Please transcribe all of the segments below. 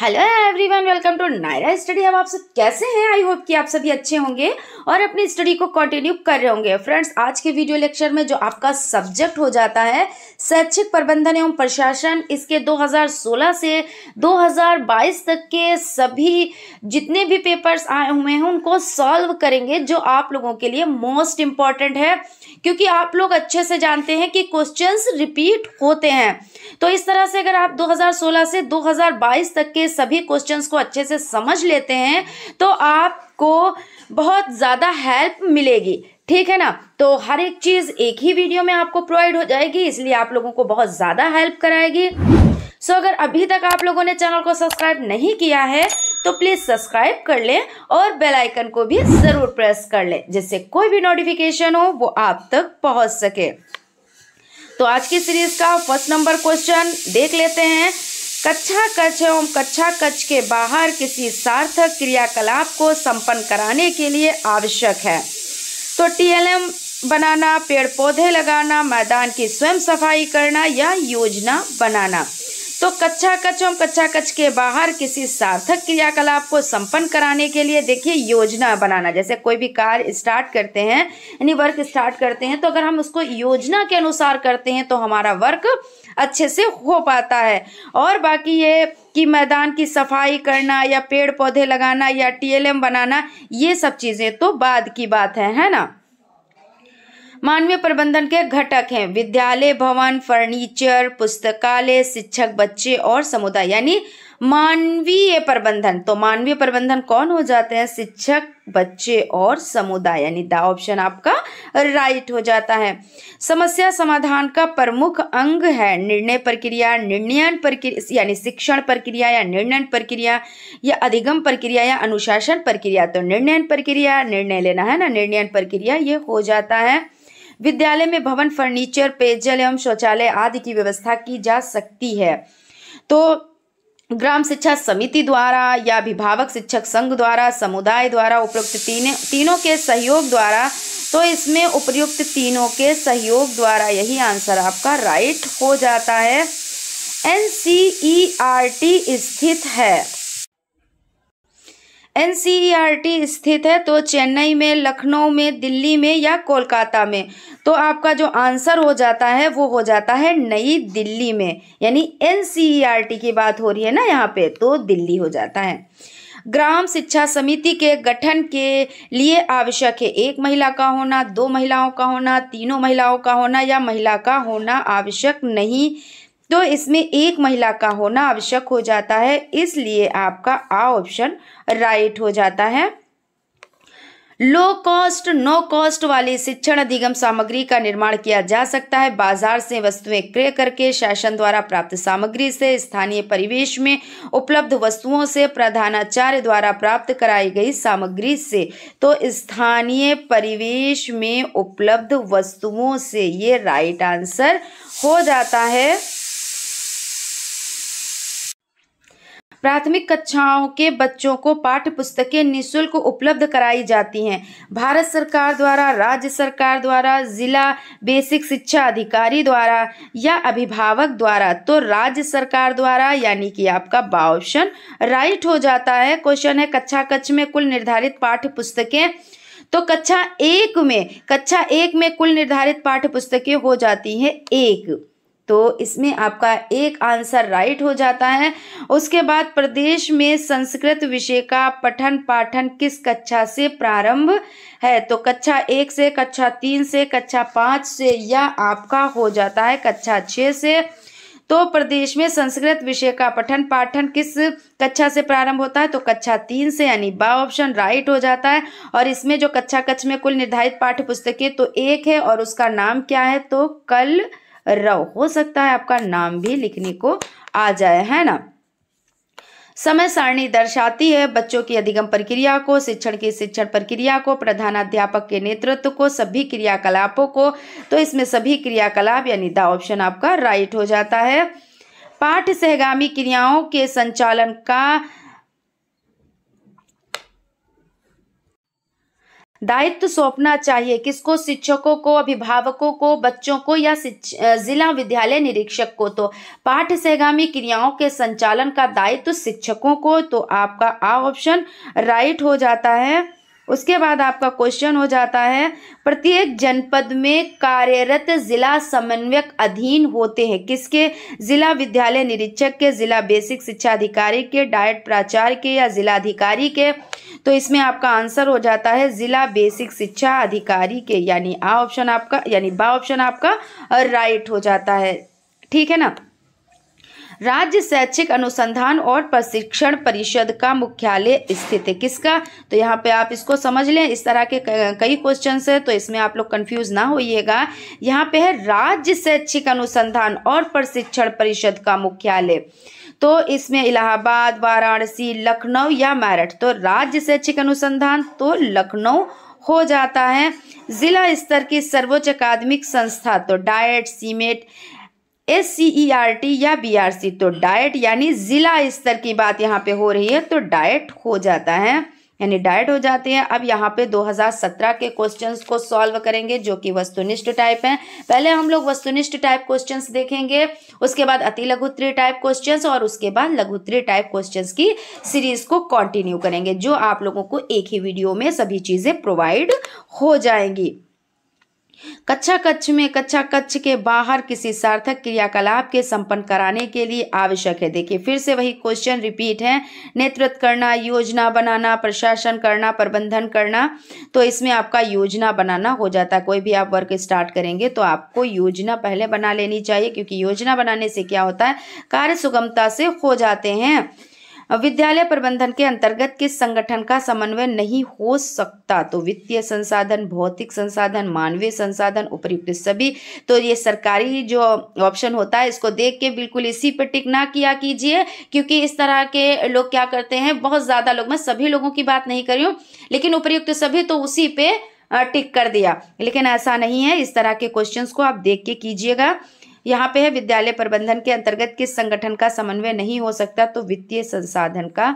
Hello everyone welcome to Naira study अब आप सब कैसे हैं आई होप कि आप सभी अच्छे होंगे और अपनी स्टडी को कंटिन्यू कर रहे होंगे फ्रेंड्स आज के वीडियो लेक्चर में जो आपका सब्जेक्ट हो जाता है शैक्षिक प्रबंधन एवं प्रशासन इसके 2016 से 2022 तक के सभी जितने भी पेपर्स आए हुए हैं उनको सॉल्व करेंगे जो आप लोगों के लिए मोस्ट इम्पॉर्टेंट है क्योंकि आप लोग अच्छे से जानते हैं कि क्वेश्चन रिपीट होते हैं तो इस तरह से अगर आप 2016 से 2022 तक के सभी क्वेश्चंस को अच्छे से समझ लेते हैं तो आपको बहुत ज़्यादा हेल्प मिलेगी ठीक है ना तो हर एक चीज़ एक ही वीडियो में आपको प्रोवाइड हो जाएगी इसलिए आप लोगों को बहुत ज़्यादा हेल्प कराएगी सो so, अगर अभी तक आप लोगों ने चैनल को सब्सक्राइब नहीं किया है तो प्लीज़ सब्सक्राइब कर लें और बेल आइकन को भी ज़रूर प्रेस कर लें जिससे कोई भी नोटिफिकेशन हो वो आप तक पहुंच सके तो आज की सीरीज का फर्स्ट नंबर क्वेश्चन देख लेते हैं कक्षा कक्ष एवं कक्षा कक्ष के बाहर किसी सार्थक क्रियाकलाप को संपन्न कराने के लिए आवश्यक है तो टीएलएम बनाना पेड़ पौधे लगाना मैदान की स्वयं सफाई करना या योजना बनाना तो कच्छा कच्छ एवं कच्छा कच्छ के बाहर किसी सार्थक क्रियाकलाप को संपन्न कराने के लिए देखिए योजना बनाना जैसे कोई भी कार्य स्टार्ट करते हैं यानी वर्क स्टार्ट करते हैं तो अगर हम उसको योजना के अनुसार करते हैं तो हमारा वर्क अच्छे से हो पाता है और बाकी ये कि मैदान की सफाई करना या पेड़ पौधे लगाना या टीएलएम बनाना ये सब चीज़ें तो बाद की बात है है ना मानवीय प्रबंधन के घटक हैं विद्यालय भवन फर्नीचर पुस्तकालय शिक्षक बच्चे और समुदाय यानी मानवीय प्रबंधन तो मानवीय प्रबंधन कौन हो जाते हैं शिक्षक बच्चे और समुदाय यानी द ऑप्शन आपका राइट हो जाता है समस्या समाधान का प्रमुख अंग है निर्णय प्रक्रिया निर्णयन प्रक्रिया यानी शिक्षण प्रक्रिया या निर्णयन प्रक्रिया या अधिगम प्रक्रिया या अनुशासन प्रक्रिया तो निर्णयन प्रक्रिया निर्णय लेना है ना निर्णयन प्रक्रिया ये हो जाता है विद्यालय में भवन फर्नीचर पेयजल एवं शौचालय आदि की व्यवस्था की जा सकती है तो ग्राम शिक्षा समिति द्वारा या अभिभावक शिक्षक संघ द्वारा समुदाय द्वारा उपयुक्त तीन तीनों के सहयोग द्वारा तो इसमें उपयुक्त तीनों के सहयोग द्वारा यही आंसर आपका राइट हो जाता है N C E R T स्थित है N C E R T स्थित है तो चेन्नई में लखनऊ में दिल्ली में या कोलकाता में तो आपका जो आंसर हो जाता है वो हो जाता है नई दिल्ली में यानी एन e की बात हो रही है ना यहाँ पे तो दिल्ली हो जाता है ग्राम शिक्षा समिति के गठन के लिए आवश्यक है एक महिला का होना दो महिलाओं का होना तीनों महिलाओं का होना या महिला का होना आवश्यक नहीं तो इसमें एक महिला का होना आवश्यक हो जाता है इसलिए आपका आ ऑप्शन राइट हो जाता है लो कॉस्ट नो कॉस्ट वाली शिक्षण अधिगम सामग्री का निर्माण किया जा सकता है बाजार से वस्तुएं क्रय करके शासन द्वारा प्राप्त सामग्री से स्थानीय परिवेश में उपलब्ध वस्तुओं से प्रधानाचार्य द्वारा प्राप्त कराई गई सामग्री से तो स्थानीय परिवेश में उपलब्ध वस्तुओं से ये राइट आंसर हो जाता है प्राथमिक कक्षाओं के बच्चों को पाठ्य पुस्तकें निःशुल्क उपलब्ध कराई जाती हैं भारत सरकार द्वारा राज्य सरकार द्वारा जिला बेसिक शिक्षा अधिकारी द्वारा या अभिभावक द्वारा तो राज्य सरकार द्वारा यानी कि आपका बा ऑप्शन राइट हो जाता है क्वेश्चन है कक्षा कक्ष में कुल निर्धारित पाठ्य पुस्तकें तो कक्षा एक में कक्षा एक में कुल निर्धारित पाठ्य पुस्तकें हो जाती हैं एक तो इसमें आपका एक आंसर राइट हो जाता है उसके बाद प्रदेश में संस्कृत विषय का पठन पाठन किस कक्षा से प्रारंभ है तो कक्षा एक से कक्षा तीन से कक्षा पाँच से या आपका हो जाता है कक्षा छः से तो प्रदेश में संस्कृत विषय का पठन पाठन किस कक्षा से प्रारंभ होता है तो कक्षा तीन से यानी बा ऑप्शन राइट हो जाता है और इसमें जो कक्षा कक्ष में कुल निर्धारित पाठ्य पुस्तकें तो एक है और उसका नाम क्या है तो कल रव हो सकता है आपका नाम भी लिखने को आ जाए है ना समय सारणी दर्शाती है बच्चों की अधिगम प्रक्रिया को शिक्षण की शिक्षण प्रक्रिया को प्रधानाध्यापक के नेतृत्व को सभी क्रियाकलापों को तो इसमें सभी क्रियाकलाप यानी द ऑप्शन आपका राइट हो जाता है पाठ सहगामी क्रियाओं के संचालन का दायित्व सौंपना चाहिए किसको शिक्षकों को अभिभावकों को बच्चों को या जिला विद्यालय निरीक्षक को तो पाठ सहगामी क्रियाओं के संचालन का दायित्व शिक्षकों को तो आपका आ ऑप्शन राइट हो जाता है उसके बाद आपका क्वेश्चन हो जाता है प्रत्येक जनपद में कार्यरत जिला समन्वयक अधीन होते हैं किसके जिला विद्यालय निरीक्षक के जिला बेसिक शिक्षा अधिकारी के डायट प्राचार्य के या जिला अधिकारी के तो इसमें आपका आंसर हो जाता है जिला बेसिक शिक्षा अधिकारी के यानी आ ऑप्शन आपका यानी बा ऑप्शन आपका राइट हो जाता है ठीक है ना राज्य शैक्षिक अनुसंधान और प्रशिक्षण परिषद का मुख्यालय स्थित है किसका तो यहाँ पे आप इसको समझ लें इस तरह के कई क्वेश्चन है तो इसमें आप लोग कंफ्यूज ना होइएगा यहाँ पे है राज्य शैक्षिक अनुसंधान और प्रशिक्षण परिषद का मुख्यालय तो इसमें इलाहाबाद वाराणसी लखनऊ या मेरठ तो राज्य शैक्षिक अनुसंधान तो लखनऊ हो जाता है जिला स्तर की सर्वोच्च अकादमिक संस्था तो डायट सीमेंट S C E R T या बी आर सी तो डाइट यानी ज़िला स्तर की बात यहाँ पे हो रही है तो डाइट हो जाता है यानी डाइट हो जाते हैं अब यहाँ पे 2017 के क्वेश्चंस को सॉल्व करेंगे जो कि वस्तुनिष्ठ टाइप हैं पहले हम लोग वस्तुनिष्ठ टाइप क्वेश्चंस देखेंगे उसके बाद अति लघुत्री टाइप क्वेश्चंस और उसके बाद लघुत्री टाइप क्वेश्चंस की सीरीज को कंटिन्यू करेंगे जो आप लोगों को एक ही वीडियो में सभी चीज़ें प्रोवाइड हो जाएंगी कक्षा कक्ष में कक्षा कक्ष के बाहर किसी सार्थक क्रियाकलाप के संपन्न कराने के लिए आवश्यक है देखिए फिर से वही क्वेश्चन रिपीट है नेतृत्व करना योजना बनाना प्रशासन करना प्रबंधन करना तो इसमें आपका योजना बनाना हो जाता है कोई भी आप वर्क स्टार्ट करेंगे तो आपको योजना पहले बना लेनी चाहिए क्योंकि योजना बनाने से क्या होता है कार्य सुगमता से हो जाते हैं विद्यालय प्रबंधन के अंतर्गत किस संगठन का समन्वय नहीं हो सकता तो वित्तीय संसाधन भौतिक संसाधन मानवीय संसाधन उपयुक्त सभी तो ये सरकारी जो ऑप्शन होता है इसको देख के बिल्कुल इसी पर टिक ना किया कीजिए क्योंकि इस तरह के लोग क्या करते हैं बहुत ज़्यादा लोग मैं सभी लोगों की बात नहीं करी हूँ लेकिन उपयुक्त सभी तो उसी पे टिक कर दिया लेकिन ऐसा नहीं है इस तरह के क्वेश्चंस को आप देख के कीजिएगा यहाँ पे है विद्यालय प्रबंधन के अंतर्गत किस संगठन का समन्वय नहीं हो सकता तो वित्तीय संसाधन का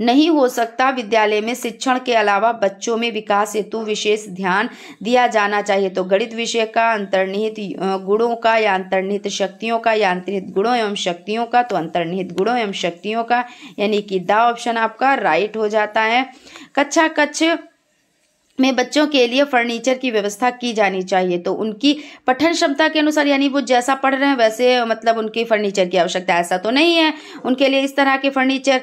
नहीं हो सकता विद्यालय में शिक्षण के अलावा बच्चों में विकास हेतु विशेष ध्यान दिया जाना चाहिए तो गणित विषय का अंतर्निहित गुणों का या अंतर्निहित शक्तियों का या अंतर्निहित गुणों एवं शक्तियों का तो अंतर्निहित गुणों एवं शक्तियों का यानी कि द ऑप्शन आपका राइट हो जाता है कक्षा कच्छ में बच्चों के लिए फर्नीचर की व्यवस्था की जानी चाहिए तो उनकी पठन क्षमता के अनुसार यानी वो जैसा पढ़ रहे हैं वैसे मतलब उनकी फर्नीचर की आवश्यकता ऐसा तो नहीं है उनके लिए इस तरह के फर्नीचर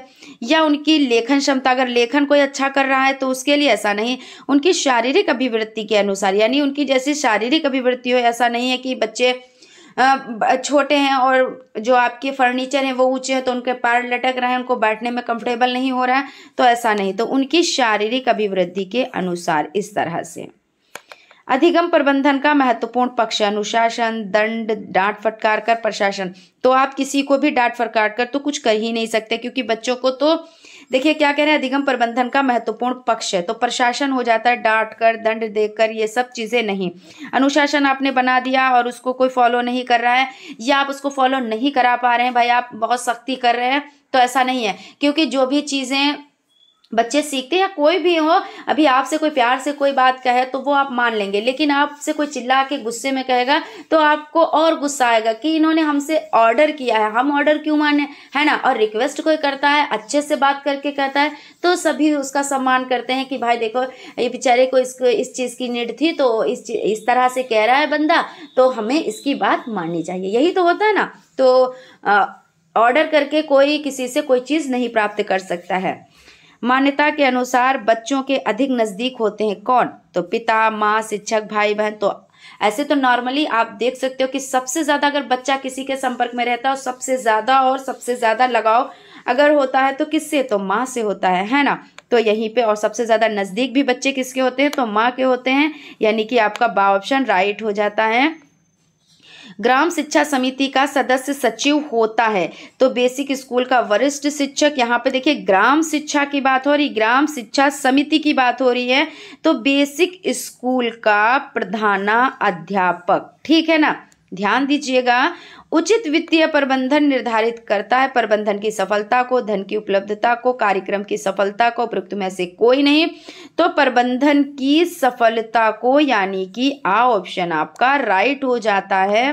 या उनकी लेखन क्षमता अगर लेखन कोई अच्छा कर रहा है तो उसके लिए ऐसा नहीं उनकी शारीरिक अभिवृत्ति के अनुसार यानी उनकी जैसी शारीरिक अभिवृत्ति हो ऐसा नहीं है कि बच्चे छोटे हैं और जो आपके फर्नीचर हैं वो ऊँचे हैं तो उनके पैर लटक रहे हैं उनको बैठने में कंफर्टेबल नहीं हो रहा है तो ऐसा नहीं तो उनकी शारीरिक अभिवृद्धि के अनुसार इस तरह से अधिगम प्रबंधन का महत्वपूर्ण पक्ष अनुशासन दंड डांट फटकार कर प्रशासन तो आप किसी को भी डांट फटकार कर तो कुछ कर ही नहीं सकते क्योंकि बच्चों को तो देखिए क्या कह रहे हैं अधिगम प्रबंधन का महत्वपूर्ण पक्ष है तो प्रशासन हो जाता है डांट कर दंड देकर ये सब चीज़ें नहीं अनुशासन आपने बना दिया और उसको कोई फॉलो नहीं कर रहा है या आप उसको फॉलो नहीं करा पा रहे हैं भाई आप बहुत सख्ती कर रहे हैं तो ऐसा नहीं है क्योंकि जो भी चीज़ें बच्चे सीखते हैं या कोई भी हो अभी आपसे कोई प्यार से कोई बात कहे तो वो आप मान लेंगे लेकिन आपसे कोई चिल्ला के गुस्से में कहेगा तो आपको और गुस्सा आएगा कि इन्होंने हमसे ऑर्डर किया है हम ऑर्डर क्यों माने है ना और रिक्वेस्ट कोई करता है अच्छे से बात करके कहता है तो सभी उसका सम्मान करते हैं कि भाई देखो ये बेचारे को इसको इस चीज़ की नीड थी तो इस इस तरह से कह रहा है बंदा तो हमें इसकी बात माननी चाहिए यही तो होता है ना तो ऑर्डर करके कोई किसी से कोई चीज़ नहीं प्राप्त कर सकता है मान्यता के अनुसार बच्चों के अधिक नज़दीक होते हैं कौन तो पिता माँ शिक्षक भाई बहन तो ऐसे तो नॉर्मली आप देख सकते हो कि सबसे ज़्यादा अगर बच्चा किसी के संपर्क में रहता है सबसे ज़्यादा और सबसे ज़्यादा लगाव अगर होता है तो किससे तो माँ से होता है है ना तो यहीं पे और सबसे ज़्यादा नज़दीक भी बच्चे किसके होते हैं तो माँ के होते हैं यानी कि आपका बा ऑप्शन राइट हो जाता है ग्राम शिक्षा समिति का सदस्य सचिव होता है तो बेसिक स्कूल का वरिष्ठ शिक्षक यहाँ पे देखिए ग्राम शिक्षा की बात हो रही ग्राम शिक्षा समिति की बात हो रही है तो बेसिक स्कूल का प्रधाना अध्यापक ठीक है ना ध्यान दीजिएगा उचित वित्तीय प्रबंधन निर्धारित करता है प्रबंधन की सफलता को धन की उपलब्धता को कार्यक्रम की सफलता को उपयुक्त में से कोई नहीं तो प्रबंधन की सफलता को यानी कि आ ऑप्शन आपका राइट हो जाता है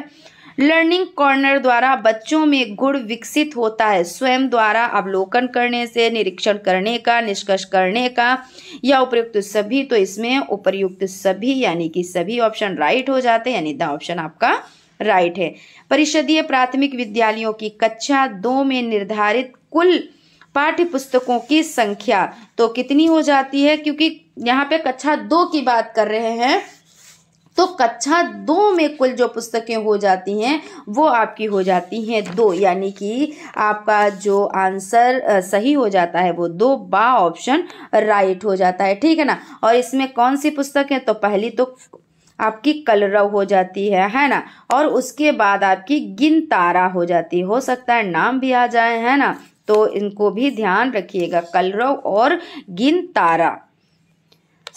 लर्निंग कॉर्नर द्वारा बच्चों में गुण विकसित होता है स्वयं द्वारा अवलोकन करने से निरीक्षण करने का निष्कर्ष करने का या उपयुक्त सभी तो इसमें उपयुक्त सभी यानी कि सभी ऑप्शन राइट हो जाते हैं यानी द ऑप्शन आपका राइट है परिषदीय प्राथमिक विद्यालयों की कक्षा दो में निर्धारित कुल पाठ्य पुस्तकों की संख्या तो कितनी हो जाती है क्योंकि यहाँ पे कक्षा दो की बात कर रहे हैं तो कक्षा दो में कुल जो पुस्तकें हो जाती हैं वो आपकी हो जाती हैं दो यानी कि आपका जो आंसर सही हो जाता है वो दो बा ऑप्शन राइट हो जाता है ठीक है ना और इसमें कौन सी पुस्तकें तो पहली तो आपकी कलरव हो जाती है है ना और उसके बाद आपकी गिन तारा हो जाती हो सकता है नाम भी आ जाए है ना तो इनको भी ध्यान रखिएगा कलरव और गिन तारा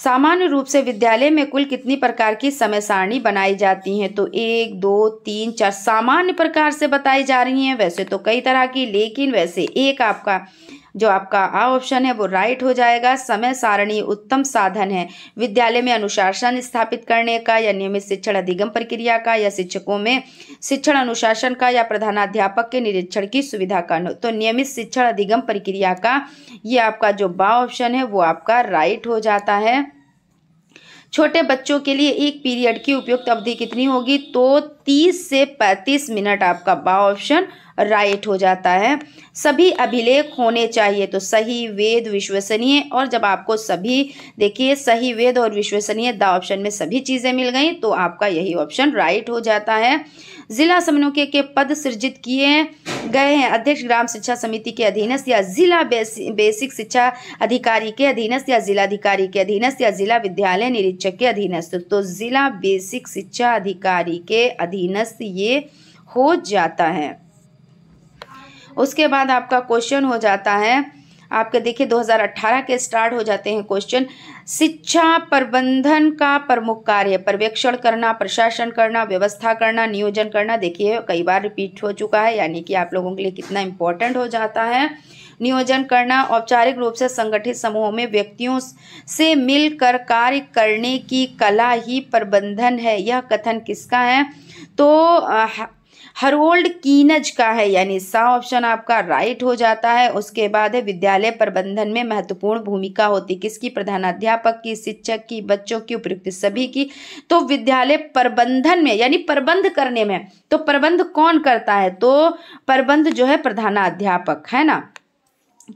सामान्य रूप से विद्यालय में कुल कितनी प्रकार की समय सारणी बनाई जाती हैं तो एक दो तीन चार सामान्य प्रकार से बताई जा रही हैं वैसे तो कई तरह की लेकिन वैसे एक आपका जो आपका आ ऑप्शन है वो राइट हो जाएगा समय सारणी उत्तम साधन है विद्यालय में अनुशासन स्थापित करने का या नियमित शिक्षण अधिगम प्रक्रिया का या शिक्षकों में शिक्षण अनुशासन का या प्रधानाध्यापक के निरीक्षण की सुविधा का तो नियमित शिक्षण अधिगम प्रक्रिया का ये आपका जो बा ऑप्शन है वो आपका राइट हो जाता है छोटे बच्चों के लिए एक पीरियड की उपयुक्त अवधि कितनी होगी तो तीस से पैंतीस मिनट आपका बा ऑप्शन राइट हो जाता है सभी अभिलेख होने चाहिए तो सही वेद विश्वसनीय और जब आपको सभी देखिए सही वेद और विश्वसनीय द ऑप्शन में सभी चीज़ें मिल गई तो आपका यही ऑप्शन राइट हो जाता है जिला समन्वय के पद सृजित किए गए हैं अध्यक्ष ग्राम शिक्षा समिति के अधीनस्थ या जिला बेसि, बेसिक शिक्षा अधिकारी के अधीनस्थ या जिलाधिकारी के अधीनस्थ या जिला विद्यालय निरीक्षक के अधीनस्थ तो जिला बेसिक शिक्षा अधिकारी के अधीन अधीनस्थ ये हो जाता है उसके बाद आपका क्वेश्चन हो जाता है आपके देखिए 2018 के स्टार्ट हो जाते हैं क्वेश्चन शिक्षा प्रबंधन का प्रमुख कार्य पर्यवेक्षण करना प्रशासन करना व्यवस्था करना नियोजन करना देखिए कई बार रिपीट हो चुका है यानी कि आप लोगों के लिए कितना इम्पोर्टेंट हो जाता है नियोजन करना औपचारिक रूप से संगठित समूहों में व्यक्तियों से मिलकर कार्य करने की कला ही प्रबंधन है यह कथन किसका है तो हरोल्ड कीनज का है यानी सा ऑप्शन आपका राइट हो जाता है उसके बाद है विद्यालय प्रबंधन में महत्वपूर्ण भूमिका होती किसकी प्रधानाध्यापक की शिक्षक की बच्चों की उपयुक्त सभी की तो विद्यालय प्रबंधन में यानी प्रबंध करने में तो प्रबंध कौन करता है तो प्रबंध जो है प्रधानाध्यापक है ना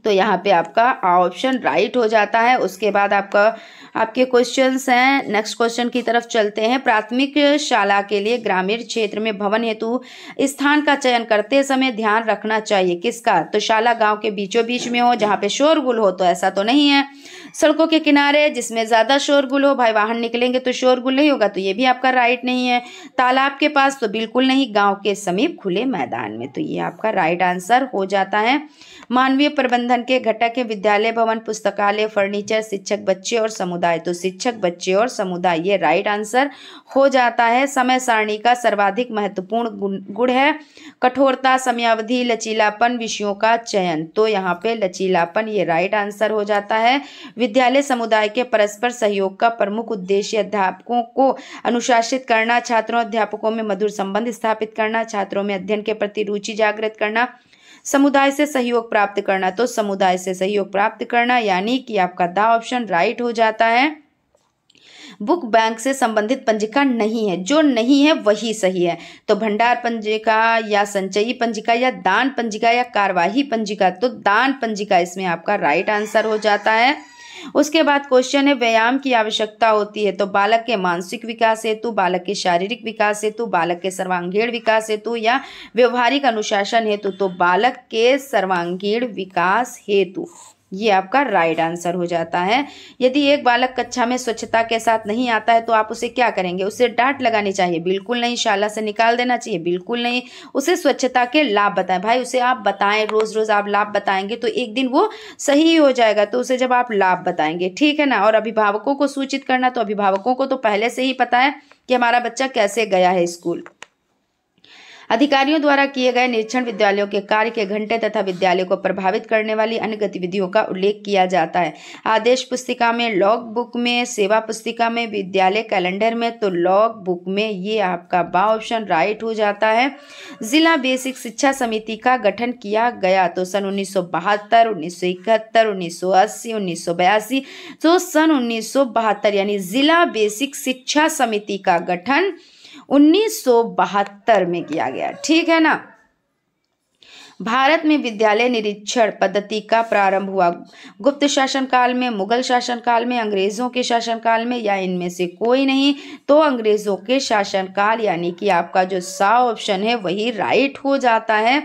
तो यहाँ पे आपका ऑप्शन राइट हो जाता है उसके बाद आपका आपके क्वेश्चंस हैं नेक्स्ट क्वेश्चन की तरफ चलते हैं प्राथमिक शाला के लिए ग्रामीण क्षेत्र में भवन हेतु स्थान का चयन करते समय ध्यान रखना चाहिए किसका तो शाला गांव के बीचों बीच में हो जहाँ पे शोरगुल हो तो ऐसा तो नहीं है सड़कों के किनारे जिसमें ज़्यादा शोरगुल हो भाई वाहन निकलेंगे तो शोरगुल नहीं होगा तो ये भी आपका राइट नहीं है तालाब के पास तो बिल्कुल नहीं गाँव के समीप खुले मैदान में तो ये आपका राइट आंसर हो जाता है मानवीय प्रबंधन के घटक है विद्यालय भवन पुस्तकालय फर्नीचर शिक्षक बच्चे और समुदाय तो शिक्षक बच्चे और समुदाय ये राइट आंसर हो जाता है समय सारणी का सर्वाधिक महत्वपूर्ण गुण है कठोरता समयावधि लचीलापन विषयों का चयन तो यहाँ पे लचीलापन ये राइट आंसर हो जाता है विद्यालय समुदाय के परस्पर सहयोग का प्रमुख उद्देश्य अध्यापकों को अनुशासित करना छात्रों अध्यापकों में मधुर संबंध स्थापित करना छात्रों में अध्ययन के प्रति रुचि जागृत करना समुदाय से सहयोग प्राप्त करना तो समुदाय से सहयोग प्राप्त करना यानी कि आपका दा ऑप्शन राइट हो जाता है बुक बैंक से संबंधित पंजिका नहीं है जो नहीं है वही सही है तो भंडार पंजिका या संचयी पंजिका या दान पंजिका या कार्यवाही पंजिका तो दान पंजिका इसमें आपका राइट आंसर हो जाता है उसके बाद क्वेश्चन है व्यायाम की आवश्यकता होती है तो बालक के मानसिक विकास हेतु बालक के शारीरिक विकास हेतु बालक के सर्वांगीण विकास हेतु या व्यवहारिक अनुशासन हेतु तो बालक के सर्वांगीण विकास हेतु ये आपका राइट आंसर हो जाता है यदि एक बालक कक्षा में स्वच्छता के साथ नहीं आता है तो आप उसे क्या करेंगे उसे डांट लगानी चाहिए बिल्कुल नहीं शाला से निकाल देना चाहिए बिल्कुल नहीं उसे स्वच्छता के लाभ बताएं भाई उसे आप बताएं रोज़ रोज़ आप लाभ बताएंगे तो एक दिन वो सही हो जाएगा तो उसे जब आप लाभ बताएंगे ठीक है ना और अभिभावकों को सूचित करना तो अभिभावकों को तो पहले से ही पता है कि हमारा बच्चा कैसे गया है स्कूल अधिकारियों द्वारा किए गए निरीक्षण विद्यालयों के कार्य के घंटे तथा विद्यालय को प्रभावित करने वाली अन्य गतिविधियों का उल्लेख किया जाता है आदेश पुस्तिका में लॉग बुक में सेवा पुस्तिका में विद्यालय कैलेंडर में तो लॉग बुक में ये आपका बा ऑप्शन राइट हो जाता है जिला बेसिक शिक्षा समिति का गठन किया गया तो सन उन्नीस सौ बहत्तर उन्नीस सौ इकहत्तर उन्नीस सौ अस्सी उन्नीस सौ बयासी तो सन उन्नीस सौ बहत्तर यानी जिला बेसिक शिक्षा समिति का गठन 1972 में किया गया ठीक है ना भारत में विद्यालय निरीक्षण पद्धति का प्रारंभ हुआ गुप्त शासन काल में मुगल शासनकाल में अंग्रेजों के शासनकाल में या इनमें से कोई नहीं तो अंग्रेजों के शासनकाल यानी कि आपका जो सा ऑप्शन है वही राइट हो जाता है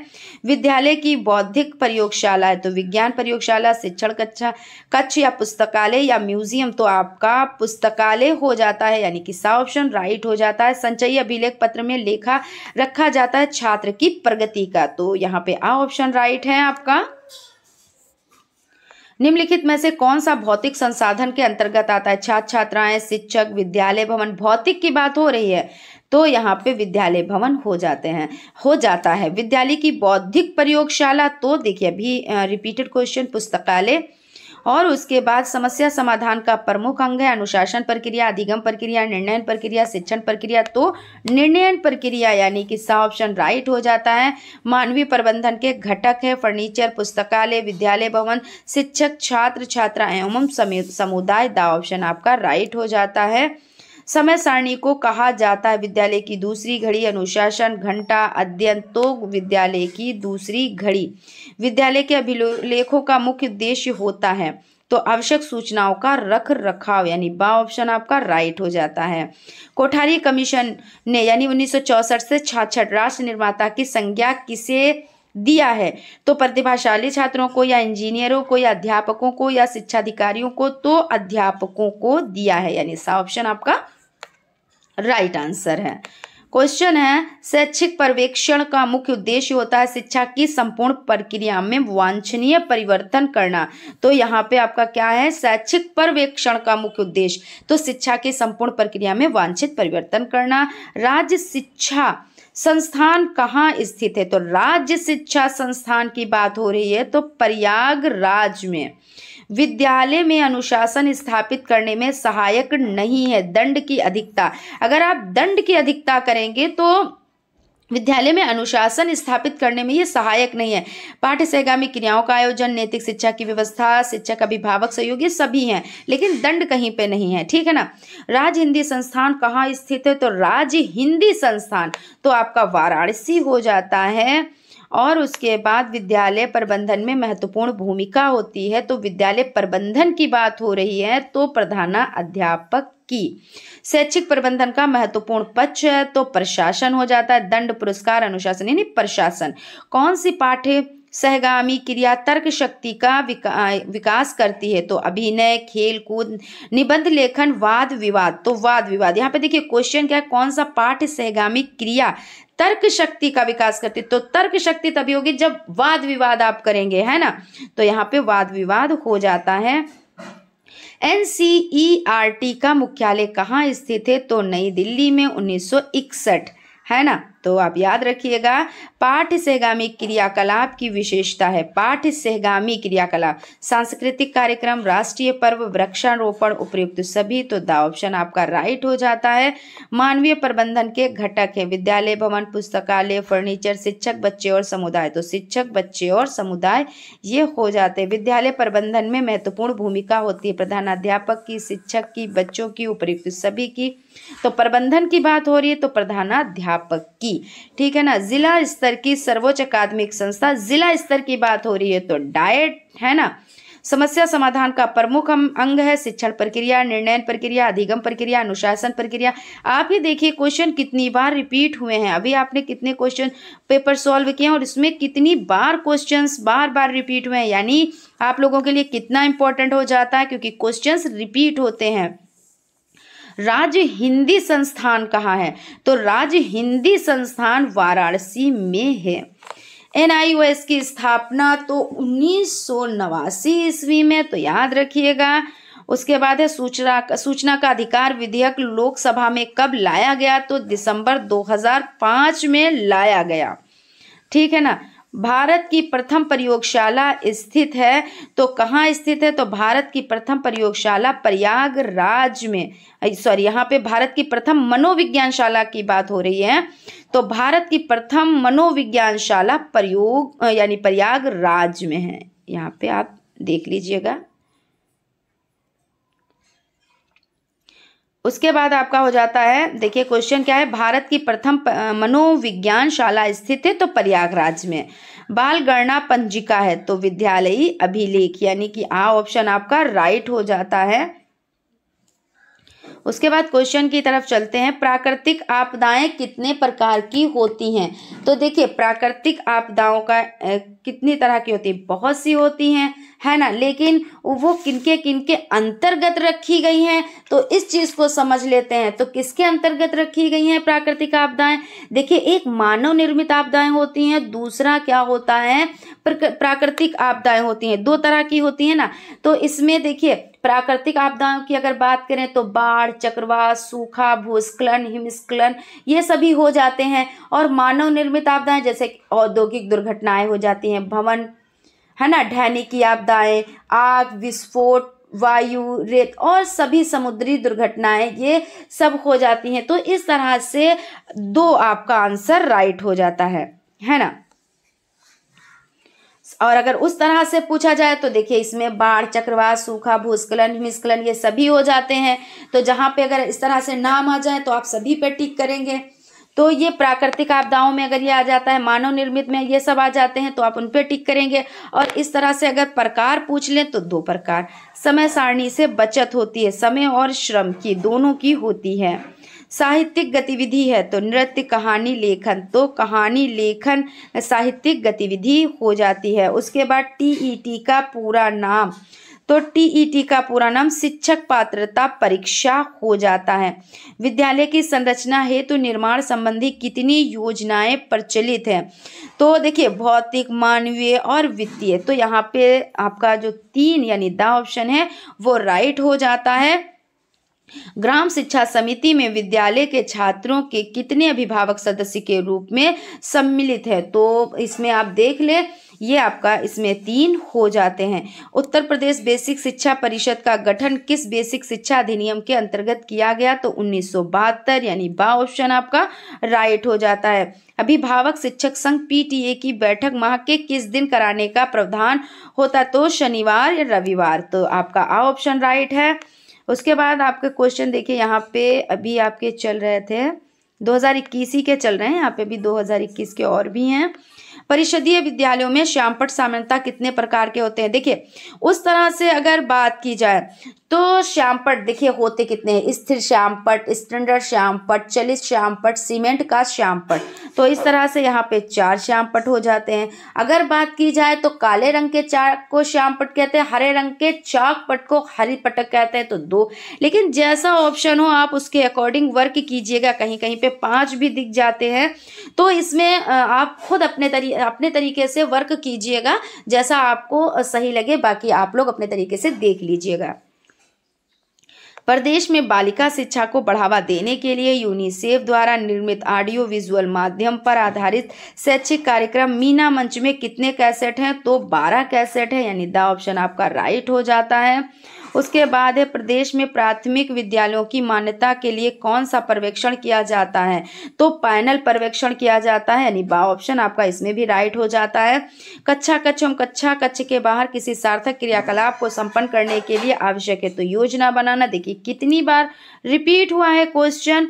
विद्यालय की बौद्धिक प्रयोगशाला है तो विज्ञान प्रयोगशाला शिक्षण कक्षा कक्ष या पुस्तकालय या म्यूजियम तो आपका पुस्तकालय हो जाता है यानी कि सा ऑप्शन राइट हो जाता है संचयी अभिलेख पत्र में लेखा रखा जाता है छात्र की प्रगति का तो यहाँ पे आ ऑप्शन राइट है आपका निम्नलिखित में से कौन सा भौतिक संसाधन के अंतर्गत आता है छात्र छात्राएं शिक्षक विद्यालय भवन भौतिक की बात हो रही है तो यहाँ पे विद्यालय भवन हो जाते हैं हो जाता है विद्यालय की बौद्धिक प्रयोगशाला तो देखिए अभी रिपीटेड क्वेश्चन पुस्तकालय और उसके बाद समस्या समाधान का प्रमुख अंग है अनुशासन प्रक्रिया अधिगम प्रक्रिया निर्णयन प्रक्रिया शिक्षण प्रक्रिया तो निर्णयन प्रक्रिया यानी कि सा ऑप्शन राइट हो जाता है मानवीय प्रबंधन के घटक है फर्नीचर पुस्तकालय विद्यालय भवन शिक्षक छात्र छात्रा एवं समुदाय द ऑप्शन आपका राइट हो जाता है समय सारणी को कहा जाता है विद्यालय की दूसरी घड़ी अनुशासन घंटा अध्ययन तो विद्यालय की दूसरी घड़ी विद्यालय के अभिलेखों का मुख्य उद्देश्य होता है तो आवश्यक सूचनाओं का रख रखाव यानी बा ऑप्शन आपका राइट हो जाता है कोठारी कमीशन ने यानी 1964 से छाछठ राष्ट्र निर्माता की संज्ञा किसे दिया है तो प्रतिभाशाली छात्रों को या इंजीनियरों को या अध्यापकों को या शिक्षा अधिकारियों को तो अध्यापकों को दिया है यानी सा ऑप्शन आपका राइट आंसर है क्वेश्चन है शैक्षिक पर्यवेक्षण का मुख्य उद्देश्य होता है शिक्षा की संपूर्ण प्रक्रिया में वांछनीय परिवर्तन करना तो यहाँ पे आपका क्या है शैक्षिक पर्यवेक्षण का मुख्य उद्देश्य तो शिक्षा की संपूर्ण प्रक्रिया में वांछित परिवर्तन करना राज्य शिक्षा संस्थान कहाँ स्थित है तो राज्य शिक्षा संस्थान की बात हो रही है तो प्रयागराज में विद्यालय में अनुशासन स्थापित करने में सहायक नहीं है दंड की अधिकता अगर आप दंड की अधिकता करेंगे तो विद्यालय में अनुशासन स्थापित करने में ये सहायक नहीं है पाठ्य सहगामी क्रियाओं का आयोजन नैतिक शिक्षा की व्यवस्था शिक्षक अभिभावक सहयोग ये सभी हैं लेकिन दंड कहीं पे नहीं है ठीक है ना राज हिंदी संस्थान कहाँ स्थित है तो राज हिंदी संस्थान तो आपका वाराणसी हो जाता है और उसके बाद विद्यालय प्रबंधन में महत्वपूर्ण भूमिका होती है तो विद्यालय प्रबंधन की बात हो रही है तो प्रधाना अध्यापक की शैक्षिक प्रबंधन का महत्वपूर्ण पक्ष है तो प्रशासन हो जाता है दंड पुरस्कार अनुशासन यानी प्रशासन कौन सी पाठ्य सहगामी क्रिया तर्क शक्ति का विका, विकास करती है तो अभिनय खेल कूद निबंध लेखन वाद विवाद तो वाद विवाद यहाँ पे देखिए क्वेश्चन क्या है कौन सा पाठ सहगामी क्रिया तर्क शक्ति का विकास करती तो तर्क शक्ति तभी होगी जब वाद विवाद आप करेंगे है ना तो यहाँ पे वाद विवाद हो जाता है एन -E का मुख्यालय कहाँ स्थित है तो नई दिल्ली में 1961 है ना तो आप याद रखिएगा पाठ सहगामी क्रियाकलाप की विशेषता है पाठ सहगामी क्रियाकलाप सांस्कृतिक कार्यक्रम राष्ट्रीय पर्व वृक्षारोपण उपयुक्त सभी तो द ऑप्शन आपका राइट हो जाता है मानवीय प्रबंधन के घटक है विद्यालय भवन पुस्तकालय फर्नीचर शिक्षक बच्चे और समुदाय तो शिक्षक बच्चे और समुदाय ये हो जाते हैं विद्यालय प्रबंधन में महत्वपूर्ण भूमिका होती है प्रधानाध्यापक की शिक्षक की बच्चों की उपयुक्त सभी की तो प्रबंधन की बात हो रही है तो प्रधानाध्यापक की की ठीक है ना जिला स्तर की सर्वोच्च अकादमिक संस्था जिला स्तर की बात हो रही है तो डाइट है ना समस्या समाधान का प्रमुख अंग है शिक्षण प्रक्रिया निर्णय प्रक्रिया अधिगम प्रक्रिया अनुशासन प्रक्रिया आप ही देखिए क्वेश्चन कितनी बार रिपीट हुए हैं अभी आपने कितने क्वेश्चन पेपर सॉल्व किए और इसमें कितनी बार क्वेश्चंस बार बार रिपीट हुए हैं यानी आप लोगों के लिए कितना इंपॉर्टेंट हो जाता है क्योंकि क्वेश्चन रिपीट होते हैं राज हिंदी संस्थान कहाँ है तो राज हिंदी संस्थान वाराणसी में है एन की स्थापना तो उन्नीस ईस्वी में तो याद रखिएगा उसके बाद है सूचना सूचना का अधिकार विधेयक लोकसभा में कब लाया गया तो दिसंबर 2005 में लाया गया ठीक है ना भारत की प्रथम प्रयोगशाला स्थित है तो कहाँ स्थित है तो भारत की प्रथम प्रयोगशाला प्रयागराज में सॉरी यहाँ पे भारत की प्रथम मनोविज्ञान शाला की बात हो रही है तो भारत की प्रथम मनोविज्ञान शाला प्रयोग यानी प्रयागराज में है यहाँ पे आप देख लीजिएगा उसके बाद आपका हो जाता है देखिए क्वेश्चन क्या है भारत की प्रथम मनोविज्ञान शाला स्थित है तो प्रयागराज में बाल गणना पंजिका है तो विद्यालयी अभिलेख यानी कि आ ऑप्शन आपका राइट हो जाता है उसके बाद क्वेश्चन की तरफ चलते हैं प्राकृतिक आपदाएं कितने प्रकार की होती हैं तो देखिए प्राकृतिक आपदाओं का ए, कितनी तरह की होती है बहुत सी होती हैं है ना लेकिन वो किनके किनके अंतर्गत रखी गई हैं तो इस चीज़ को समझ लेते हैं तो किसके अंतर्गत रखी गई हैं प्राकृतिक आपदाएं देखिए एक मानव निर्मित आपदाएं होती हैं दूसरा क्या होता है प्राकृतिक आपदाएं होती हैं दो तरह की होती हैं ना तो इसमें देखिए प्राकृतिक आपदाओं की अगर बात करें तो बाढ़ चक्रवात सूखा भूस्खलन हिमस्खलन ये सभी हो जाते हैं और मानव निर्मित आपदाएं जैसे औद्योगिक दुर्घटनाएं हो जाती हैं भवन है ना ढहने की आपदाएं आग विस्फोट वायु रेत और सभी समुद्री दुर्घटनाएं ये सब हो जाती हैं तो इस तरह से दो आपका आंसर राइट हो जाता है है ना और अगर उस तरह से पूछा जाए तो देखिए इसमें बाढ़ चक्रवात सूखा भूस्खलन हिमस्खलन ये सभी हो जाते हैं तो जहां पे अगर इस तरह से नाम आ जाए तो आप सभी पे टिक करेंगे तो ये प्राकृतिक आपदाओं में अगर ये आ जाता है मानव निर्मित में ये सब आ जाते हैं तो आप उन पर टिक करेंगे और इस तरह से अगर प्रकार पूछ लें तो दो प्रकार समय सारणी से बचत होती है समय और श्रम की दोनों की होती है साहित्यिक गतिविधि है तो नृत्य कहानी लेखन तो कहानी लेखन साहित्यिक गतिविधि हो जाती है उसके बाद टी का पूरा नाम तो टीईटी e का पूरा नाम शिक्षक पात्रता परीक्षा हो जाता है विद्यालय की संरचना हेतु तो निर्माण संबंधी कितनी योजनाएं प्रचलित हैं तो देखिए भौतिक मानवीय और वित्तीय तो यहाँ पे आपका जो तीन यानी द ऑप्शन है वो राइट हो जाता है ग्राम शिक्षा समिति में विद्यालय के छात्रों के कितने अभिभावक सदस्य के रूप में सम्मिलित है तो इसमें आप देख लें ये आपका इसमें तीन हो जाते हैं उत्तर प्रदेश बेसिक शिक्षा परिषद का गठन किस बेसिक शिक्षा अधिनियम के अंतर्गत किया गया तो उन्नीस यानी बा ऑप्शन आपका राइट हो जाता है अभिभावक शिक्षक संघ पीटीए की बैठक माह के किस दिन कराने का प्रावधान होता तो शनिवार या रविवार तो आपका आ ऑप्शन राइट है उसके बाद आपके क्वेश्चन देखिए यहाँ पे अभी आपके चल रहे थे 2021 ही के चल रहे हैं यहाँ पे भी 2021 के और भी हैं परिषदीय विद्यालयों में श्यामपट सामान्यता कितने प्रकार के होते हैं देखिए उस तरह से अगर बात की जाए तो श्यामपट देखिए होते कितने हैं स्थिर श्यामपट स्टैंडर्ड श्यामपट चलित श्यामपट सीमेंट का श्यामपट तो इस तरह से यहाँ पे चार श्यामपट हो जाते हैं अगर बात की जाए तो काले रंग के चार को श्यामपट कहते हैं हरे रंग के चाक पट को हरी पटक कहते हैं तो दो लेकिन जैसा ऑप्शन हो आप उसके अकॉर्डिंग वर्क कीजिएगा कहीं कहीं पे पाँच भी दिख जाते हैं तो इसमें आप खुद अपने तरी अपने तरीके से वर्क कीजिएगा जैसा आपको सही लगे बाकी आप लोग अपने तरीके से देख लीजिएगा प्रदेश में बालिका शिक्षा को बढ़ावा देने के लिए यूनिसेफ द्वारा निर्मित ऑडियो विजुअल माध्यम पर आधारित शैक्षिक कार्यक्रम मीना मंच में कितने कैसेट हैं तो बारह कैसेट है यानी द ऑप्शन आपका राइट हो जाता है उसके बाद है प्रदेश में प्राथमिक विद्यालयों की मान्यता के लिए कौन सा पर्यवेक्षण किया जाता है तो पैनल पर्यवेक्षण किया जाता है यानी बा ऑप्शन आपका इसमें भी राइट हो जाता है कक्षा कक्ष एवं कक्षा कक्ष के बाहर किसी सार्थक क्रियाकलाप को संपन्न करने के लिए आवश्यक है तो योजना बनाना देखिए कितनी बार रिपीट हुआ है क्वेश्चन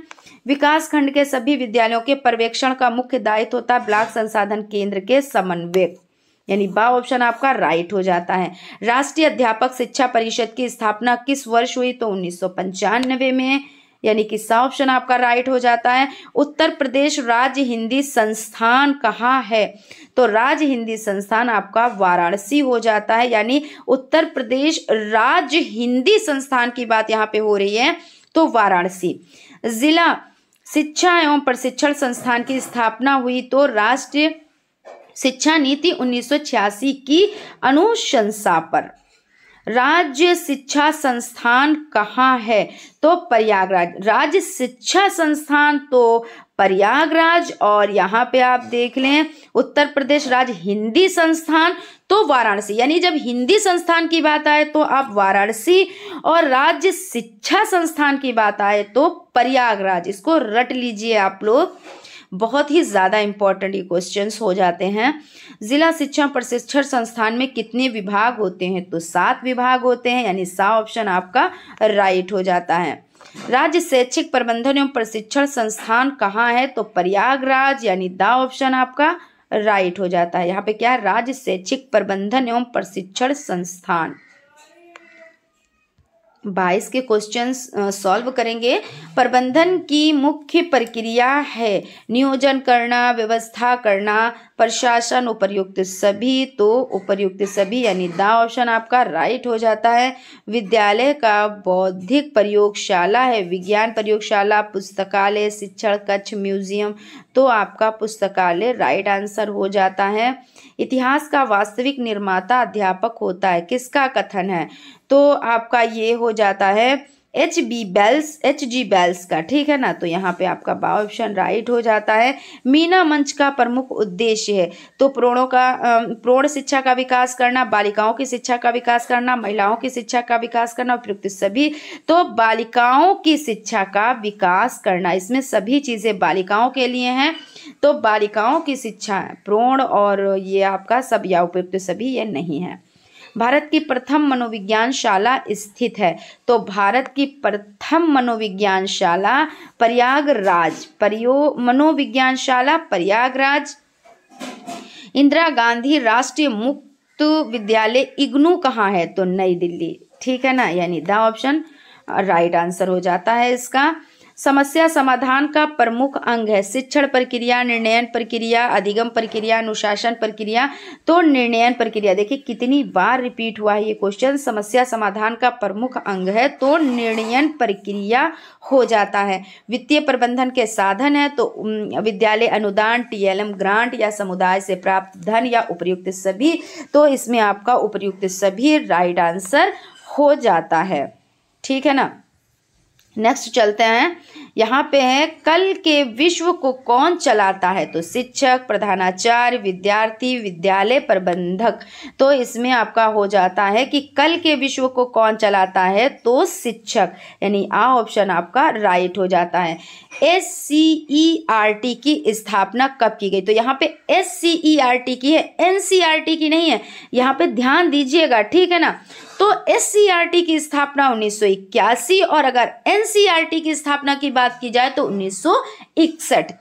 विकास खंड के सभी विद्यालयों के पर्यवेक्षण का मुख्य दायित्व होता है ब्लॉक संसाधन केंद्र के समन्वयक यानी बा ऑप्शन आपका राइट हो जाता है राष्ट्रीय अध्यापक शिक्षा परिषद की स्थापना किस वर्ष हुई तो उन्नीस में यानी कि सा ऑप्शन आपका राइट हो जाता है उत्तर प्रदेश राज्य हिंदी संस्थान कहाँ है तो राज्य हिंदी संस्थान आपका वाराणसी हो जाता है यानी उत्तर प्रदेश राज्य हिंदी संस्थान की बात यहाँ पे हो रही है तो वाराणसी जिला शिक्षा एवं प्रशिक्षण संस्थान की स्थापना हुई तो राष्ट्रीय शिक्षा नीति 1986 की अनुशंसा पर राज्य शिक्षा संस्थान कहाँ है तो प्रयागराज राज्य शिक्षा संस्थान तो प्रयागराज और यहाँ पे आप देख लें उत्तर प्रदेश राज्य हिंदी संस्थान तो वाराणसी यानी जब हिंदी संस्थान की बात आए तो आप वाराणसी और राज्य शिक्षा संस्थान की बात आए तो प्रयागराज इसको रट लीजिए आप लोग बहुत ही ज़्यादा इम्पॉर्टेंट ये क्वेश्चंस हो जाते हैं ज़िला शिक्षा प्रशिक्षण संस्थान में कितने विभाग होते हैं तो सात विभाग होते हैं यानी सा ऑप्शन आपका राइट हो जाता है राज्य शैक्षिक प्रबंधन एवं प्रशिक्षण संस्थान कहाँ है तो प्रयागराज यानी दा ऑप्शन आपका राइट हो जाता है यहाँ पे क्या है राज्य शैक्षिक प्रबंधन एवं प्रशिक्षण संस्थान बाईस के क्वेश्चन सॉल्व करेंगे प्रबंधन की मुख्य प्रक्रिया है नियोजन करना व्यवस्था करना प्रशासन उपयुक्त सभी तो उपयुक्त सभी यानी दा ऑप्शन आपका राइट हो जाता है विद्यालय का बौद्धिक प्रयोगशाला है विज्ञान प्रयोगशाला पुस्तकालय शिक्षण कक्ष म्यूजियम तो आपका पुस्तकालय राइट आंसर हो जाता है इतिहास का वास्तविक निर्माता अध्यापक होता है किसका कथन है तो आपका ये हो जाता है H B bells H G bells का ठीक है ना तो यहाँ पे आपका बा ऑप्शन राइट हो जाता है मीना मंच का प्रमुख उद्देश्य है तो प्रोणों का प्रौण शिक्षा का विकास करना बालिकाओं की शिक्षा का विकास करना महिलाओं की शिक्षा का विकास करना उपयुक्त सभी तो बालिकाओं की शिक्षा का विकास करना इसमें सभी चीज़ें बालिकाओं के लिए हैं तो बालिकाओं की शिक्षा प्रोण और ये आपका सब या उपयुक्त सभी ये नहीं है भारत की प्रथम मनोविज्ञान शाला स्थित है तो भारत की प्रथम मनोविज्ञान शाला प्रयागराज परियो मनोविज्ञान शाला प्रयागराज इंदिरा गांधी राष्ट्रीय मुक्त विद्यालय इग्नू कहाँ है तो नई दिल्ली ठीक है ना यानी द ऑप्शन राइट आंसर हो जाता है इसका समस्या समाधान का प्रमुख अंग है शिक्षण प्रक्रिया निर्णयन प्रक्रिया अधिगम प्रक्रिया अनुशासन प्रक्रिया तो निर्णयन प्रक्रिया देखिए कितनी बार रिपीट हुआ है ये क्वेश्चन समस्या समाधान का प्रमुख अंग है तो निर्णयन प्रक्रिया हो जाता है वित्तीय प्रबंधन के साधन है तो विद्यालय अनुदान टीएलएम ग्रांट या समुदाय से प्राप्त धन या उपयुक्त सभी तो इसमें आपका उपयुक्त सभी राइट आंसर हो जाता है ठीक है ना नेक्स्ट चलते हैं यहाँ पे है कल के विश्व को कौन चलाता है तो शिक्षक प्रधानाचार्य विद्यार्थी विद्यालय प्रबंधक तो इसमें आपका हो जाता है कि कल के विश्व को कौन चलाता है तो शिक्षक यानी आ ऑप्शन आपका राइट हो जाता है S C E R T की स्थापना कब की गई तो यहाँ पे S C E R T की है एन सी आर टी की नहीं है यहाँ पे ध्यान दीजिएगा ठीक है ना तो एस e की स्थापना इक्यासी और अगर एन e की स्थापना की बात की जाए तो उन्नीस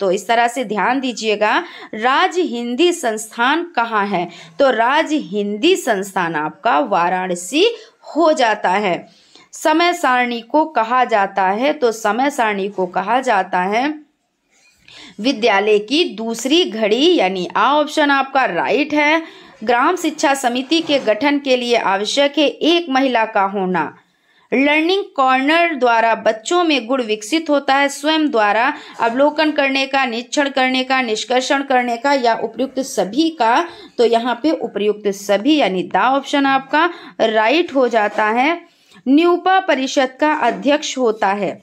तो इस तरह से ध्यान दीजिएगा राज हिंदी संस्थान कहाँ है तो राज हिंदी संस्थान आपका वाराणसी हो जाता है समय सारणी को कहा जाता है तो समय सारणी को कहा जाता है विद्यालय की दूसरी घड़ी यानी आ ऑप्शन आपका राइट है ग्राम शिक्षा समिति के गठन के लिए आवश्यक है एक महिला का होना लर्निंग कॉर्नर द्वारा बच्चों में गुण विकसित होता है स्वयं द्वारा अवलोकन करने का निरीक्षण करने का निष्कर्षण करने का या उपयुक्त सभी का तो यहाँ पे उपयुक्त सभी यानी द ऑप्शन आपका राइट हो जाता है न्यूपा परिषद का अध्यक्ष होता है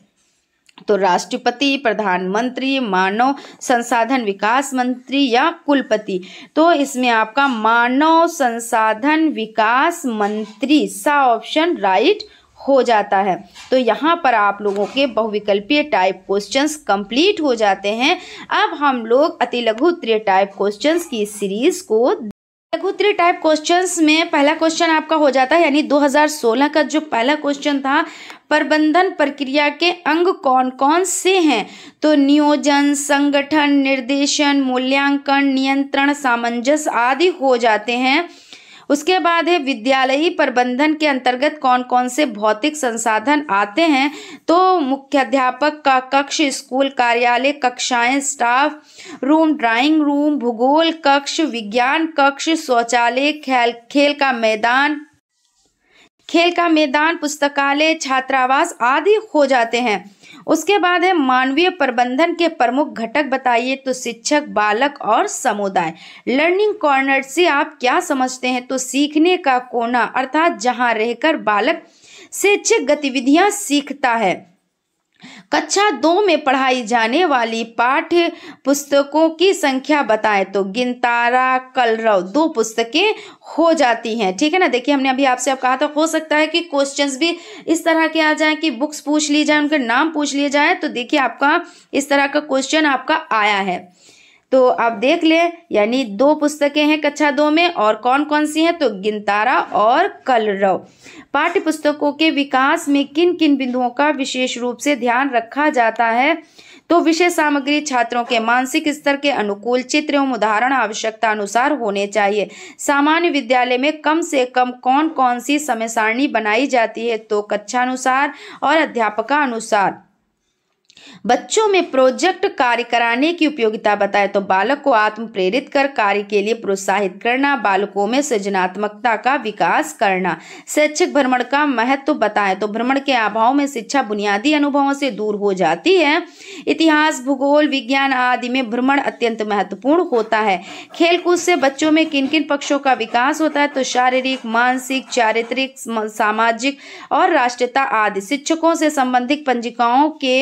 तो राष्ट्रपति प्रधानमंत्री मानव संसाधन विकास मंत्री या कुलपति तो इसमें आपका मानव संसाधन विकास मंत्री सा ऑप्शन राइट हो जाता है तो यहाँ पर आप लोगों के बहुविकल्पीय टाइप क्वेश्चंस कंप्लीट हो जाते हैं अब हम लोग अति लघु त्रिय टाइप क्वेश्चंस की सीरीज को लघुत्री टाइप क्वेश्चंस में पहला क्वेश्चन आपका हो जाता है यानी 2016 का जो पहला क्वेश्चन था प्रबंधन प्रक्रिया के अंग कौन कौन से हैं तो नियोजन संगठन निर्देशन मूल्यांकन नियंत्रण सामंजस्य आदि हो जाते हैं उसके बाद है विद्यालयी प्रबंधन के अंतर्गत कौन कौन से भौतिक संसाधन आते हैं तो मुख्याध्यापक का कक्ष स्कूल कार्यालय कक्षाएं स्टाफ रूम ड्राइंग रूम भूगोल कक्ष विज्ञान कक्ष शौचालय खेल खेल का मैदान खेल का मैदान पुस्तकालय छात्रावास आदि हो जाते हैं उसके बाद है मानवीय प्रबंधन के प्रमुख घटक बताइए तो शिक्षक बालक और समुदाय लर्निंग कॉर्नर से आप क्या समझते हैं तो सीखने का कोना अर्थात जहाँ रहकर बालक शैक्षिक गतिविधियां सीखता है कक्षा दो में पढ़ाई जाने वाली पाठ्य पुस्तकों की संख्या बताएं तो गिनतारा कलरव दो पुस्तकें हो जाती हैं ठीक है ना देखिए हमने अभी आपसे अब कहा था हो सकता है कि क्वेश्चंस भी इस तरह के आ जाएं कि बुक्स पूछ ली जाए उनके नाम पूछ लिए जाए तो देखिए आपका इस तरह का क्वेश्चन आपका आया है तो आप देख ले यानी दो पुस्तकें हैं कक्षा दो में और कौन कौन सी हैं तो गिनतारा और कलरव पाठ्य पुस्तकों के विकास में किन किन बिंदुओं का विशेष रूप से ध्यान रखा जाता है तो विषय सामग्री छात्रों के मानसिक स्तर के अनुकूल चित्र एवं उदाहरण आवश्यकता अनुसार होने चाहिए सामान्य विद्यालय में कम से कम कौन कौन सी समय सारणी बनाई जाती है तो कक्षानुसार और अध्यापका अनुसार बच्चों में प्रोजेक्ट कार्य कराने की उपयोगिता बताए तो बालक को आत्म प्रेरित कर कार्य के लिए प्रोत्साहित करना बालकों में सृजनात्मकता का विकास करना शैक्षिक भ्रमण का महत्व तो बताएं तो भ्रमण के अभाव में शिक्षा बुनियादी अनुभवों से दूर हो जाती है इतिहास भूगोल विज्ञान आदि में भ्रमण अत्यंत महत्वपूर्ण होता है खेलकूद से बच्चों में किन किन पक्षों का विकास होता है तो शारीरिक मानसिक चारित्रिक सामाजिक और राष्ट्रीयता आदि शिक्षकों से संबंधित पंजिकाओं के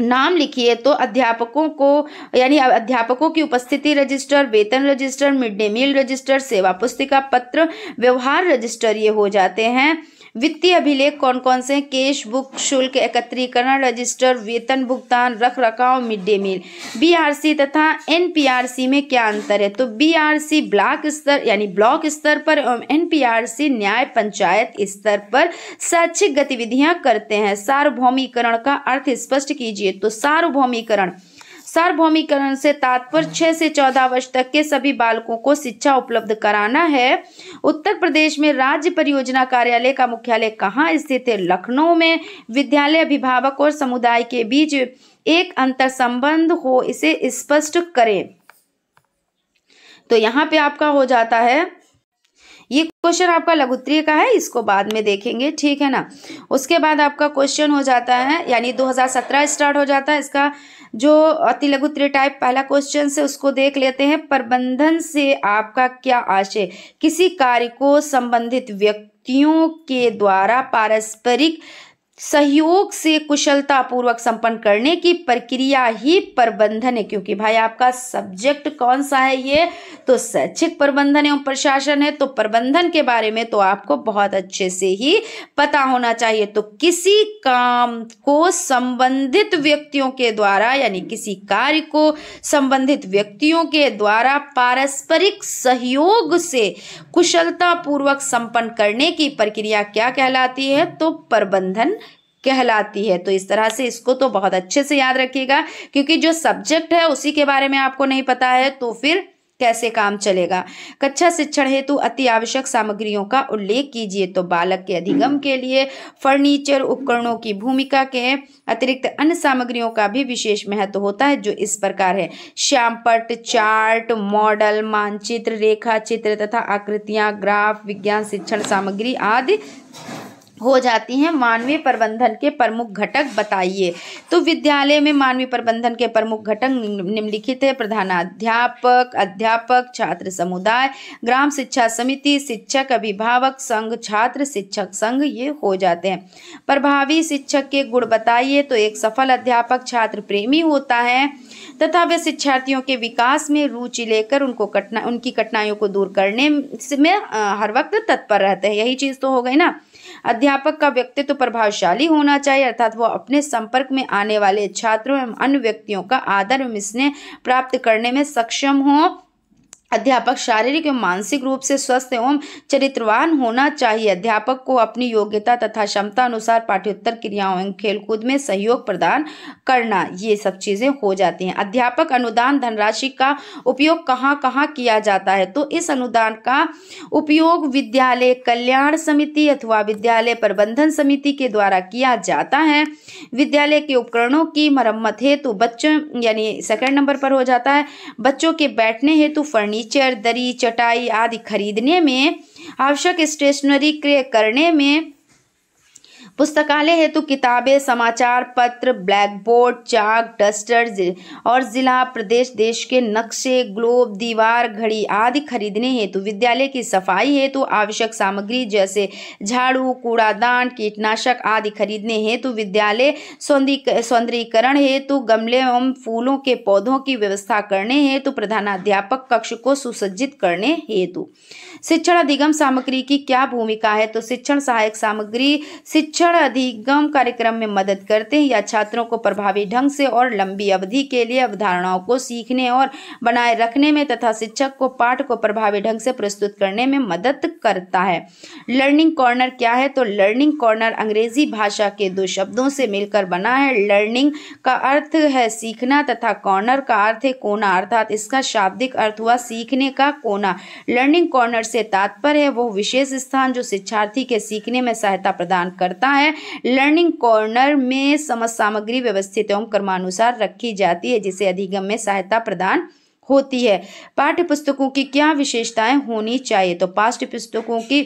नाम लिखिए तो अध्यापकों को यानी अध्यापकों की उपस्थिति रजिस्टर वेतन register mid day meal register सेवा पुस्तिका पत्र व्यवहार रजिस्टर ये हो जाते हैं वित्तीय अभिलेख कौन कौन से केश बुक शुल्क एकत्रीकरण रजिस्टर वेतन भुगतान रख रखाव मिड डे मील बी तथा एन में क्या अंतर है तो सी ब्लॉक स्तर यानी ब्लॉक स्तर पर एवं एनपीआरसी न्याय पंचायत स्तर पर शैक्षिक गतिविधियां करते हैं सार्वभौमिकरण का अर्थ स्पष्ट कीजिए तो सार्वभौमिकरण सार्वभौमिकरण से तात्पर्य छह से चौदह वर्ष तक के सभी बालकों को शिक्षा उपलब्ध कराना है उत्तर प्रदेश में राज्य परियोजना कार्यालय का मुख्यालय कहाँ स्थित है लखनऊ में विद्यालय अभिभावक और समुदाय के बीच एक अंतर संबंध हो इसे स्पष्ट करें तो यहाँ पे आपका हो जाता है ये क्वेश्चन आपका लघुत्तरीय का है इसको बाद में देखेंगे ठीक है ना उसके बाद आपका क्वेश्चन हो जाता है यानी 2017 स्टार्ट हो जाता है इसका जो अति लघु टाइप पहला क्वेश्चन से उसको देख लेते हैं प्रबंधन से आपका क्या आशय किसी कार्य को संबंधित व्यक्ति व्यक्तियों के द्वारा पारस्परिक सहयोग से कुशलतापूर्वक संपन्न करने की प्रक्रिया ही प्रबंधन है क्योंकि भाई आपका सब्जेक्ट कौन सा है ये तो शैक्षिक प्रबंधन एवं प्रशासन है तो प्रबंधन के बारे में तो आपको बहुत अच्छे से ही पता होना चाहिए तो किसी काम को संबंधित व्यक्तियों के द्वारा यानी किसी कार्य को संबंधित व्यक्तियों के द्वारा पारस्परिक सहयोग से कुशलतापूर्वक संपन्न करने की प्रक्रिया क्या कहलाती है तो प्रबंधन कहलाती है तो इस तरह से इसको तो बहुत अच्छे से याद रखिएगा क्योंकि जो सब्जेक्ट है उसी के बारे में आपको नहीं पता है तो फिर कैसे काम चलेगा कक्षा शिक्षण हेतु अति आवश्यक सामग्रियों का उल्लेख कीजिए तो बालक के अधिगम के लिए फर्नीचर उपकरणों की भूमिका के अतिरिक्त अन्य सामग्रियों का भी विशेष महत्व होता है जो इस प्रकार है श्यामपट चार्ट मॉडल मानचित्र रेखा चित्र तथा आकृतियां ग्राफ विज्ञान शिक्षण सामग्री आदि हो जाती हैं मानवीय प्रबंधन के प्रमुख घटक बताइए तो विद्यालय में मानवीय प्रबंधन के प्रमुख घटक निम्नलिखित है प्रधानाध्यापक अध्यापक छात्र समुदाय ग्राम शिक्षा समिति शिक्षक अभिभावक संघ छात्र शिक्षक संघ ये हो जाते हैं प्रभावी शिक्षक के गुण बताइए तो एक सफल अध्यापक छात्र प्रेमी होता है तथा वे शिक्षार्थियों के विकास में रुचि लेकर उनको कठिना उनकी कठिनाइयों को दूर करने में हर वक्त तत्पर रहते हैं यही चीज़ तो हो गई ना अध्यापक का व्यक्तित्व तो प्रभावशाली होना चाहिए अर्थात वो अपने संपर्क में आने वाले छात्रों एवं अन्य व्यक्तियों का आदर एवं स्नेह प्राप्त करने में सक्षम हों अध्यापक शारीरिक एवं मानसिक रूप से स्वस्थ एवं चरित्रवान होना चाहिए अध्यापक को अपनी योग्यता तथा क्षमता अनुसार पाठ्योत्तर क्रियाओं एवं खेलकूद में सहयोग प्रदान करना ये सब चीज़ें हो जाती हैं अध्यापक अनुदान धनराशि का उपयोग कहाँ कहाँ किया जाता है तो इस अनुदान का उपयोग विद्यालय कल्याण समिति अथवा विद्यालय प्रबंधन समिति के द्वारा किया जाता है विद्यालय के उपकरणों की मरम्मत हेतु बच्चों यानी सेकेंड नंबर पर हो जाता है बच्चों के बैठने हेतु फर्नीचर फर्नीचर दरी चटाई आदि खरीदने में आवश्यक स्टेशनरी क्रय करने में पुस्तकालय हेतु किताबें समाचार पत्र ब्लैक बोर्ड चाक डस्टर और जिला प्रदेश देश के नक्शे ग्लोब दीवार घड़ी आदि खरीदने हेतु विद्यालय की सफाई हेतु आवश्यक सामग्री जैसे झाड़ू कूड़ादान कीटनाशक आदि खरीदने हेतु विद्यालय सौंदर्यीकरण हेतु गमले एवं फूलों के पौधों की व्यवस्था करने हेतु प्रधानाध्यापक कक्ष को सुसज्जित करने हेतु शिक्षण अधिगम सामग्री की क्या भूमिका है तो शिक्षण सहायक सामग्री शिक्षण शिक्षण अधिगम कार्यक्रम में मदद करते हैं या छात्रों को प्रभावी ढंग से और लंबी अवधि के लिए अवधारणाओं को सीखने और बनाए रखने में तथा शिक्षक को पाठ को प्रभावी ढंग से प्रस्तुत करने में मदद करता है लर्निंग कॉर्नर क्या है तो लर्निंग कॉर्नर अंग्रेजी भाषा के दो शब्दों से मिलकर बना है लर्निंग का अर्थ है सीखना तथा कॉर्नर का अर्थ है कोना अर्थात इसका शाब्दिक अर्थ हुआ सीखने का कोना लर्निंग कॉर्नर से तात्पर्य है वह विशेष स्थान जो शिक्षार्थी के सीखने में सहायता प्रदान करता है लर्निंग कॉर्नर में समस्त सामग्री व्यवस्थित एवं क्रमानुसार रखी जाती है जिसे अधिगम में सहायता प्रदान होती है पाठ्य पुस्तकों की क्या विशेषताएं होनी चाहिए तो पाठ्य पुस्तकों की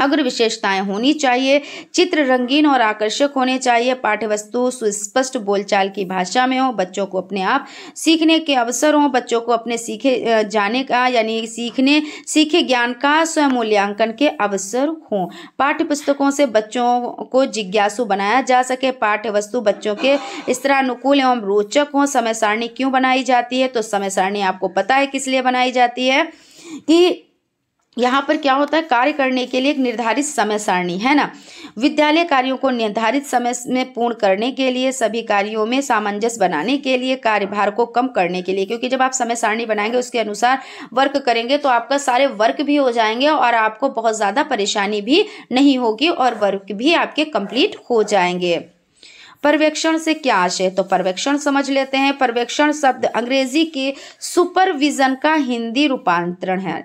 अग्र विशेषताएं होनी चाहिए चित्र रंगीन और आकर्षक होने चाहिए पाठ्य वस्तु सुस्पष्ट बोलचाल की भाषा में हो बच्चों को अपने आप सीखने के अवसर हों बच्चों को अपने सीखे जाने का यानी सीखने सीखे ज्ञान का स्वयं मूल्यांकन के अवसर हों पाठ्य पुस्तकों से बच्चों को जिज्ञासु बनाया जा सके पाठ्य वस्तु बच्चों के स्तरानुकूल एवं रोचक हों समय सारणी क्यों बनाई जाती है तो समय सारणी आपको पता है किस लिए बनाई जाती है कि यहाँ पर क्या होता है कार्य करने के लिए एक निर्धारित समय सारणी है ना विद्यालय कार्यों को निर्धारित समय में पूर्ण करने के लिए सभी कार्यों में सामंजस्य बनाने के लिए कार्यभार को कम करने के लिए क्योंकि जब आप समय सारणी बनाएंगे उसके अनुसार वर्क करेंगे तो आपका सारे वर्क भी हो जाएंगे और आपको बहुत ज़्यादा परेशानी भी नहीं होगी और वर्क भी आपके कंप्लीट हो जाएंगे पर्यवेक्षण से क्या आशय तो पर्यवेक्षण समझ लेते हैं पर्यवेक्षण शब्द अंग्रेजी के सुपरविजन का हिंदी रूपांतरण है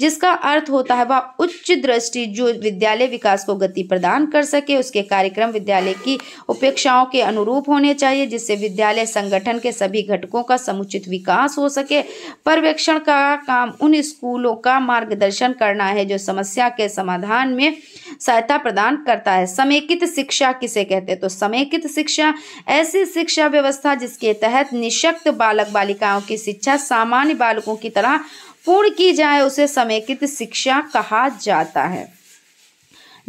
जिसका अर्थ होता है वह उच्च दृष्टि जो विद्यालय विकास को गति प्रदान कर सके उसके कार्यक्रम विद्यालय की उपेक्षाओं के अनुरूप होने चाहिए जिससे विद्यालय संगठन के सभी घटकों का समुचित विकास हो सके पर्यवेक्षण का काम उन स्कूलों का मार्गदर्शन करना है जो समस्या के समाधान में सहायता प्रदान करता है समेकित शिक्षा किसे कहते हैं तो समेकित शिक्षा ऐसी शिक्षा व्यवस्था जिसके तहत निशक्त बालक बालिकाओं की शिक्षा सामान्य बालकों की तरह पूर्ण की जाए उसे समेकित शिक्षा कहा जाता है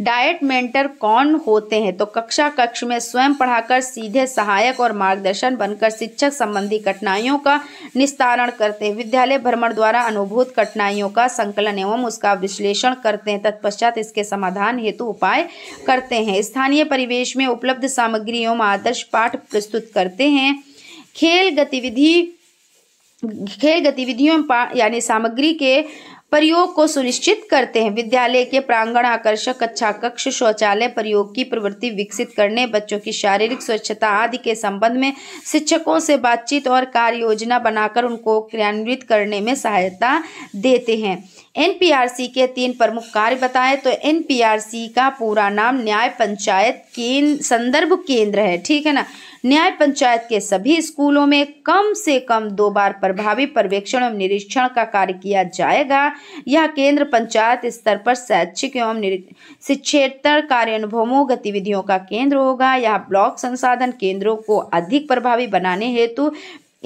डाइट मेंटर कौन होते हैं तो कक्षा कक्ष में स्वयं पढ़ाकर सीधे सहायक और मार्गदर्शन बनकर शिक्षक संबंधी कठिनाइयों का निस्तारण करते हैं विद्यालय भ्रमण द्वारा अनुभूत कठिनाइयों का संकलन एवं उसका विश्लेषण करते हैं तत्पश्चात इसके समाधान हेतु उपाय करते हैं स्थानीय परिवेश में उपलब्ध सामग्री एवं आदर्श पाठ प्रस्तुत करते हैं खेल गतिविधि खेल गतिविधियों यानी सामग्री के प्रयोग को सुनिश्चित करते हैं विद्यालय के प्रांगण आकर्षक कक्षा कक्ष शौचालय प्रयोग की प्रवृत्ति विकसित करने बच्चों की शारीरिक स्वच्छता आदि के संबंध में शिक्षकों से बातचीत और कार्य योजना बनाकर उनको क्रियान्वित करने में सहायता देते हैं एनपीआरसी के तीन प्रमुख कार्य बताएं तो एनपीआरसी का पूरा नाम न्याय पंचायत केंद्र संदर्भ केंद्र है ठीक है ना न्याय पंचायत के सभी स्कूलों में कम से कम दो बार प्रभावी पर्यवेक्षण एवं निरीक्षण का कार्य किया जाएगा यह केंद्र पंचायत स्तर पर शैक्षिक एवं शिक्षेतर अनुभवों गतिविधियों का केंद्र होगा यह ब्लॉक संसाधन केंद्रों को अधिक प्रभावी बनाने हेतु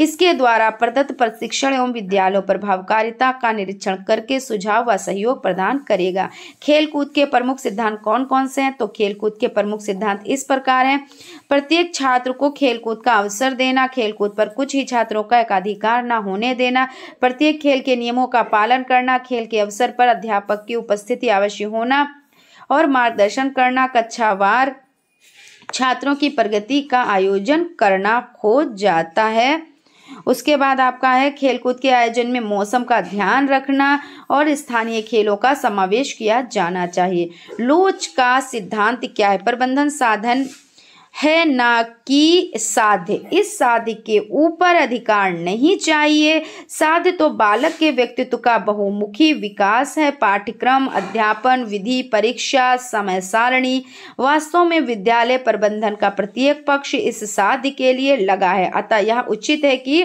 इसके द्वारा प्रदत्त प्रशिक्षण एवं विद्यालयों प्रभावकारिता का निरीक्षण करके सुझाव व सहयोग प्रदान करेगा खेलकूद के प्रमुख सिद्धांत कौन कौन से हैं तो खेलकूद के प्रमुख सिद्धांत इस प्रकार हैं प्रत्येक छात्र को खेलकूद का अवसर देना खेलकूद पर कुछ ही छात्रों का एकाधिकार न होने देना प्रत्येक खेल के नियमों का पालन करना खेल के अवसर पर अध्यापक की उपस्थिति अवश्य होना और मार्गदर्शन करना कक्षावार छात्रों की प्रगति का आयोजन करना हो जाता है उसके बाद आपका है खेलकूद के आयोजन में मौसम का ध्यान रखना और स्थानीय खेलों का समावेश किया जाना चाहिए लोच का सिद्धांत क्या है प्रबंधन साधन है ना कि साध्य इस साध के ऊपर अधिकार नहीं चाहिए साध तो बालक के व्यक्तित्व का बहुमुखी विकास है पाठ्यक्रम अध्यापन विधि परीक्षा समय सारणी वास्तव में विद्यालय प्रबंधन का प्रत्येक पक्ष इस साध्य के लिए लगा है अतः यह उचित है कि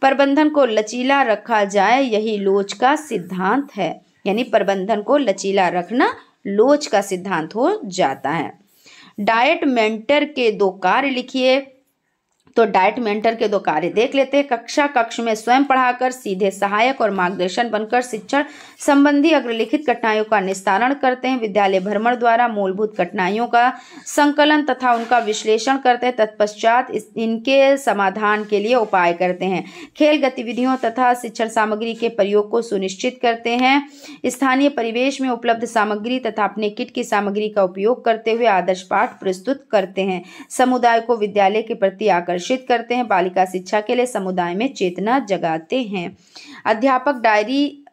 प्रबंधन को लचीला रखा जाए यही लोच का सिद्धांत है यानी प्रबंधन को लचीला रखना लोच का सिद्धांत हो जाता है डाइट मेंटर के दो कार्य लिखिए तो डाइट मेंटर के दो कार्य देख लेते हैं कक्षा कक्ष में स्वयं पढ़ाकर सीधे सहायक और मार्गदर्शन बनकर शिक्षण संबंधी अग्रलिखित कठिनाइयों का निस्तारण करते हैं विद्यालय भ्रमण द्वारा मूलभूत कठिनाइयों का संकलन तथा उनका विश्लेषण करते हैं तत्पश्चात इनके समाधान के लिए उपाय करते हैं खेल गतिविधियों तथा शिक्षण सामग्री के प्रयोग को सुनिश्चित करते हैं स्थानीय परिवेश में उपलब्ध सामग्री तथा अपने किट की सामग्री का उपयोग करते हुए आदर्श पाठ प्रस्तुत करते हैं समुदाय को विद्यालय के प्रति आकर्षण घोषित करते हैं बालिका शिक्षा के लिए समुदाय में चेतना जगाते हैं अध्यापक डायरी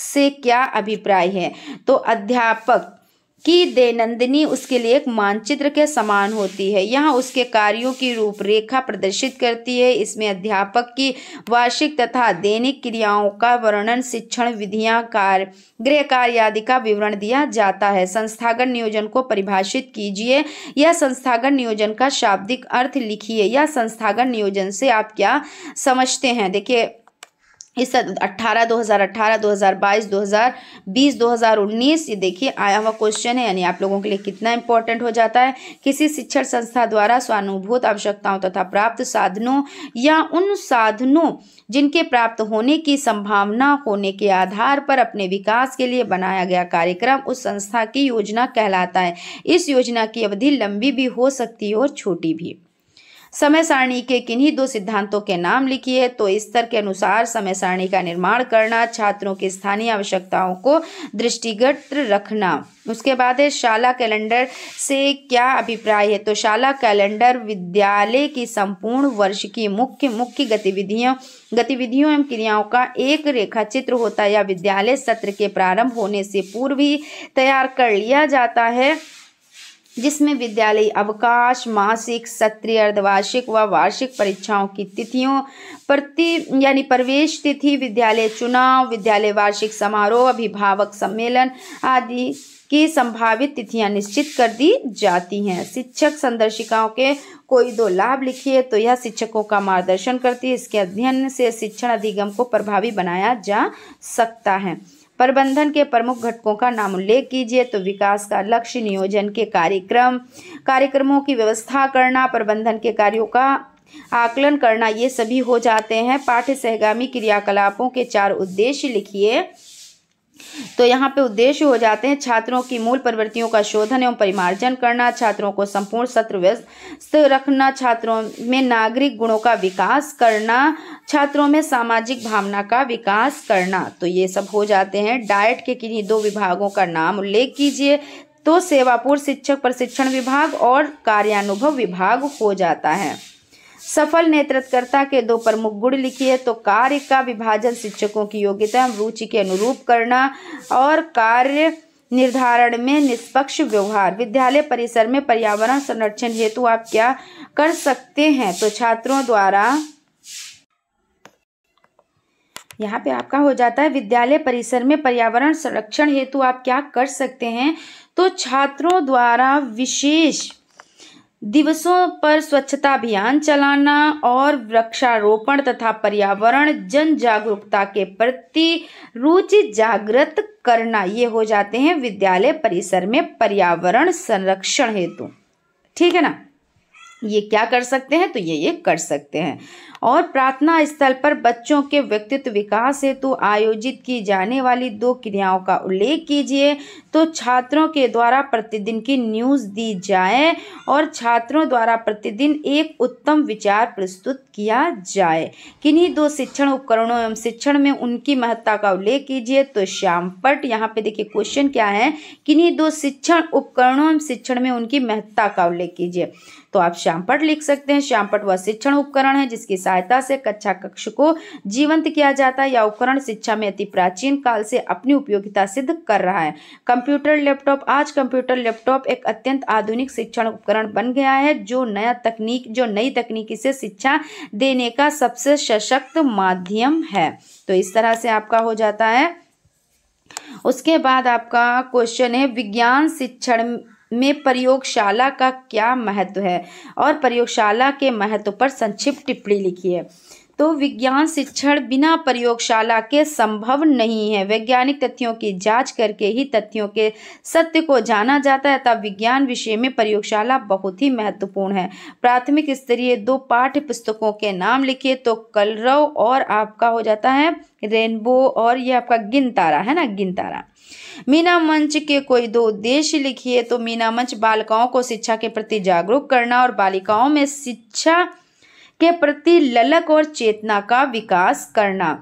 से क्या अभिप्राय है तो अध्यापक कि देनंदिनी उसके लिए एक मानचित्र के समान होती है यहाँ उसके कार्यों की रूपरेखा प्रदर्शित करती है इसमें अध्यापक की वार्षिक तथा दैनिक क्रियाओं का वर्णन शिक्षण विधियाँ कार्य गृह कार्य आदि का विवरण दिया जाता है संस्थागत नियोजन को परिभाषित कीजिए या संस्थागत नियोजन का शाब्दिक अर्थ लिखिए या संस्थागत नियोजन से आप क्या समझते हैं देखिए इस अट्ठारह दो हज़ार अट्ठारह दो हज़ार बाईस दो हज़ार बीस दो हज़ार उन्नीस ये देखिए आया हुआ क्वेश्चन है यानी आप लोगों के लिए कितना इंपॉर्टेंट हो जाता है किसी शिक्षण संस्था द्वारा स्वानुभूत आवश्यकताओं तथा प्राप्त साधनों या उन साधनों जिनके प्राप्त होने की संभावना होने के आधार पर अपने विकास के लिए बनाया गया कार्यक्रम उस संस्था की योजना कहलाता है इस योजना की अवधि लंबी भी हो सकती है और छोटी भी समय सारणी के किन्हीं दो सिद्धांतों के नाम लिखिए तो स्तर के अनुसार समय सारणी का निर्माण करना छात्रों की स्थानीय आवश्यकताओं को दृष्टिगत रखना उसके बाद है शाला कैलेंडर से क्या अभिप्राय है तो शाला कैलेंडर विद्यालय की संपूर्ण वर्ष की मुख्य मुख्य गतिविधियों गतिविधियों एवं क्रियाओं का एक रेखा चित्र होता है या विद्यालय सत्र के प्रारंभ होने से पूर्व ही तैयार कर लिया जाता है जिसमें विद्यालय अवकाश मासिक सत्रीय अर्धवार्षिक व वार्षिक परीक्षाओं की तिथियों प्रति यानी प्रवेश तिथि विद्यालय चुनाव विद्यालय वार्षिक समारोह अभिभावक सम्मेलन आदि की संभावित तिथियां निश्चित कर दी जाती हैं शिक्षक संदर्शिकाओं के कोई दो लाभ लिखिए तो यह शिक्षकों का मार्गदर्शन करती है इसके अध्ययन से शिक्षण अधिगम को प्रभावी बनाया जा सकता है प्रबंधन के प्रमुख घटकों का नाम उल्लेख कीजिए तो विकास का लक्ष्य नियोजन के कार्यक्रम कार्यक्रमों की व्यवस्था करना प्रबंधन के कार्यों का आकलन करना ये सभी हो जाते हैं पाठ्य सहगामी क्रियाकलापों के चार उद्देश्य लिखिए तो यहाँ पे उद्देश्य हो जाते हैं छात्रों की मूल प्रवृत्तियों का शोधन एवं परिमार्जन करना छात्रों को संपूर्ण सत्र व्यस्त रखना छात्रों में नागरिक गुणों का विकास करना छात्रों में सामाजिक भावना का विकास करना तो ये सब हो जाते हैं डाइट के किन्हीं दो विभागों का नाम उल्लेख कीजिए तो सेवापूर्ण शिक्षक प्रशिक्षण विभाग और कार्यानुभव विभाग हो जाता है सफल नेतृत्वकर्ता के दो प्रमुख गुण लिखिए तो कार्य का विभाजन शिक्षकों की योग्यता रुचि के अनुरूप करना और कार्य निर्धारण में निष्पक्ष व्यवहार विद्यालय परिसर में पर्यावरण संरक्षण हेतु आप क्या कर सकते हैं तो छात्रों द्वारा यहाँ पे आपका हो जाता है विद्यालय परिसर में पर्यावरण संरक्षण हेतु आप क्या कर सकते हैं तो छात्रों द्वारा विशेष दिवसों पर स्वच्छता अभियान चलाना और वृक्षारोपण तथा पर्यावरण जन जागरूकता के प्रति रुचि जागृत करना ये हो जाते हैं विद्यालय परिसर में पर्यावरण संरक्षण हेतु ठीक है ना ये क्या कर सकते हैं तो ये ये कर सकते हैं और प्रार्थना स्थल पर बच्चों के व्यक्तित्व विकास हेतु आयोजित की जाने वाली दो क्रियाओं का उल्लेख कीजिए तो छात्रों के द्वारा प्रतिदिन की न्यूज़ दी जाए और छात्रों द्वारा प्रतिदिन एक उत्तम विचार प्रस्तुत किया जाए किन्हीं दो शिक्षण उपकरणों एवं शिक्षण में उनकी महत्ता का उल्लेख कीजिए तो श्याम पट यहाँ पे देखिए क्वेश्चन क्या है किन्हीं दो शिक्षण उपकरणों एवं शिक्षण में उनकी महत्ता का उल्लेख कीजिए तो आप श्यामपट लिख सकते हैं श्यामपट वह शिक्षण उपकरण है जिसकी सहायता से कक्षा कक्ष को जीवंत किया जाता है या उपकरण शिक्षा में अति प्राचीन काल से अपनी उपयोगिता सिद्ध कर रहा है कंप्यूटर लैपटॉप आज कंप्यूटर लैपटॉप एक अत्यंत आधुनिक शिक्षण उपकरण बन गया है जो नया तकनीक जो नई तकनीकी से शिक्षा देने का सबसे सशक्त माध्यम है तो इस तरह से आपका हो जाता है उसके बाद आपका क्वेश्चन है विज्ञान शिक्षण में प्रयोगशाला का क्या महत्व है और प्रयोगशाला के महत्व पर संक्षिप्त टिप्पणी लिखी है तो विज्ञान शिक्षण बिना प्रयोगशाला के संभव नहीं है वैज्ञानिक तथ्यों की जांच करके ही तथ्यों के सत्य को जाना जाता है तब विज्ञान विषय में प्रयोगशाला बहुत ही महत्वपूर्ण है प्राथमिक स्तरीय दो पाठ्य पुस्तकों के नाम लिखिए तो कलरव और आपका हो जाता है रेनबो और ये आपका गिन तारा है ना गिन तारा मीना मंच के कोई दो उद्देश्य लिखिए तो मीना मंच बालिकाओं को शिक्षा के प्रति जागरूक करना और बालिकाओं में शिक्षा के प्रति ललक और चेतना का विकास करना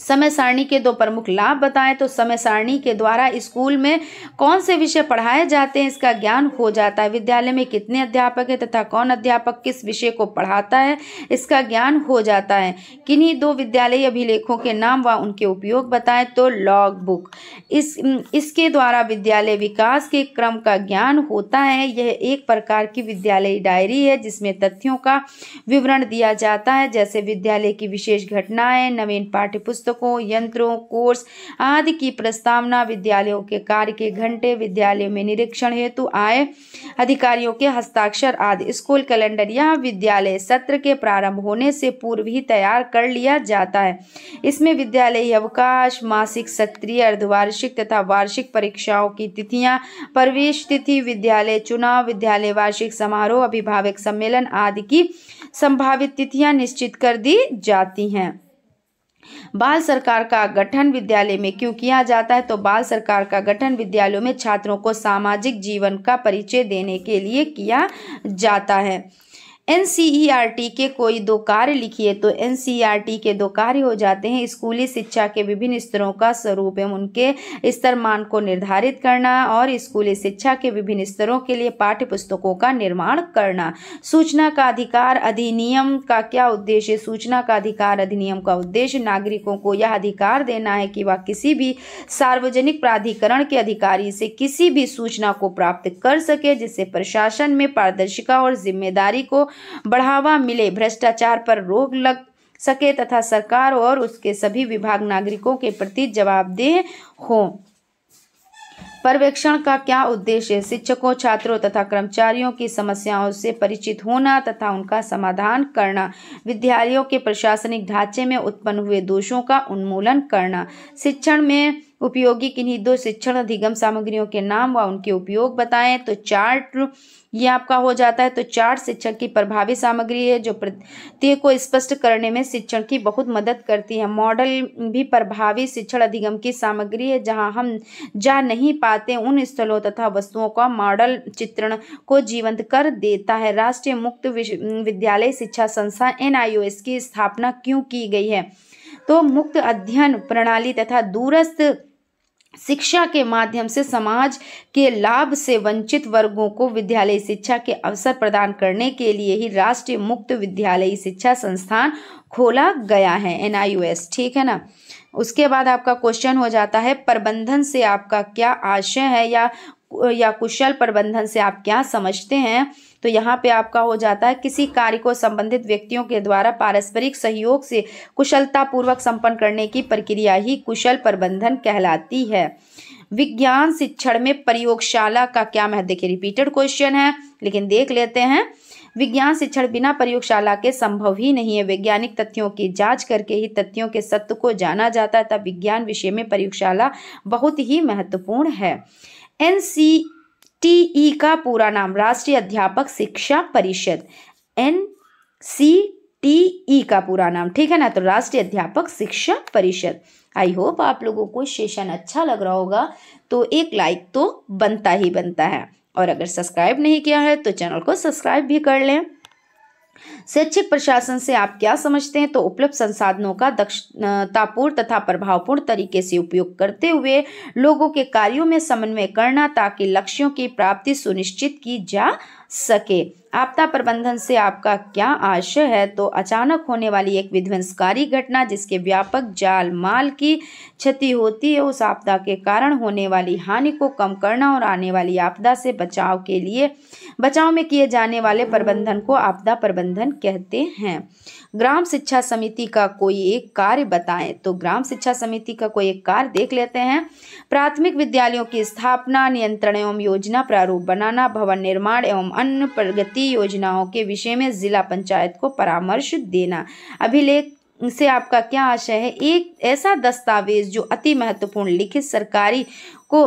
समय सारणी के दो प्रमुख लाभ बताएं तो समय सारणी के द्वारा स्कूल में कौन से विषय पढ़ाए जाते हैं इसका ज्ञान हो जाता है विद्यालय में कितने अध्यापक हैं तथा कौन अध्यापक किस विषय को पढ़ाता है इसका ज्ञान हो जाता है किन्हीं दो विद्यालय अभिलेखों के नाम व उनके उपयोग बताएं तो लॉग बुक इस इसके द्वारा विद्यालय विकास के क्रम का ज्ञान होता है यह एक प्रकार की विद्यालयी डायरी है जिसमें तथ्यों का विवरण दिया जाता है जैसे विद्यालय की विशेष घटनाएं नवीन पाठ्यपुस्तक पुस्तकों यंत्रों कोर्स आदि की प्रस्तावना विद्यालयों के कार्य के घंटे विद्यालयों में निरीक्षण हेतु आए अधिकारियों के हस्ताक्षर आदि स्कूल कैलेंडर या विद्यालय सत्र के प्रारंभ होने से पूर्व ही तैयार कर लिया जाता है इसमें विद्यालय अवकाश मासिक सत्रीय अर्धवार्षिक तथा वार्षिक परीक्षाओं की तिथियां प्रवेश तिथि विद्यालय चुनाव विद्यालय वार्षिक समारोह अभिभावक सम्मेलन आदि की संभावित तिथियां निश्चित कर दी जाती हैं बाल सरकार का गठन विद्यालय में क्यों किया जाता है तो बाल सरकार का गठन विद्यालयों में छात्रों को सामाजिक जीवन का परिचय देने के लिए किया जाता है एन के कोई दो कार्य लिखिए तो एन के दो कार्य हो जाते हैं स्कूली शिक्षा के विभिन्न स्तरों का स्वरूप एवं उनके स्तर मान को निर्धारित करना और स्कूली शिक्षा के विभिन्न स्तरों के लिए पाठ्य पुस्तकों का निर्माण करना सूचना का अधिकार अधिनियम का क्या उद्देश्य सूचना का अधिकार अधिनियम का उद्देश्य नागरिकों को यह अधिकार देना है कि वह किसी भी सार्वजनिक प्राधिकरण के अधिकारी से किसी भी सूचना को प्राप्त कर सके जिससे प्रशासन में पारदर्शिता और जिम्मेदारी को बढ़ावा मिले भ्रष्टाचार पर रोक लग सके तथा सरकार और उसके सभी विभाग नागरिकों के प्रति जवाबदेह हो पर्यवेक्षण का क्या उद्देश्य शिक्षकों छात्रों तथा कर्मचारियों की समस्याओं से परिचित होना तथा उनका समाधान करना विद्यालयों के प्रशासनिक ढांचे में उत्पन्न हुए दोषों का उन्मूलन करना शिक्षण में उपयोगी किन्हीं दो शिक्षण अधिगम सामग्रियों के नाम व उनके उपयोग बताएं तो चार्ट ये आपका हो जाता है तो चार शिक्षक की प्रभावी सामग्री है जो प्रत्येक को स्पष्ट करने में शिक्षण की बहुत मदद करती है मॉडल भी प्रभावी शिक्षण अधिगम की सामग्री है जहाँ हम जा नहीं पाते उन स्थलों तथा वस्तुओं का मॉडल चित्रण को जीवंत कर देता है राष्ट्रीय मुक्त विद्यालय शिक्षा संस्था एन की स्थापना क्यों की गई है तो मुक्त अध्ययन प्रणाली तथा दूरस्थ शिक्षा के माध्यम से समाज के लाभ से वंचित वर्गों को विद्यालय शिक्षा के अवसर प्रदान करने के लिए ही राष्ट्रीय मुक्त विद्यालयी शिक्षा संस्थान खोला गया है एन ठीक है ना उसके बाद आपका क्वेश्चन हो जाता है प्रबंधन से आपका क्या आशय है या या कुशल प्रबंधन से आप क्या समझते हैं तो यहाँ पे आपका हो जाता है किसी कार्य को संबंधित व्यक्तियों के द्वारा पारस्परिक सहयोग से कुशलतापूर्वक संपन्न करने की प्रक्रिया ही कुशल प्रबंधन कहलाती है विज्ञान शिक्षण में प्रयोगशाला का क्या महत्व देखिए रिपीटेड क्वेश्चन है लेकिन देख लेते हैं विज्ञान शिक्षण बिना प्रयोगशाला के संभव ही नहीं है वैज्ञानिक तथ्यों की जांच करके ही तथ्यों के सत्य को जाना जाता है तब विज्ञान विषय में प्रयोगशाला बहुत ही महत्वपूर्ण है एन सी टीई e का पूरा नाम राष्ट्रीय अध्यापक शिक्षा परिषद एन सी टी ई का पूरा नाम ठीक है ना तो राष्ट्रीय अध्यापक शिक्षा परिषद आई होप आप लोगों को सेशन अच्छा लग रहा होगा तो एक लाइक तो बनता ही बनता है और अगर सब्सक्राइब नहीं किया है तो चैनल को सब्सक्राइब भी कर लें शैक्षिक प्रशासन से आप क्या समझते हैं तो उपलब्ध संसाधनों का दक्षतापूर्ण तथा प्रभावपूर्ण तरीके से उपयोग करते हुए लोगों के कार्यों में समन्वय करना ताकि लक्ष्यों की प्राप्ति सुनिश्चित की जा सके आपदा प्रबंधन से आपका क्या आशय है तो अचानक होने वाली एक विध्वंसकारी घटना जिसके व्यापक जाल माल की क्षति होती है उस आपदा के कारण होने वाली हानि को कम करना और आने वाली आपदा से बचाव के लिए बचाव में किए जाने वाले प्रबंधन को आपदा प्रबंधन कहते हैं ग्राम शिक्षा समिति का कोई एक कार्य बताएं तो ग्राम शिक्षा समिति का कोई एक कार्य देख लेते हैं प्राथमिक विद्यालयों की स्थापना नियंत्रण एवं योजना प्रारूप बनाना भवन निर्माण एवं अन्य प्रगति योजनाओं के विषय में जिला पंचायत को परामर्श देना अभिलेख से आपका क्या आशय है एक ऐसा दस्तावेज जो अति महत्वपूर्ण लिखित सरकारी को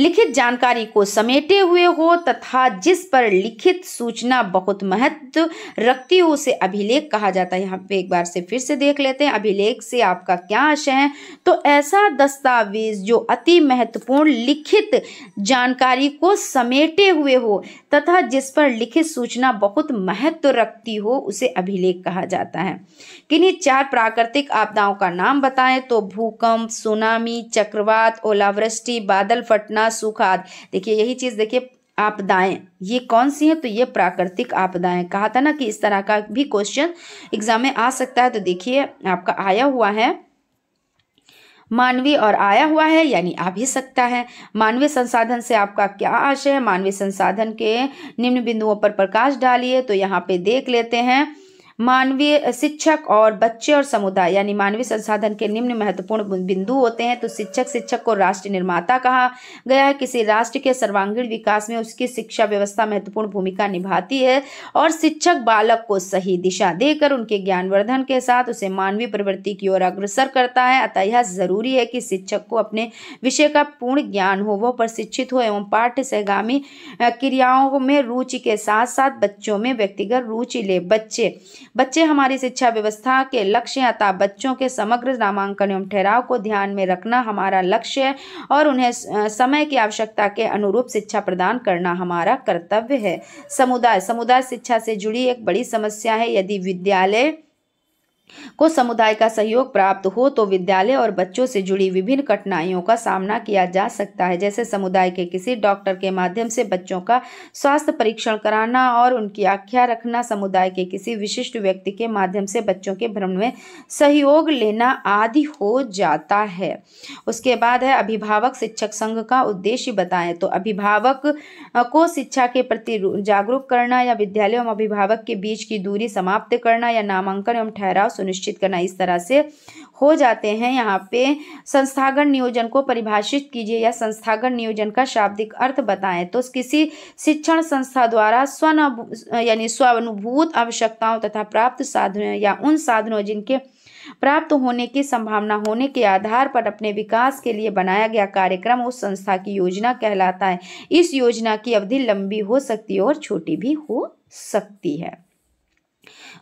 लिखित जानकारी को समेटे हुए हो तथा जिस पर लिखित सूचना बहुत महत्व रखती हो उसे अभिलेख कहा जाता है यहाँ पे एक बार से फिर से देख लेते हैं अभिलेख से आपका क्या आशय है तो ऐसा दस्तावेज जो अति महत्वपूर्ण लिखित जानकारी को समेटे हुए हो तथा जिस पर लिखित सूचना बहुत महत्व रखती हो उसे अभिलेख कहा जाता है किन्हीं चार प्राकृतिक आपदाओं का नाम बताएं तो भूकंप सुनामी चक्रवात ओलावृष्टि बादल फटना आपदा सुख आदि देखिए यही चीज़ देखिए आपदाएं ये कौन सी हैं तो ये प्राकृतिक आपदाएं कहा था ना कि इस तरह का भी क्वेश्चन एग्जाम में आ सकता है तो देखिए आपका आया हुआ है मानवीय और आया हुआ है यानी आ भी सकता है मानवीय संसाधन से आपका क्या आशय है मानवीय संसाधन के निम्न बिंदुओं पर प्रकाश डालिए तो यहाँ पे देख लेते हैं मानवीय शिक्षक और बच्चे और समुदाय यानी मानवीय संसाधन के निम्न महत्वपूर्ण बिंदु होते हैं तो शिक्षक शिक्षक को राष्ट्र निर्माता कहा गया है किसी राष्ट्र के सर्वांगीण विकास में उसकी शिक्षा व्यवस्था महत्वपूर्ण भूमिका निभाती है और शिक्षक बालक को सही दिशा देकर उनके ज्ञानवर्धन के साथ उसे मानवीय प्रवृत्ति की ओर अग्रसर करता है अतः यह जरूरी है कि शिक्षक को अपने विषय का पूर्ण ज्ञान हो वह प्रशिक्षित हो एवं पाठ्य सहगामी क्रियाओं में रुचि के साथ साथ बच्चों में व्यक्तिगत रुचि ले बच्चे बच्चे हमारी शिक्षा व्यवस्था के लक्ष्य अथा बच्चों के समग्र नामांकन एवं ठहराव को ध्यान में रखना हमारा लक्ष्य है और उन्हें समय की आवश्यकता के अनुरूप शिक्षा प्रदान करना हमारा कर्तव्य है समुदाय समुदाय शिक्षा से जुड़ी एक बड़ी समस्या है यदि विद्यालय को समुदाय का सहयोग प्राप्त हो तो विद्यालय और बच्चों से जुड़ी विभिन्न कठिनाइयों का सामना किया जा सकता है जैसे समुदाय के किसी डॉक्टर के माध्यम से बच्चों का स्वास्थ्य परीक्षण कराना और उनकी आख्या रखना समुदाय के किसी विशिष्ट व्यक्ति के माध्यम से बच्चों के भ्रमण में सहयोग लेना आदि हो जाता है उसके बाद है अभिभावक शिक्षक संघ का उद्देश्य बताएं तो अभिभावक को शिक्षा के प्रति जागरूक करना या विद्यालय एवं अभिभावक के बीच की दूरी समाप्त करना या नामांकन एवं ठहराव सुनिश्चित करना इस तरह से हो जाते हैं यहाँ पे संस्थागत नियोजन को परिभाषित कीजिए या संस्थागत नियोजन का शाब्दिक अर्थ बताएं तो किसी शिक्षण संस्था द्वारा स्वर्ण यानी स्वानुभूत आवश्यकताओं तथा प्राप्त साधनों या उन साधनों जिनके प्राप्त होने की संभावना होने के आधार पर अपने विकास के लिए बनाया गया कार्यक्रम उस संस्था की योजना कहलाता है इस योजना की अवधि लंबी हो सकती है और छोटी भी हो सकती है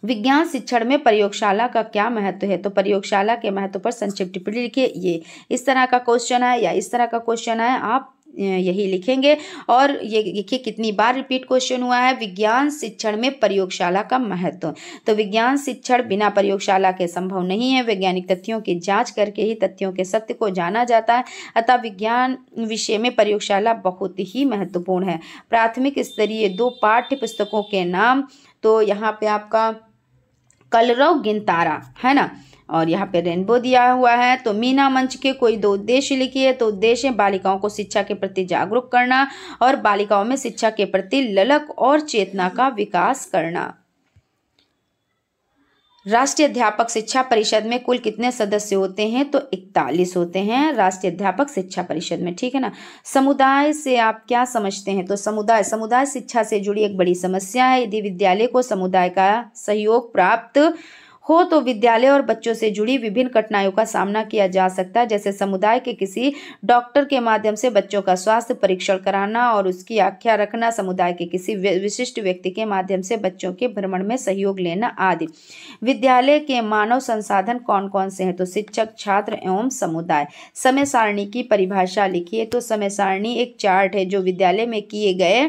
विज्ञान शिक्षण में प्रयोगशाला का क्या महत्व है तो प्रयोगशाला के महत्व पर संक्षिप्त टिप्पणी लिखिए ये इस तरह का क्वेश्चन है या इस तरह का क्वेश्चन है आप यही लिखेंगे और ये देखिए कितनी बार रिपीट क्वेश्चन हुआ है विज्ञान शिक्षण में प्रयोगशाला का महत्व तो विज्ञान शिक्षण बिना प्रयोगशाला के संभव नहीं है वैज्ञानिक तथ्यों की जांच करके ही तथ्यों के सत्य को जाना जाता है अतः विज्ञान विषय में प्रयोगशाला बहुत ही महत्वपूर्ण है प्राथमिक स्तरीय दो पाठ्य पुस्तकों के नाम तो यहाँ पे आपका कलरव गिनतारा है ना और यहाँ पे रेनबो दिया हुआ है तो मीना मंच के कोई दो उद्देश्य लिखिए तो उद्देश्य बालिकाओं को शिक्षा के प्रति जागरूक करना और बालिकाओं में शिक्षा के प्रति ललक और चेतना का विकास करना राष्ट्रीय अध्यापक शिक्षा परिषद में कुल कितने सदस्य होते हैं तो 41 होते हैं राष्ट्रीय अध्यापक शिक्षा परिषद में ठीक है ना समुदाय से आप क्या समझते हैं तो समुदाय समुदाय शिक्षा से जुड़ी एक बड़ी समस्या है यदि विद्यालय को समुदाय का सहयोग प्राप्त हो तो विद्यालय और बच्चों से जुड़ी विभिन्न कठिनाइयों का सामना किया जा सकता है जैसे समुदाय के किसी डॉक्टर के माध्यम से बच्चों का स्वास्थ्य परीक्षण कराना और उसकी आख्या रखना समुदाय के किसी विशिष्ट व्यक्ति के माध्यम से बच्चों के भ्रमण में सहयोग लेना आदि विद्यालय के मानव संसाधन कौन कौन से हैं तो शिक्षक छात्र एवं समुदाय समय सारणी की परिभाषा लिखिए तो समय सारणी एक चार्ट है जो विद्यालय में किए गए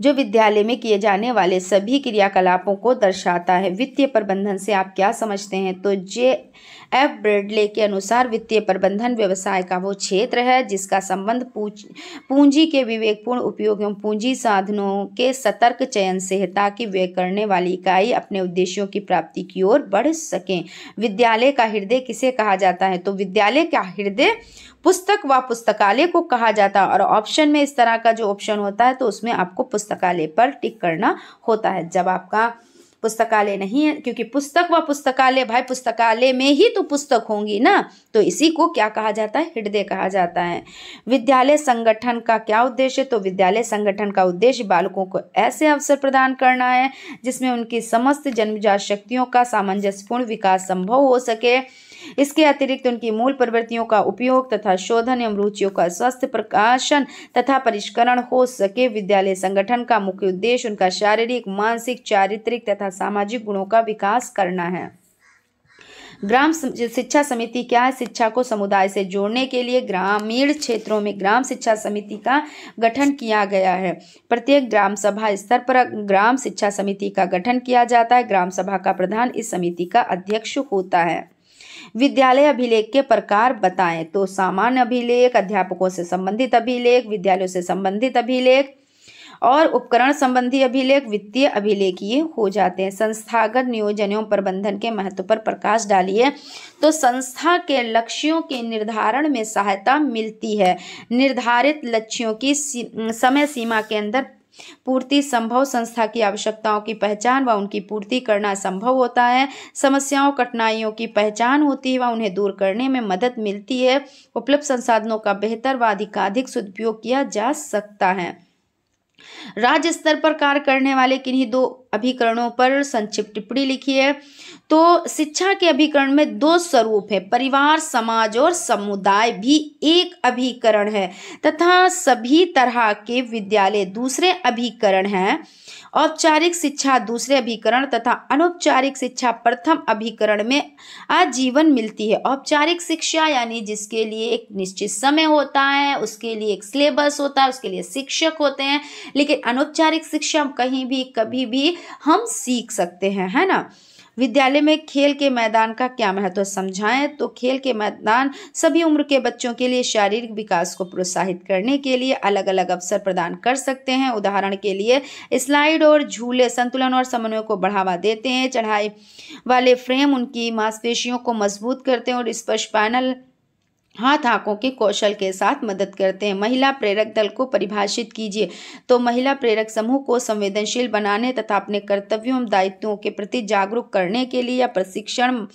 जो विद्यालय में किए जाने वाले सभी क्रियाकलापों को दर्शाता है वित्तीय प्रबंधन से आप क्या समझते हैं तो जे एफ ब्रेडले के अनुसार वित्तीय प्रबंधन व्यवसाय का वो क्षेत्र है जिसका संबंध पूंजी के विवेकपूर्ण उपयोग एवं पूंजी साधनों के सतर्क चयन से है ताकि व्यय करने वाली इकाई अपने उद्देश्यों की प्राप्ति की ओर बढ़ सकें विद्यालय का हृदय किसे कहा जाता है तो विद्यालय का हृदय पुस्तक व पुस्तकालय को कहा जाता है और ऑप्शन में इस तरह का जो ऑप्शन होता है तो उसमें आपको पुस्तकालय पर टिक करना होता है जब आपका पुस्तकालय नहीं है क्योंकि पुस्तक व पुस्तकालय भाई पुस्तकालय में ही तो पुस्तक होंगी ना तो इसी को क्या कहा जाता है हृदय कहा जाता है विद्यालय संगठन का क्या उद्देश्य तो विद्यालय संगठन का उद्देश्य बालकों को ऐसे अवसर प्रदान करना है जिसमें उनकी समस्त जन्मजात शक्तियों का सामंजस्यपूर्ण विकास संभव हो सके इसके अतिरिक्त उनकी मूल प्रवृत्तियों का उपयोग तथा शोधन एवं रुचियों का स्वस्थ प्रकाशन तथा परिष्करण हो सके विद्यालय संगठन का मुख्य उद्देश्य उनका शारीरिक मानसिक चारित्रिक तथा सामाजिक गुणों का विकास करना है ग्राम शिक्षा समिति क्या है शिक्षा को समुदाय से जोड़ने के लिए ग्रामीण क्षेत्रों में ग्राम शिक्षा समिति का गठन किया गया है प्रत्येक ग्राम सभा स्तर पर ग्राम शिक्षा समिति का गठन किया जाता है ग्राम सभा का प्रधान इस समिति का अध्यक्ष होता है विद्यालय अभिलेख के प्रकार बताएं तो सामान्य अभिलेख अध्यापकों से संबंधित अभिलेख विद्यालयों से संबंधित अभिलेख और उपकरण संबंधी अभिलेख वित्तीय अभिलेख ये हो जाते हैं संस्थागत नियोजन एवं प्रबंधन के महत्व पर प्रकाश डालिए तो संस्था के लक्ष्यों के निर्धारण में सहायता मिलती है निर्धारित लक्ष्यों की समय सीमा के अंदर पूर्ति संभव संस्था की आवश्यकताओं की पहचान व उनकी पूर्ति करना संभव होता है समस्याओं कठिनाइयों की पहचान होती है व उन्हें दूर करने में मदद मिलती है उपलब्ध संसाधनों का बेहतर व अधिकाधिक सदुपयोग किया जा सकता है राज्य स्तर पर कार्य करने वाले किन्हीं दो अभिकरणों पर संक्षिप्त टिप्पणी लिखी है तो शिक्षा के अभिकरण में दो स्वरूप है परिवार समाज और समुदाय भी एक अभिकरण है तथा सभी तरह के विद्यालय दूसरे अभिकरण हैं औपचारिक शिक्षा दूसरे अभिकरण तथा अनौपचारिक शिक्षा प्रथम अभिकरण में आजीवन मिलती है औपचारिक शिक्षा यानी जिसके लिए एक निश्चित समय होता है उसके लिए एक सिलेबस होता है उसके लिए शिक्षक होते हैं लेकिन अनौपचारिक शिक्षा कहीं भी कभी भी हम सीख सकते हैं है ना विद्यालय में खेल के मैदान का क्या महत्व समझाएं तो खेल के मैदान सभी उम्र के बच्चों के लिए शारीरिक विकास को प्रोत्साहित करने के लिए अलग अलग अवसर प्रदान कर सकते हैं उदाहरण के लिए स्लाइड और झूले संतुलन और समन्वय को बढ़ावा देते हैं चढ़ाई वाले फ्रेम उनकी मांसपेशियों को मजबूत करते हैं और स्पर्श पैनल हाथ आंखों के कौशल के साथ मदद करते हैं महिला प्रेरक दल को परिभाषित कीजिए तो महिला प्रेरक समूह को संवेदनशील बनाने तथा अपने कर्तव्यों एवं दायित्वों के प्रति जागरूक करने के लिए प्रशिक्षण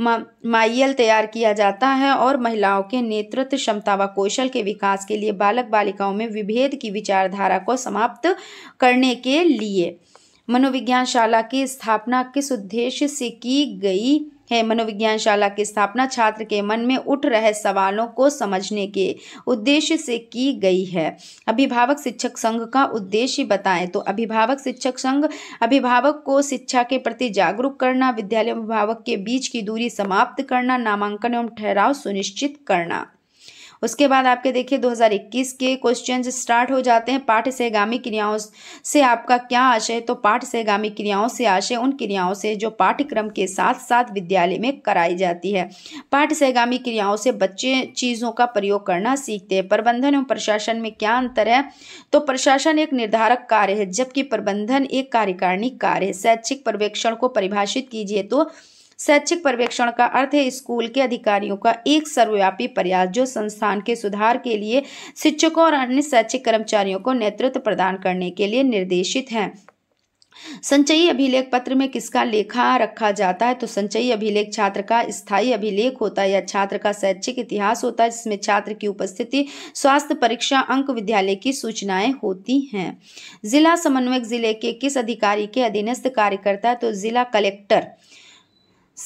माइयल तैयार किया जाता है और महिलाओं के नेतृत्व क्षमता व कौशल के विकास के लिए बालक बालिकाओं में विभेद की विचारधारा को समाप्त करने के लिए मनोविज्ञान शाला की स्थापना किस उद्देश्य से की गई है मनोविज्ञान शाला की स्थापना छात्र के मन में उठ रहे सवालों को समझने के उद्देश्य से की गई है अभिभावक शिक्षक संघ का उद्देश्य बताएं तो अभिभावक शिक्षक संघ अभिभावक को शिक्षा के प्रति जागरूक करना विद्यालय अभिभावक के बीच की दूरी समाप्त करना नामांकन एवं ठहराव सुनिश्चित करना उसके बाद आपके देखिए 2021 के क्वेश्चन स्टार्ट हो जाते हैं पाठ सहगामी क्रियाओं से आपका क्या आशय तो पाठ सहगामी क्रियाओं से आशय उन क्रियाओं से जो पाठ्यक्रम के साथ साथ विद्यालय में कराई जाती है पाठ सहगामी क्रियाओं से बच्चे चीज़ों का प्रयोग करना सीखते हैं प्रबंधन एवं प्रशासन में क्या अंतर है तो प्रशासन एक निर्धारक कार्य है जबकि प्रबंधन एक कार्यकारिणी कार्य है शैक्षिक पर्यवेक्षण को परिभाषित कीजिए तो शैक्षिक पर्यवेक्षण का अर्थ है स्कूल के अधिकारियों का एक सर्वव्यापी प्रयास जो संस्थान के सुधार के लिए शिक्षकों और अन्य शैक्षिक कर्मचारियों को नेतृत्व प्रदान करने के लिए निर्देशित है संचयी अभिलेख पत्र में किसका लेखा रखा जाता है तो संचयी अभिलेख छात्र का स्थायी अभिलेख होता है या छात्र का शैक्षिक इतिहास होता है जिसमें छात्र की उपस्थिति स्वास्थ्य परीक्षा अंक विद्यालय की सूचनाएं होती हैं जिला समन्वयक जिले के किस अधिकारी के अधीनस्थ कार्यकर्ता है तो जिला कलेक्टर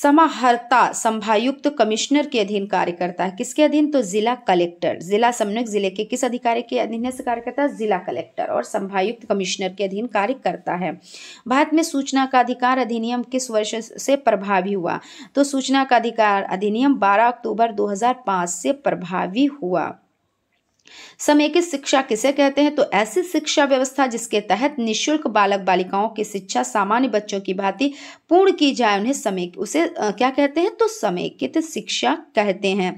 समाहर्ता संभायुक्त कमिश्नर के अधीन कार्य करता है किसके अधीन तो जिला कलेक्टर जिला समन्वयक जिले के किस अधिकारी के अधीन से कार्य करता है जिला कलेक्टर और संभायुक्त कमिश्नर के अधीन कार्य करता है भारत में सूचना का अधिकार अधिनियम किस वर्ष से प्रभावी हुआ तो सूचना का अधिकार अधिनियम 12 अक्टूबर 2005 से प्रभावी हुआ समेकित शिक्षा किसे कहते हैं तो ऐसी शिक्षा व्यवस्था जिसके तहत निःशुल्क बालक बालिकाओं की शिक्षा सामान्य बच्चों की भांति पूर्ण की जाए उन्हें समेक उसे क्या कहते हैं तो समेकित शिक्षा कहते हैं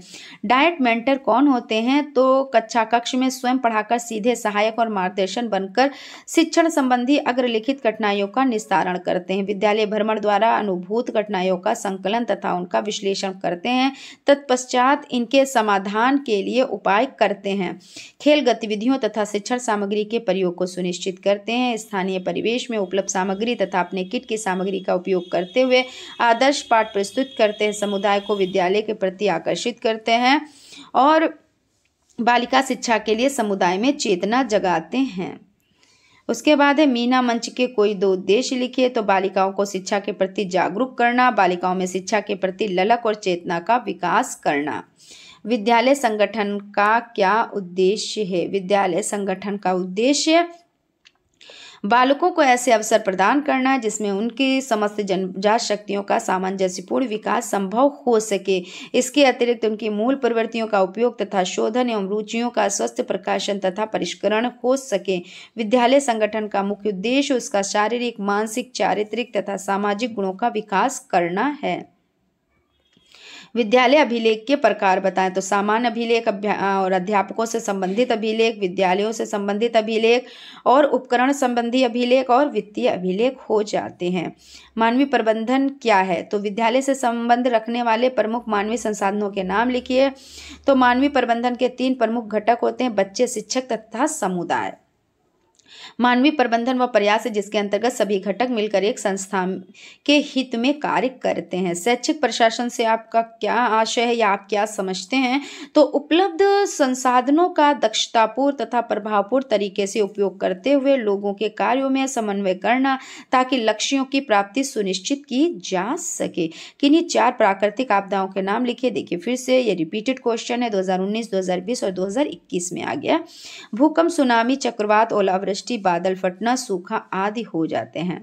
डायट मेंटर कौन होते हैं तो कक्षा कक्ष में स्वयं पढ़ाकर सीधे सहायक और मार्गदर्शन बनकर शिक्षण संबंधी अग्रलिखित कठिनाइयों का निस्तारण करते हैं विद्यालय भ्रमण द्वारा अनुभूत कठिनाइयों का संकलन तथा उनका विश्लेषण करते हैं तत्पश्चात इनके समाधान के लिए उपाय करते हैं खेल गतिविधियों तथा शिक्षण सामग्री के प्रयोग को सुनिश्चित करते हैं स्थानीय परिवेश में उपलब्ध सामग्री तथा अपने किट की सामग्री का उपयोग करते हुए आदर्श पाठ प्रस्तुत करते हैं समुदाय को विद्यालय के प्रति आकर्षित करते हैं और बालिका शिक्षा के लिए समुदाय में चेतना जगाते हैं उसके बाद है मीना मंच के कोई दो उद्देश्य लिखिए तो बालिकाओं को शिक्षा के प्रति जागरूक करना बालिकाओं में शिक्षा के प्रति ललक और चेतना का विकास करना विद्यालय संगठन का क्या उद्देश्य है विद्यालय संगठन का उद्देश्य बालकों को ऐसे अवसर प्रदान करना जिसमें उनके समस्त जनजात शक्तियों का सामंजस्यपूर्ण विकास संभव हो सके इसके अतिरिक्त उनकी मूल प्रवृत्तियों का उपयोग तथा शोधन एवं रुचियों का स्वस्थ प्रकाशन तथा परिष्करण हो सके विद्यालय संगठन का मुख्य उद्देश्य उसका शारीरिक मानसिक चारित्रिक तथा सामाजिक गुणों का विकास करना है विद्यालय अभिलेख के प्रकार बताएं तो सामान्य अभिलेख और अध्यापकों से संबंधित अभिलेख विद्यालयों से संबंधित अभिलेख और उपकरण संबंधी अभिलेख और वित्तीय अभिलेख हो जाते हैं मानवीय प्रबंधन क्या है तो विद्यालय से संबंध रखने वाले प्रमुख मानवीय संसाधनों के नाम लिखिए तो मानवीय प्रबंधन के तीन प्रमुख घटक होते हैं बच्चे शिक्षक तथा समुदाय मानवीय प्रबंधन व प्रयास है जिसके अंतर्गत सभी घटक मिलकर एक संस्था के हित में कार्य करते हैं शैक्षिक प्रशासन से आपका क्या आशय है या आप क्या समझते हैं तो उपलब्ध संसाधनों का दक्षतापूर्ण तथा प्रभावपूर्ण तरीके से उपयोग करते हुए लोगों के कार्यों में समन्वय करना ताकि लक्ष्यों की प्राप्ति सुनिश्चित की जा सके किन्हीं चार प्राकृतिक आपदाओं के नाम लिखिए देखिए फिर से ये रिपीटेड क्वेश्चन है 2019, 2020 और 2021 में आ गया भूकंप सुनामी चक्रवात ओलावृष्टि बादल फटना सूखा आदि हो जाते हैं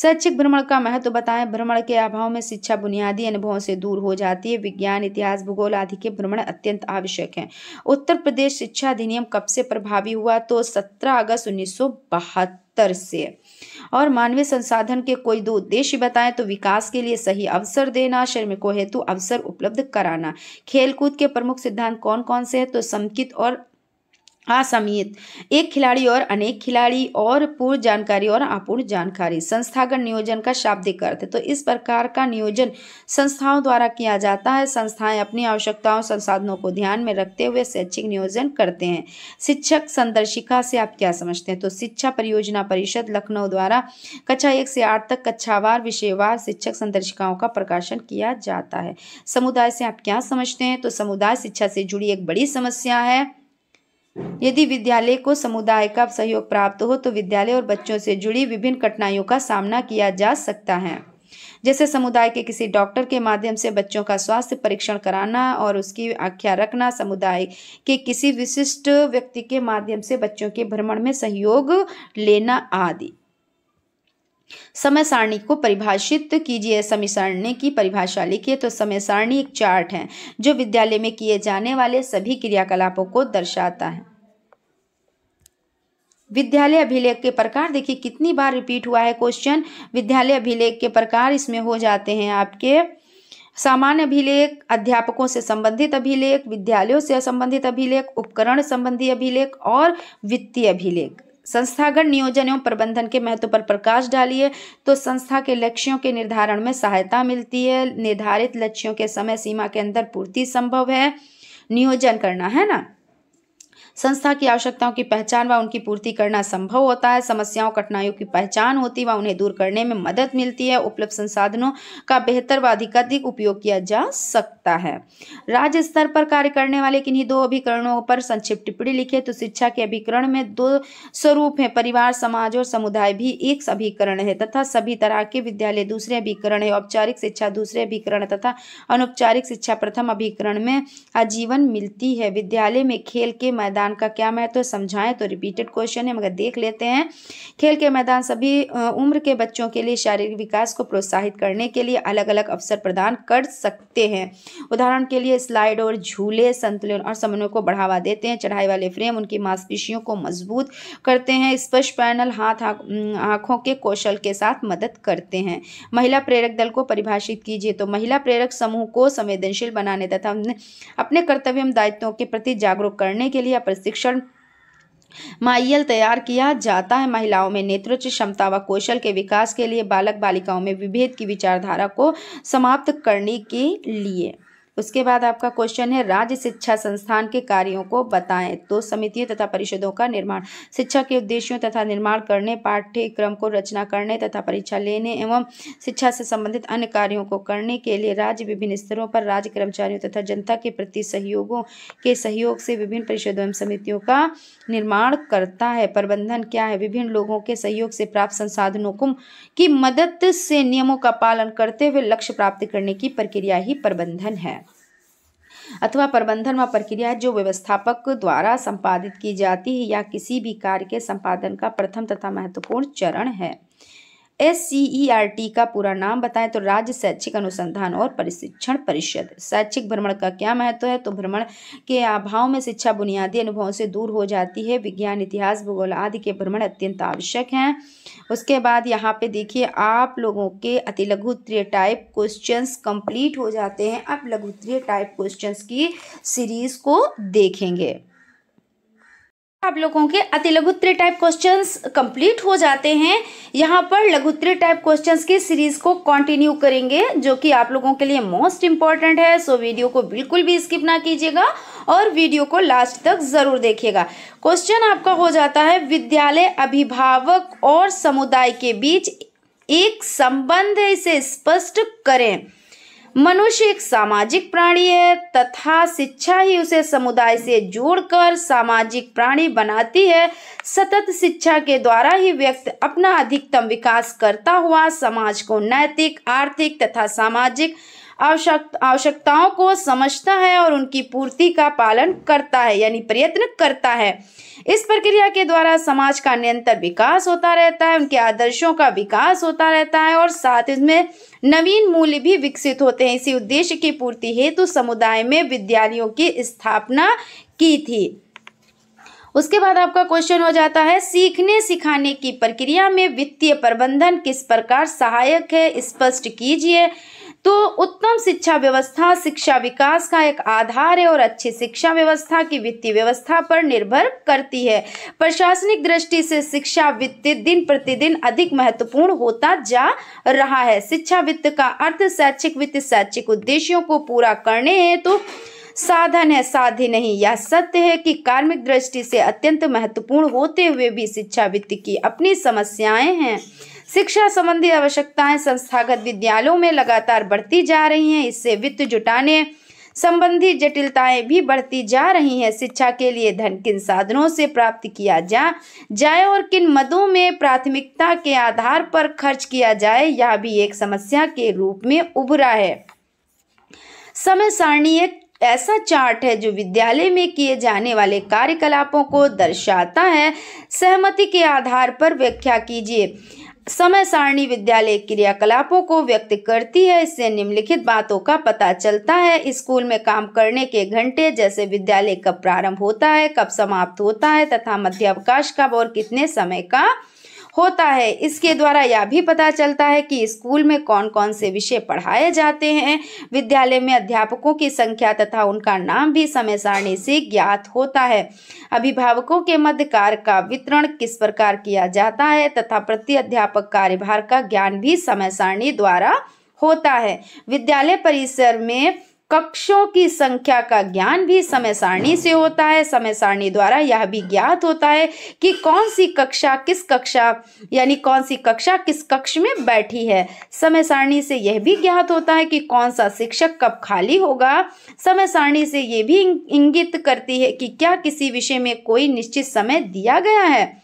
शैक्षिक भ्रमण का महत्व तो बताएं भ्रमण के अभाव में शिक्षा बुनियादी अनुभवों से दूर हो जाती है विज्ञान इतिहास भूगोल आदि के भ्रमण अत्यंत आवश्यक हैं उत्तर प्रदेश शिक्षा अधिनियम कब से प्रभावी हुआ तो 17 अगस्त उन्नीस से और मानवीय संसाधन के कोई दो उद्देश्य बताएं तो विकास के लिए सही अवसर देना श्रमिकों हेतु अवसर उपलब्ध कराना खेलकूद के प्रमुख सिद्धांत कौन कौन से हैं तो समकित और असमयित एक खिलाड़ी और अनेक खिलाड़ी और पूर्ण जानकारी और अपूर्ण जानकारी संस्थागत नियोजन का शाब्दिक अर्थ तो इस प्रकार का नियोजन संस्थाओं द्वारा किया जाता है संस्थाएं अपनी आवश्यकताओं संसाधनों को ध्यान में रखते हुए शैक्षिक नियोजन करते हैं शिक्षक संदर्शिका से आप क्या समझते हैं तो शिक्षा परियोजना परिषद लखनऊ द्वारा कक्षा एक से आठ तक कक्षावार विषयवार शिक्षक संदर्शिकाओं का प्रकाशन किया जाता है समुदाय से आप क्या समझते हैं तो समुदाय शिक्षा से जुड़ी एक बड़ी समस्या है यदि विद्यालय को समुदाय का सहयोग प्राप्त हो तो विद्यालय और बच्चों से जुड़ी विभिन्न कठिनाइयों का सामना किया जा सकता है जैसे समुदाय के किसी डॉक्टर के माध्यम से बच्चों का स्वास्थ्य परीक्षण कराना और उसकी आख्या रखना समुदाय के किसी विशिष्ट व्यक्ति के माध्यम से बच्चों के भ्रमण में सहयोग लेना आदि समय सारणी को परिभाषित कीजिए समय सारणी की परिभाषा लिखिए तो समय सारणी एक चार्ट है जो विद्यालय में किए जाने वाले सभी क्रियाकलापों को दर्शाता है विद्यालय अभिलेख के प्रकार देखिए कितनी बार रिपीट हुआ है क्वेश्चन विद्यालय अभिलेख के प्रकार इसमें हो जाते हैं आपके सामान्य अभिलेख अध्यापकों से संबंधित अभिलेख विद्यालयों से संबंधित अभिलेख उपकरण संबंधी अभिलेख और वित्तीय अभिलेख संस्थागत नियोजन एवं प्रबंधन के महत्व पर प्रकाश डालिए तो संस्था के लक्ष्यों के निर्धारण में सहायता मिलती है निर्धारित लक्ष्यों के समय सीमा के अंदर पूर्ति संभव है नियोजन करना है ना संस्था की आवश्यकताओं की पहचान व उनकी पूर्ति करना संभव होता है समस्याओं कठिनाइयों की पहचान होती व उन्हें दूर करने में मदद मिलती है उपलब्ध संसाधनों का बेहतर व अधिकाधिक उपयोग किया जा सकता है राज्य स्तर पर कार्य करने वाले किन्हीं दो अभिकरणों पर संक्षिप्त टिप्पणी लिखे तो शिक्षा के अभिकरण में दो स्वरूप है परिवार समाज और समुदाय भी एक अभिकरण है तथा सभी तरह के विद्यालय दूसरे अभिकरण है औपचारिक शिक्षा दूसरे अभिकरण तथा अनौपचारिक शिक्षा प्रथम अभिकरण में आजीवन मिलती है विद्यालय में खेल के मैदान मैदान का क्या महत्व तो समझाएं तो रिपीटेड क्वेश्चन है मगर देख लेते हैं खेल के मैदान सभी उम्र के बच्चों के लिए शारीरिक विकास को प्रोत्साहित करने के लिए अलग अलग अवसर प्रदान कर सकते हैं उदाहरण के लिए स्लाइड और झूले संतुलन और समन्वय को बढ़ावा देते हैं चढ़ाई वाले फ्रेम उनकी मांसपेशियों को मजबूत करते हैं स्पर्श पैनल हाथ आँखों के कौशल के साथ मदद करते हैं महिला प्रेरक दल को परिभाषित कीजिए तो महिला प्रेरक समूह को संवेदनशील बनाने तथा अपने कर्तव्य दायित्वों के प्रति जागरूक करने के लिए प्रशिक्षण माइल तैयार किया जाता है महिलाओं में नेतृत्व क्षमता व कौशल के विकास के लिए बालक बालिकाओं में विभेद की विचारधारा को समाप्त करने के लिए उसके बाद आपका क्वेश्चन है राज्य शिक्षा संस्थान के कार्यों को बताएं तो समितियों तथा परिषदों का निर्माण शिक्षा के उद्देश्यों तथा निर्माण करने पाठ्यक्रम को रचना करने तथा परीक्षा लेने एवं शिक्षा से संबंधित अन्य कार्यों को करने के लिए राज्य विभिन्न स्तरों पर राज्य कर्मचारियों तथा जनता के प्रति सहयोगों के सहयोग से विभिन्न परिषदों एवं समितियों का निर्माण करता है प्रबंधन क्या है विभिन्न लोगों के सहयोग से प्राप्त संसाधनों को की मदद से नियमों का पालन करते हुए लक्ष्य प्राप्त करने की प्रक्रिया ही प्रबंधन है अथवा प्रबंधन व प्रक्रिया जो व्यवस्थापक द्वारा संपादित की जाती है या किसी भी कार्य के संपादन का प्रथम तथा महत्वपूर्ण चरण है S C E R T का पूरा नाम बताएं तो राज्य शैक्षिक अनुसंधान और प्रशिक्षण परिषद शैक्षिक भ्रमण का क्या महत्व है तो भ्रमण के अभाव में शिक्षा बुनियादी अनुभवों से दूर हो जाती है विज्ञान इतिहास भूगोल आदि के भ्रमण अत्यंत आवश्यक हैं उसके बाद यहाँ पे देखिए आप लोगों के अति लघुत्रीय टाइप क्वेश्चन कंप्लीट हो जाते हैं आप लघुत्रीय टाइप क्वेश्चन की सीरीज को देखेंगे आप लोगों के अति लघुत्री टाइप क्वेश्चंस कंप्लीट हो जाते हैं यहाँ पर लघुत्री टाइप क्वेश्चंस की सीरीज को कंटिन्यू करेंगे जो कि आप लोगों के लिए मोस्ट इंपॉर्टेंट है सो वीडियो को बिल्कुल भी स्किप ना कीजिएगा और वीडियो को लास्ट तक जरूर देखिएगा क्वेश्चन आपका हो जाता है विद्यालय अभिभावक और समुदाय के बीच एक संबंध इसे स्पष्ट करें मनुष्य एक सामाजिक प्राणी है तथा शिक्षा ही उसे समुदाय से जोड़कर सामाजिक प्राणी बनाती है सतत शिक्षा के द्वारा ही व्यक्ति अपना अधिकतम विकास करता हुआ समाज को नैतिक आर्थिक तथा सामाजिक आवश्यक आवश्यकताओं को समझता है और उनकी पूर्ति का पालन करता है यानी प्रयत्न करता है इस प्रक्रिया के द्वारा समाज का निरंतर विकास होता रहता है उनके आदर्शों का विकास होता रहता है और साथ इसमें नवीन मूल्य भी विकसित होते हैं इसी उद्देश्य की पूर्ति हेतु समुदाय में विद्यालयों की स्थापना की थी उसके बाद आपका क्वेश्चन हो जाता है सीखने सिखाने की प्रक्रिया में वित्तीय प्रबंधन किस प्रकार सहायक है स्पष्ट कीजिए तो उत्तम शिक्षा व्यवस्था शिक्षा विकास का एक आधार है और अच्छी शिक्षा व्यवस्था की वित्तीय व्यवस्था पर निर्भर करती है प्रशासनिक दृष्टि से शिक्षा वित्त दिन प्रतिदिन अधिक महत्वपूर्ण होता जा रहा है शिक्षा वित्त का अर्थ शैक्षिक वित्त शैक्षिक उद्देश्यों को पूरा करने है तो साधन है साध्य नहीं यह सत्य है कि कार्मिक दृष्टि से अत्यंत महत्वपूर्ण होते हुए भी शिक्षा वित्त की अपनी समस्याएं हैं शिक्षा संबंधी आवश्यकताएं संस्थागत विद्यालयों में लगातार बढ़ती जा रही हैं इससे वित्त जुटाने संबंधी जटिलताएं भी बढ़ती जा रही हैं शिक्षा के लिए धन किन साधनों से प्राप्त किया जा जाए और किन मदों में प्राथमिकता के आधार पर खर्च किया जाए यह भी एक समस्या के रूप में उभरा है समय सारणी एक ऐसा चार्ट है जो विद्यालय में किए जाने वाले कार्यकलापों को दर्शाता है सहमति के आधार पर व्याख्या कीजिए समय सारणी विद्यालय क्रियाकलापों को व्यक्त करती है इससे निम्नलिखित बातों का पता चलता है स्कूल में काम करने के घंटे जैसे विद्यालय कब प्रारंभ होता है कब समाप्त होता है तथा मध्यावकाश कब और कितने समय का होता है इसके द्वारा यह भी पता चलता है कि स्कूल में कौन कौन से विषय पढ़ाए जाते हैं विद्यालय में अध्यापकों की संख्या तथा उनका नाम भी समय सारणी से ज्ञात होता है अभिभावकों के मध्य कार्य का वितरण किस प्रकार किया जाता है तथा प्रति अध्यापक कार्यभार का ज्ञान भी समय सारणी द्वारा होता है विद्यालय परिसर में कक्षों की संख्या का ज्ञान भी समय सारणी से होता है समय सारणी द्वारा यह भी ज्ञात होता है कि कौन सी कक्षा किस कक्षा यानी कौन सी कक्षा किस कक्ष में बैठी है समय सारणी से यह भी ज्ञात होता है कि कौन सा शिक्षक कब खाली होगा समय सारणी से यह भी इंगित करती है कि क्या किसी विषय में कोई निश्चित समय दिया गया है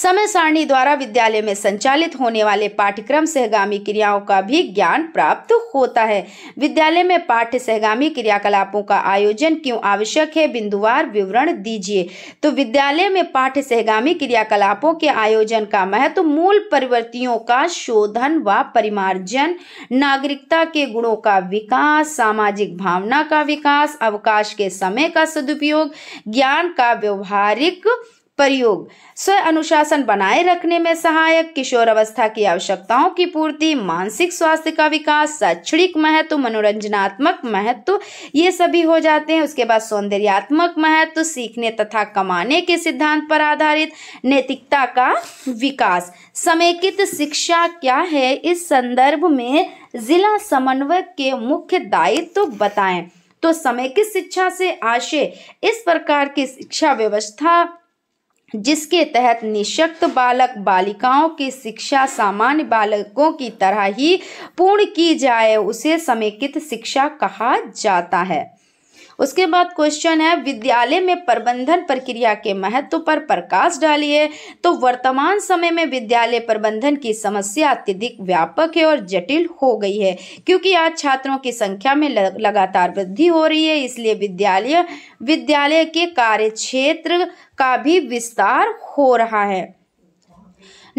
समय सारणी द्वारा विद्यालय में संचालित होने वाले पाठ्यक्रम सहगामी क्रियाओं का भी ज्ञान प्राप्त होता है विद्यालय में पाठ्य सहगामी क्रियाकलापों का आयोजन क्यों आवश्यक है बिंदुवार विवरण दीजिए तो विद्यालय में पाठ्य सहगामी क्रियाकलापों के आयोजन का महत्व मूल परिवर्तियों का शोधन व परिमार्जन नागरिकता के गुणों का विकास सामाजिक भावना का विकास अवकाश के समय का सदुपयोग ज्ञान का व्यवहारिक प्रयोग स्वयं अनुशासन बनाए रखने में सहायक किशोर अवस्था की आवश्यकताओं की पूर्ति मानसिक स्वास्थ्य का विकास शैक्षणिक महत्व मनोरंजनात्मक महत्व ये सभी हो जाते हैं उसके बाद सौंदर्यात्मक महत्व सीखने तथा कमाने के सिद्धांत पर आधारित नैतिकता का विकास समेकित शिक्षा क्या है इस संदर्भ में जिला समन्वय के मुख्य दायित्व तो बताएं तो समेकित शिक्षा से आशय इस प्रकार की शिक्षा व्यवस्था जिसके तहत निशक्त बालक बालिकाओं की शिक्षा सामान्य बालकों की तरह ही पूर्ण की जाए उसे समेकित शिक्षा कहा जाता है उसके बाद क्वेश्चन है विद्यालय में प्रबंधन प्रक्रिया के महत्व पर प्रकाश डालिए तो वर्तमान समय में विद्यालय प्रबंधन की समस्या अत्यधिक व्यापक है और जटिल हो गई है क्योंकि आज छात्रों की संख्या में लगातार वृद्धि हो रही है इसलिए विद्यालय विद्यालय के कार्य क्षेत्र का भी विस्तार हो रहा है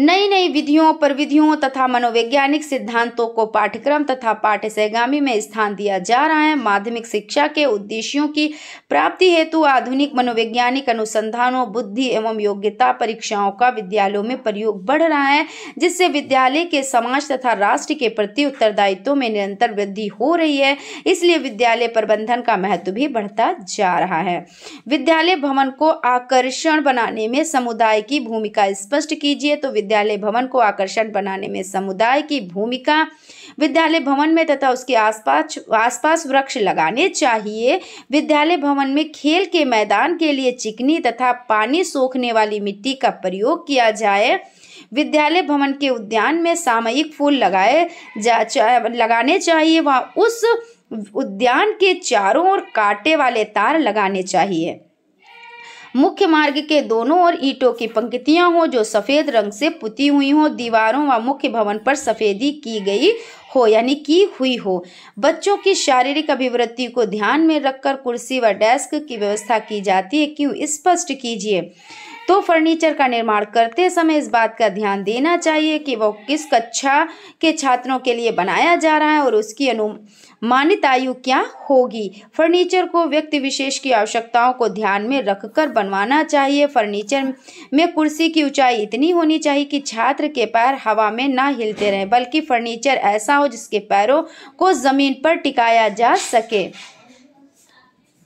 नई नई विधियों प्रविधियों तथा मनोवैज्ञानिक सिद्धांतों को पाठ्यक्रम तथा पाठ्य सहगामी में स्थान दिया जा रहा है माध्यमिक शिक्षा के उद्देश्यों की प्राप्ति हेतु आधुनिक मनोवैज्ञानिक अनुसंधानों बुद्धि एवं योग्यता परीक्षाओं का विद्यालयों में प्रयोग बढ़ रहा है जिससे विद्यालय के समाज तथा राष्ट्र के प्रति उत्तरदायित्व में निरंतर वृद्धि हो रही है इसलिए विद्यालय प्रबंधन का महत्व भी बढ़ता जा रहा है विद्यालय भवन को आकर्षण बनाने में समुदाय की भूमिका स्पष्ट कीजिए तो विश्वविद्यालय भवन को आकर्षण बनाने में समुदाय की भूमिका विद्यालय भवन में तथा उसके आसपास आसपास वृक्ष लगाने चाहिए विद्यालय भवन में खेल के मैदान के लिए चिकनी तथा पानी सोखने वाली मिट्टी का प्रयोग किया जाए विद्यालय भवन के उद्यान में सामयिक फूल लगाए जा चा, लगाने चाहिए वहाँ उस उद्यान के चारों ओर कांटे वाले तार लगाने चाहिए मुख्य मार्ग के दोनों ओर ईंटों की पंक्तियां हो जो सफ़ेद रंग से पुती हुई हो दीवारों व मुख्य भवन पर सफ़ेदी की गई हो यानी की हुई हो बच्चों की शारीरिक अभिवृत्ति को ध्यान में रखकर कुर्सी व डेस्क की व्यवस्था की जाती है क्यों स्पष्ट कीजिए तो फर्नीचर का निर्माण करते समय इस बात का ध्यान देना चाहिए कि वह किस कक्षा के छात्रों के लिए बनाया जा रहा है और उसकी अनुमानित आयु क्या होगी फर्नीचर को व्यक्ति विशेष की आवश्यकताओं को ध्यान में रखकर बनवाना चाहिए फर्नीचर में कुर्सी की ऊंचाई इतनी होनी चाहिए कि छात्र के पैर हवा में ना हिलते रहें बल्कि फर्नीचर ऐसा हो जिसके पैरों को ज़मीन पर टिकाया जा सके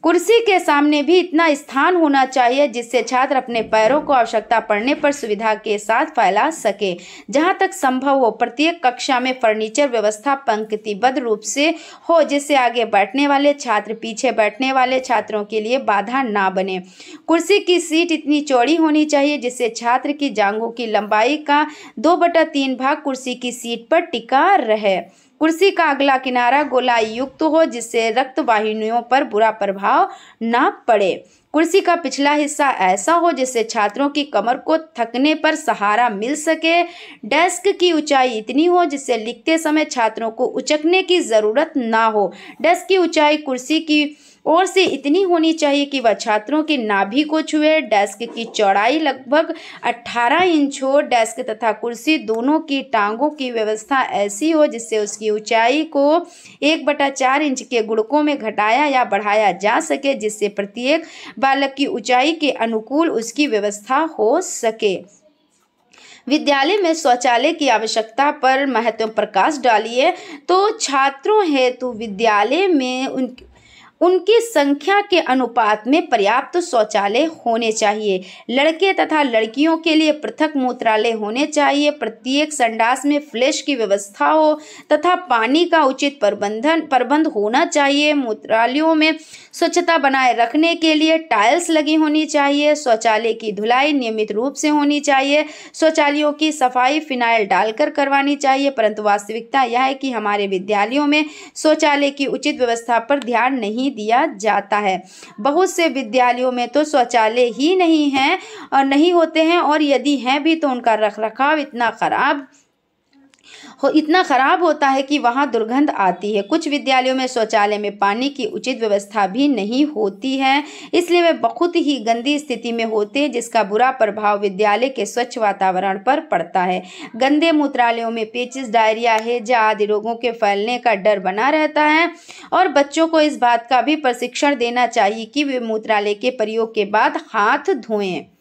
कुर्सी के सामने भी इतना स्थान होना चाहिए जिससे छात्र अपने पैरों को आवश्यकता पड़ने पर सुविधा के साथ फैला सके जहाँ तक संभव हो प्रत्येक कक्षा में फर्नीचर व्यवस्था पंक्तिबद्ध रूप से हो जिससे आगे बैठने वाले छात्र पीछे बैठने वाले छात्रों के लिए बाधा ना बने कुर्सी की सीट इतनी चौड़ी होनी चाहिए जिससे छात्र की जांगों की लंबाई का दो बटा तीन भाग कुर्सी की सीट पर टिका रहे कुर्सी का अगला किनारा गोलाई युक्त हो जिससे रक्त वाहिनियों पर बुरा प्रभाव ना पड़े कुर्सी का पिछला हिस्सा ऐसा हो जिससे छात्रों की कमर को थकने पर सहारा मिल सके डेस्क की ऊंचाई इतनी हो जिससे लिखते समय छात्रों को उचकने की ज़रूरत ना हो डेस्क की ऊंचाई कुर्सी की ओर से इतनी होनी चाहिए कि वह छात्रों के नाभि को छुए डेस्क की चौड़ाई लगभग 18 इंच हो डेस्क तथा कुर्सी दोनों की टांगों की व्यवस्था ऐसी हो जिससे उसकी ऊंचाई को एक बटा चार इंच के गुड़कों में घटाया या बढ़ाया जा सके जिससे प्रत्येक बालक की ऊंचाई के अनुकूल उसकी व्यवस्था हो सके विद्यालय में शौचालय की आवश्यकता पर महत्व प्रकाश डालिए तो छात्रों हेतु विद्यालय में उन उनकी संख्या के अनुपात में पर्याप्त शौचालय होने चाहिए लड़के तथा लड़कियों के लिए पृथक मूत्रालय होने चाहिए प्रत्येक संडास में फ्लैश की व्यवस्था हो तथा पानी का उचित प्रबंधन प्रबंध होना चाहिए मूत्रालयों में स्वच्छता बनाए रखने के लिए टाइल्स लगी होनी चाहिए शौचालय की धुलाई नियमित रूप से होनी चाहिए शौचालयों की सफाई फिनाइल डालकर करवानी चाहिए परंतु वास्तविकता यह है कि हमारे विद्यालयों में शौचालय की उचित व्यवस्था पर ध्यान नहीं नहीं दिया जाता है बहुत से विद्यालयों में तो शौचालय ही नहीं हैं और नहीं होते हैं और यदि हैं भी तो उनका रख रखाव इतना ख़राब हो इतना खराब होता है कि वहाँ दुर्गंध आती है कुछ विद्यालयों में शौचालय में पानी की उचित व्यवस्था भी नहीं होती है इसलिए वे बहुत ही गंदी स्थिति में होते हैं जिसका बुरा प्रभाव विद्यालय के स्वच्छ वातावरण पर पड़ता है गंदे मूत्रालयों में पेचिस डायरिया है जहाँ आदि रोगों के फैलने का डर बना रहता है और बच्चों को इस बात का भी प्रशिक्षण देना चाहिए कि वे मूत्रालय के प्रयोग के बाद हाथ धोएं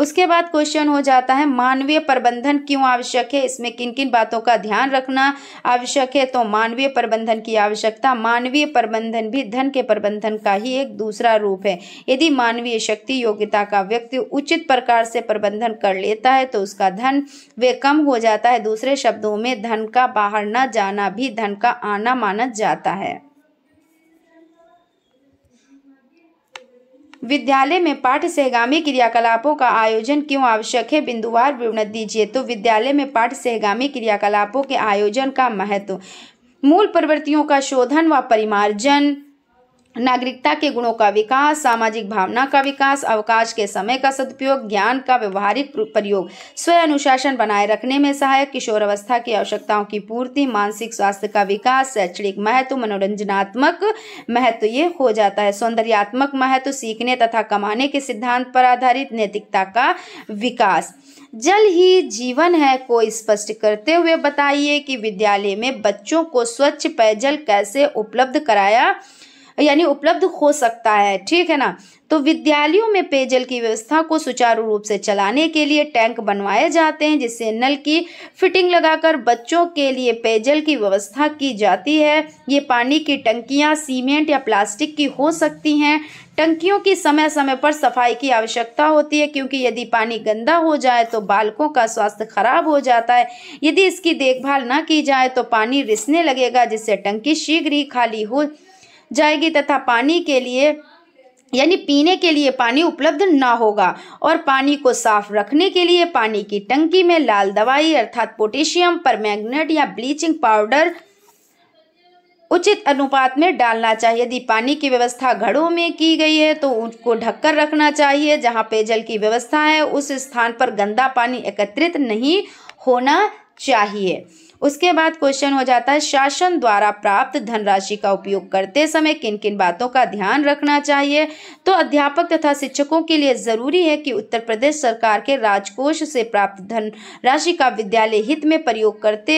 उसके बाद क्वेश्चन हो जाता है मानवीय प्रबंधन क्यों आवश्यक है इसमें किन किन बातों का ध्यान रखना आवश्यक है तो मानवीय प्रबंधन की आवश्यकता मानवीय प्रबंधन भी धन के प्रबंधन का ही एक दूसरा रूप है यदि मानवीय शक्ति योग्यता का व्यक्ति उचित प्रकार से प्रबंधन कर लेता है तो उसका धन वे कम हो जाता है दूसरे शब्दों में धन का बाहर न जाना भी धन का आना माना जाता है विद्यालय में पाठ्य सहगामी क्रियाकलापों का आयोजन क्यों आवश्यक है बिंदुवार विवरण दीजिए तो विद्यालय में पाठ्य सहगामी क्रियाकलापों के आयोजन का महत्व मूल प्रवृत्तियों का शोधन व परिमार्जन नागरिकता के गुणों का विकास सामाजिक भावना का विकास अवकाश के समय का सदुपयोग ज्ञान का व्यवहारिक प्रयोग स्वयं अनुशासन बनाए रखने में सहायक किशोर अवस्था की आवश्यकताओं की पूर्ति मानसिक स्वास्थ्य का विकास शैक्षणिक महत्व मनोरंजनात्मक महत्व ये हो जाता है सौंदर्यात्मक महत्व सीखने तथा कमाने के सिद्धांत पर आधारित नैतिकता का विकास जल ही जीवन है को स्पष्ट करते हुए बताइए कि विद्यालय में बच्चों को स्वच्छ पेयजल कैसे उपलब्ध कराया यानी उपलब्ध हो सकता है ठीक है ना तो विद्यालयों में पेयजल की व्यवस्था को सुचारू रूप से चलाने के लिए टैंक बनवाए जाते हैं जिससे नल की फिटिंग लगाकर बच्चों के लिए पेयजल की व्यवस्था की जाती है ये पानी की टंकियाँ सीमेंट या प्लास्टिक की हो सकती हैं टंकियों की समय समय पर सफाई की आवश्यकता होती है क्योंकि यदि पानी गंदा हो जाए तो बालकों का स्वास्थ्य खराब हो जाता है यदि इसकी देखभाल न की जाए तो पानी रिसने लगेगा जिससे टंकी शीघ्र ही खाली हो जाएगी तथा पानी के लिए यानी पीने के लिए पानी उपलब्ध ना होगा और पानी को साफ रखने के लिए पानी की टंकी में लाल दवाई अर्थात पोटेशियम परमैग्नेट या ब्लीचिंग पाउडर उचित अनुपात में डालना चाहिए यदि पानी की व्यवस्था घड़ों में की गई है तो उनको ढककर रखना चाहिए जहाँ पेयजल की व्यवस्था है उस स्थान पर गंदा पानी एकत्रित नहीं होना चाहिए उसके बाद क्वेश्चन हो जाता है शासन द्वारा प्राप्त धनराशि का उपयोग करते समय किन किन बातों का ध्यान रखना चाहिए तो अध्यापक तथा शिक्षकों के लिए जरूरी है कि उत्तर प्रदेश सरकार के राजकोष से प्राप्त धन राशि का विद्यालय हित में प्रयोग करते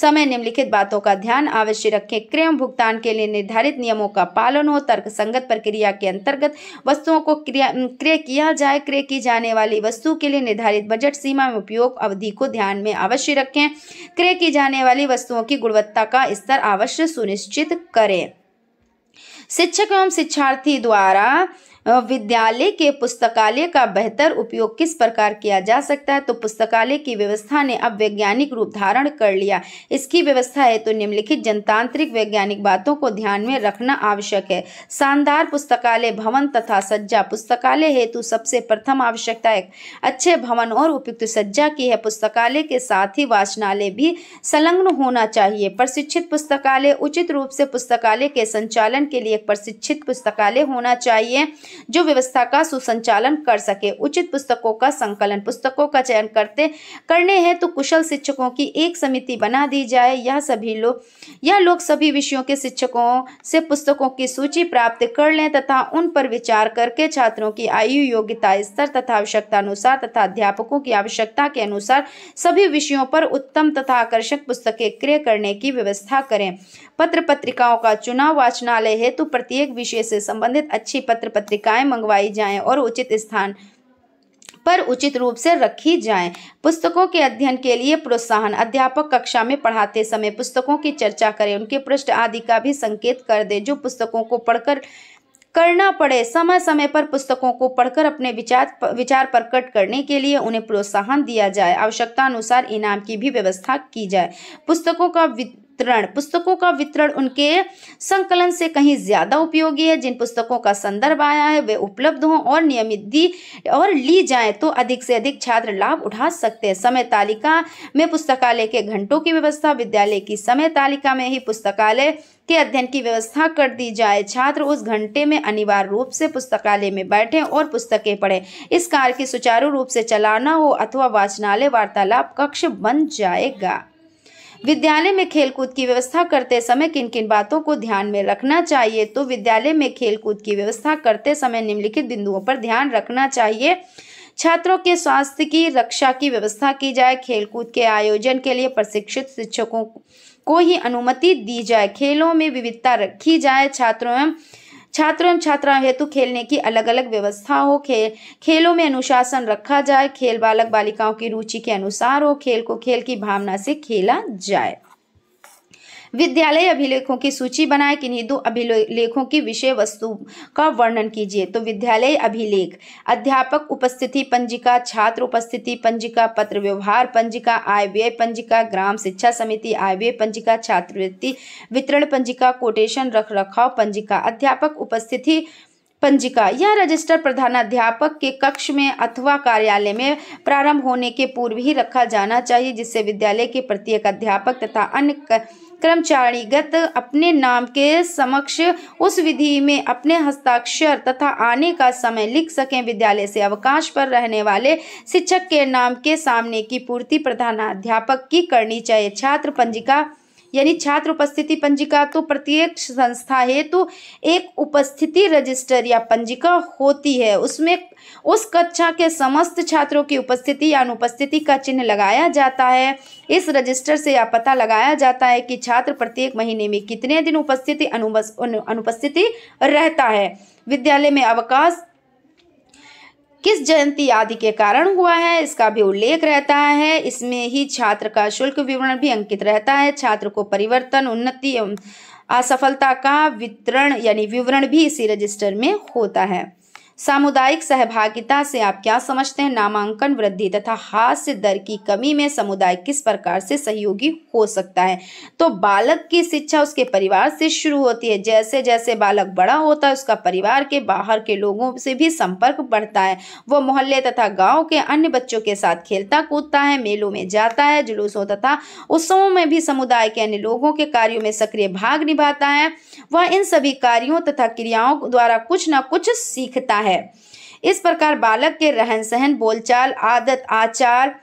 समय निम्नलिखित बातों का ध्यान अवश्य रखें क्रम भुगतान के लिए निर्धारित नियमों का पालन हो संगत प्रक्रिया के अंतर्गत वस्तुओं को क्रय किया जाए क्रय की जाने वाली वस्तु के लिए निर्धारित बजट सीमा में उपयोग अवधि को ध्यान में अवश्य रखें क्रय की जाने वाली वस्तुओं की गुणवत्ता का स्तर अवश्य सुनिश्चित करें शिक्षक एवं शिक्षार्थी द्वारा विद्यालय के पुस्तकालय का बेहतर उपयोग किस प्रकार किया जा सकता है तो पुस्तकालय की व्यवस्था ने अब वैज्ञानिक रूप धारण कर लिया इसकी व्यवस्था है तो निम्नलिखित जनतांत्रिक वैज्ञानिक बातों को ध्यान में रखना आवश्यक है शानदार पुस्तकालय भवन तथा सज्जा पुस्तकालय हेतु सबसे प्रथम आवश्यकता है अच्छे भवन और उपयुक्त सज्जा की है पुस्तकालय के साथ ही वाचनालय भी संलग्न होना चाहिए प्रशिक्षित पुस्तकालय उचित रूप से पुस्तकालय के संचालन के लिए एक प्रशिक्षित पुस्तकालय होना चाहिए जो व्यवस्था का सुसंचालन कर सके उचित पुस्तकों का संकलन पुस्तकों का चयन करते करने हैं तो कुशल शिक्षकों की एक समिति बना दी जाए यह सभी लोग यह लोग सभी विषयों के शिक्षकों से पुस्तकों की सूची प्राप्त कर लें तथा उन पर विचार करके छात्रों की आयु योग्यता स्तर तथा आवश्यकता अनुसार तथा अध्यापकों की आवश्यकता के अनुसार सभी विषयों पर उत्तम तथा आकर्षक पुस्तकें क्रय करने की व्यवस्था करें पत्र पत्रिकाओं का चुनाव वाचनालय हेतु प्रत्येक विषय से संबंधित अच्छी पत्र पत्रिका पुस्तिकाएं मंगवाई जाएं और उचित स्थान पर उचित रूप से रखी जाएं। पुस्तकों के अध्ययन के लिए प्रोत्साहन अध्यापक कक्षा में पढ़ाते समय पुस्तकों की चर्चा करें उनके पृष्ठ आदि का भी संकेत कर दें जो पुस्तकों को पढ़कर करना पड़े समय समय पर पुस्तकों को पढ़कर अपने विचार विचार प्रकट करने के लिए उन्हें प्रोत्साहन दिया जाए आवश्यकता अनुसार इनाम की भी व्यवस्था की जाए पुस्तकों का वितरण पुस्तकों का वितरण उनके संकलन से कहीं ज़्यादा उपयोगी है जिन पुस्तकों का संदर्भ आया है वे उपलब्ध हों और नियमित दी और ली जाए तो अधिक से अधिक छात्र लाभ उठा सकते हैं समय तालिका में पुस्तकालय के घंटों की व्यवस्था विद्यालय की समय तालिका में ही पुस्तकालय के अध्ययन की व्यवस्था कर दी जाए छात्र उस घंटे में अनिवार्य रूप से पुस्तकालय में बैठे और पुस्तकें पढ़ें इस कार्य की सुचारू रूप से चलाना हो अथवा वाचनालय वार्तालाप कक्ष बन जाएगा विद्यालय में खेलकूद की व्यवस्था करते समय किन किन बातों को ध्यान में रखना चाहिए तो विद्यालय में खेलकूद की व्यवस्था करते समय निम्नलिखित बिंदुओं पर ध्यान रखना चाहिए छात्रों के स्वास्थ्य की रक्षा की व्यवस्था की जाए खेलकूद के आयोजन के लिए प्रशिक्षित शिक्षकों को ही अनुमति दी जाए खेलों में विविधता रखी जाए छात्रों एवं छात्रों एवं छात्राओं हेतु खेलने की अलग अलग व्यवस्था हो खेल खेलों में अनुशासन रखा जाए खेल बालक बालिकाओं की रुचि के अनुसार हो खेल को खेल की भावना से खेला जाए विद्यालय अभिलेखों की सूची बनाए किन्हीं दो अभिलेखों की विषय वस्तु का वर्णन कीजिए तो विद्यालय अभिलेख अध्यापक उपस्थिति पंजिका छात्र उपस्थिति पंजिका पत्र व्यवहार पंजिका आय व्यय पंजिका ग्राम शिक्षा समिति आय व्यय पंजिका छात्रवृत्ति वितरण पंजिका कोटेशन रख रखाव पंजिका अध्यापक उपस्थिति पंजिका यह रजिस्टर प्रधानाध्यापक के कक्ष में अथवा कार्यालय में प्रारंभ होने के पूर्व ही रखा जाना चाहिए जिससे विद्यालय के प्रत्येक अध्यापक तथा अन्य कर्मचारीगत अपने नाम के समक्ष उस विधि में अपने हस्ताक्षर तथा आने का समय लिख सकें विद्यालय से अवकाश पर रहने वाले शिक्षक के नाम के सामने की पूर्ति प्रधानाध्यापक की करनी चाहिए छात्र पंजिका यानी छात्र उपस्थिति पंजिका तो प्रत्येक संस्था हेतु तो एक उपस्थिति रजिस्टर या पंजिका होती है उसमें उस कक्षा के समस्त छात्रों की उपस्थिति या अनुपस्थिति का चिन्ह लगाया जाता है इस रजिस्टर से यह पता लगाया जाता है कि छात्र प्रत्येक महीने में कितने दिन उपस्थिति अनुपस्थिति रहता है विद्यालय में अवकाश किस जयंती आदि के कारण हुआ है इसका भी उल्लेख रहता है इसमें ही छात्र का शुल्क विवरण भी अंकित रहता है छात्र को परिवर्तन उन्नति एवं असफलता का वितरण यानी विवरण भी इसी रजिस्टर में होता है सामुदायिक सहभागिता से आप क्या समझते हैं नामांकन वृद्धि तथा हास्य दर की कमी में समुदाय किस प्रकार से सहयोगी हो सकता है तो बालक की शिक्षा उसके परिवार से शुरू होती है जैसे जैसे बालक बड़ा होता है उसका परिवार के बाहर के लोगों से भी संपर्क बढ़ता है वह मोहल्ले तथा गाँव के अन्य बच्चों के साथ खेलता कूदता है मेलों में जाता है जुलूसों तथा उत्सवों में भी समुदाय के अन्य लोगों के कार्यों में सक्रिय भाग निभाता है वह इन सभी कार्यों तथा क्रियाओं द्वारा कुछ न कुछ सीखता है है इस प्रकार बालक के रहन सहन बोलचाल आदत आचार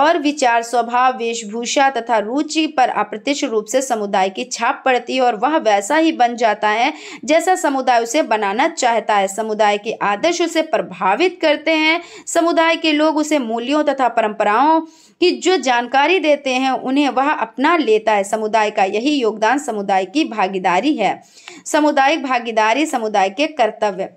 और विचार स्वभाव वेशभूषा तथा रुचि पर अप्रत्यक्ष रूप से समुदाय की छाप पड़ती है और वह वैसा ही बन जाता है जैसा समुदाय उसे बनाना चाहता है समुदाय के आदर्श उसे प्रभावित करते हैं समुदाय के लोग उसे मूल्यों तथा परंपराओं की जो जानकारी देते हैं उन्हें वह अपना लेता है समुदाय का यही योगदान समुदाय की भागीदारी है सामुदायिक भागीदारी समुदाय के कर्तव्य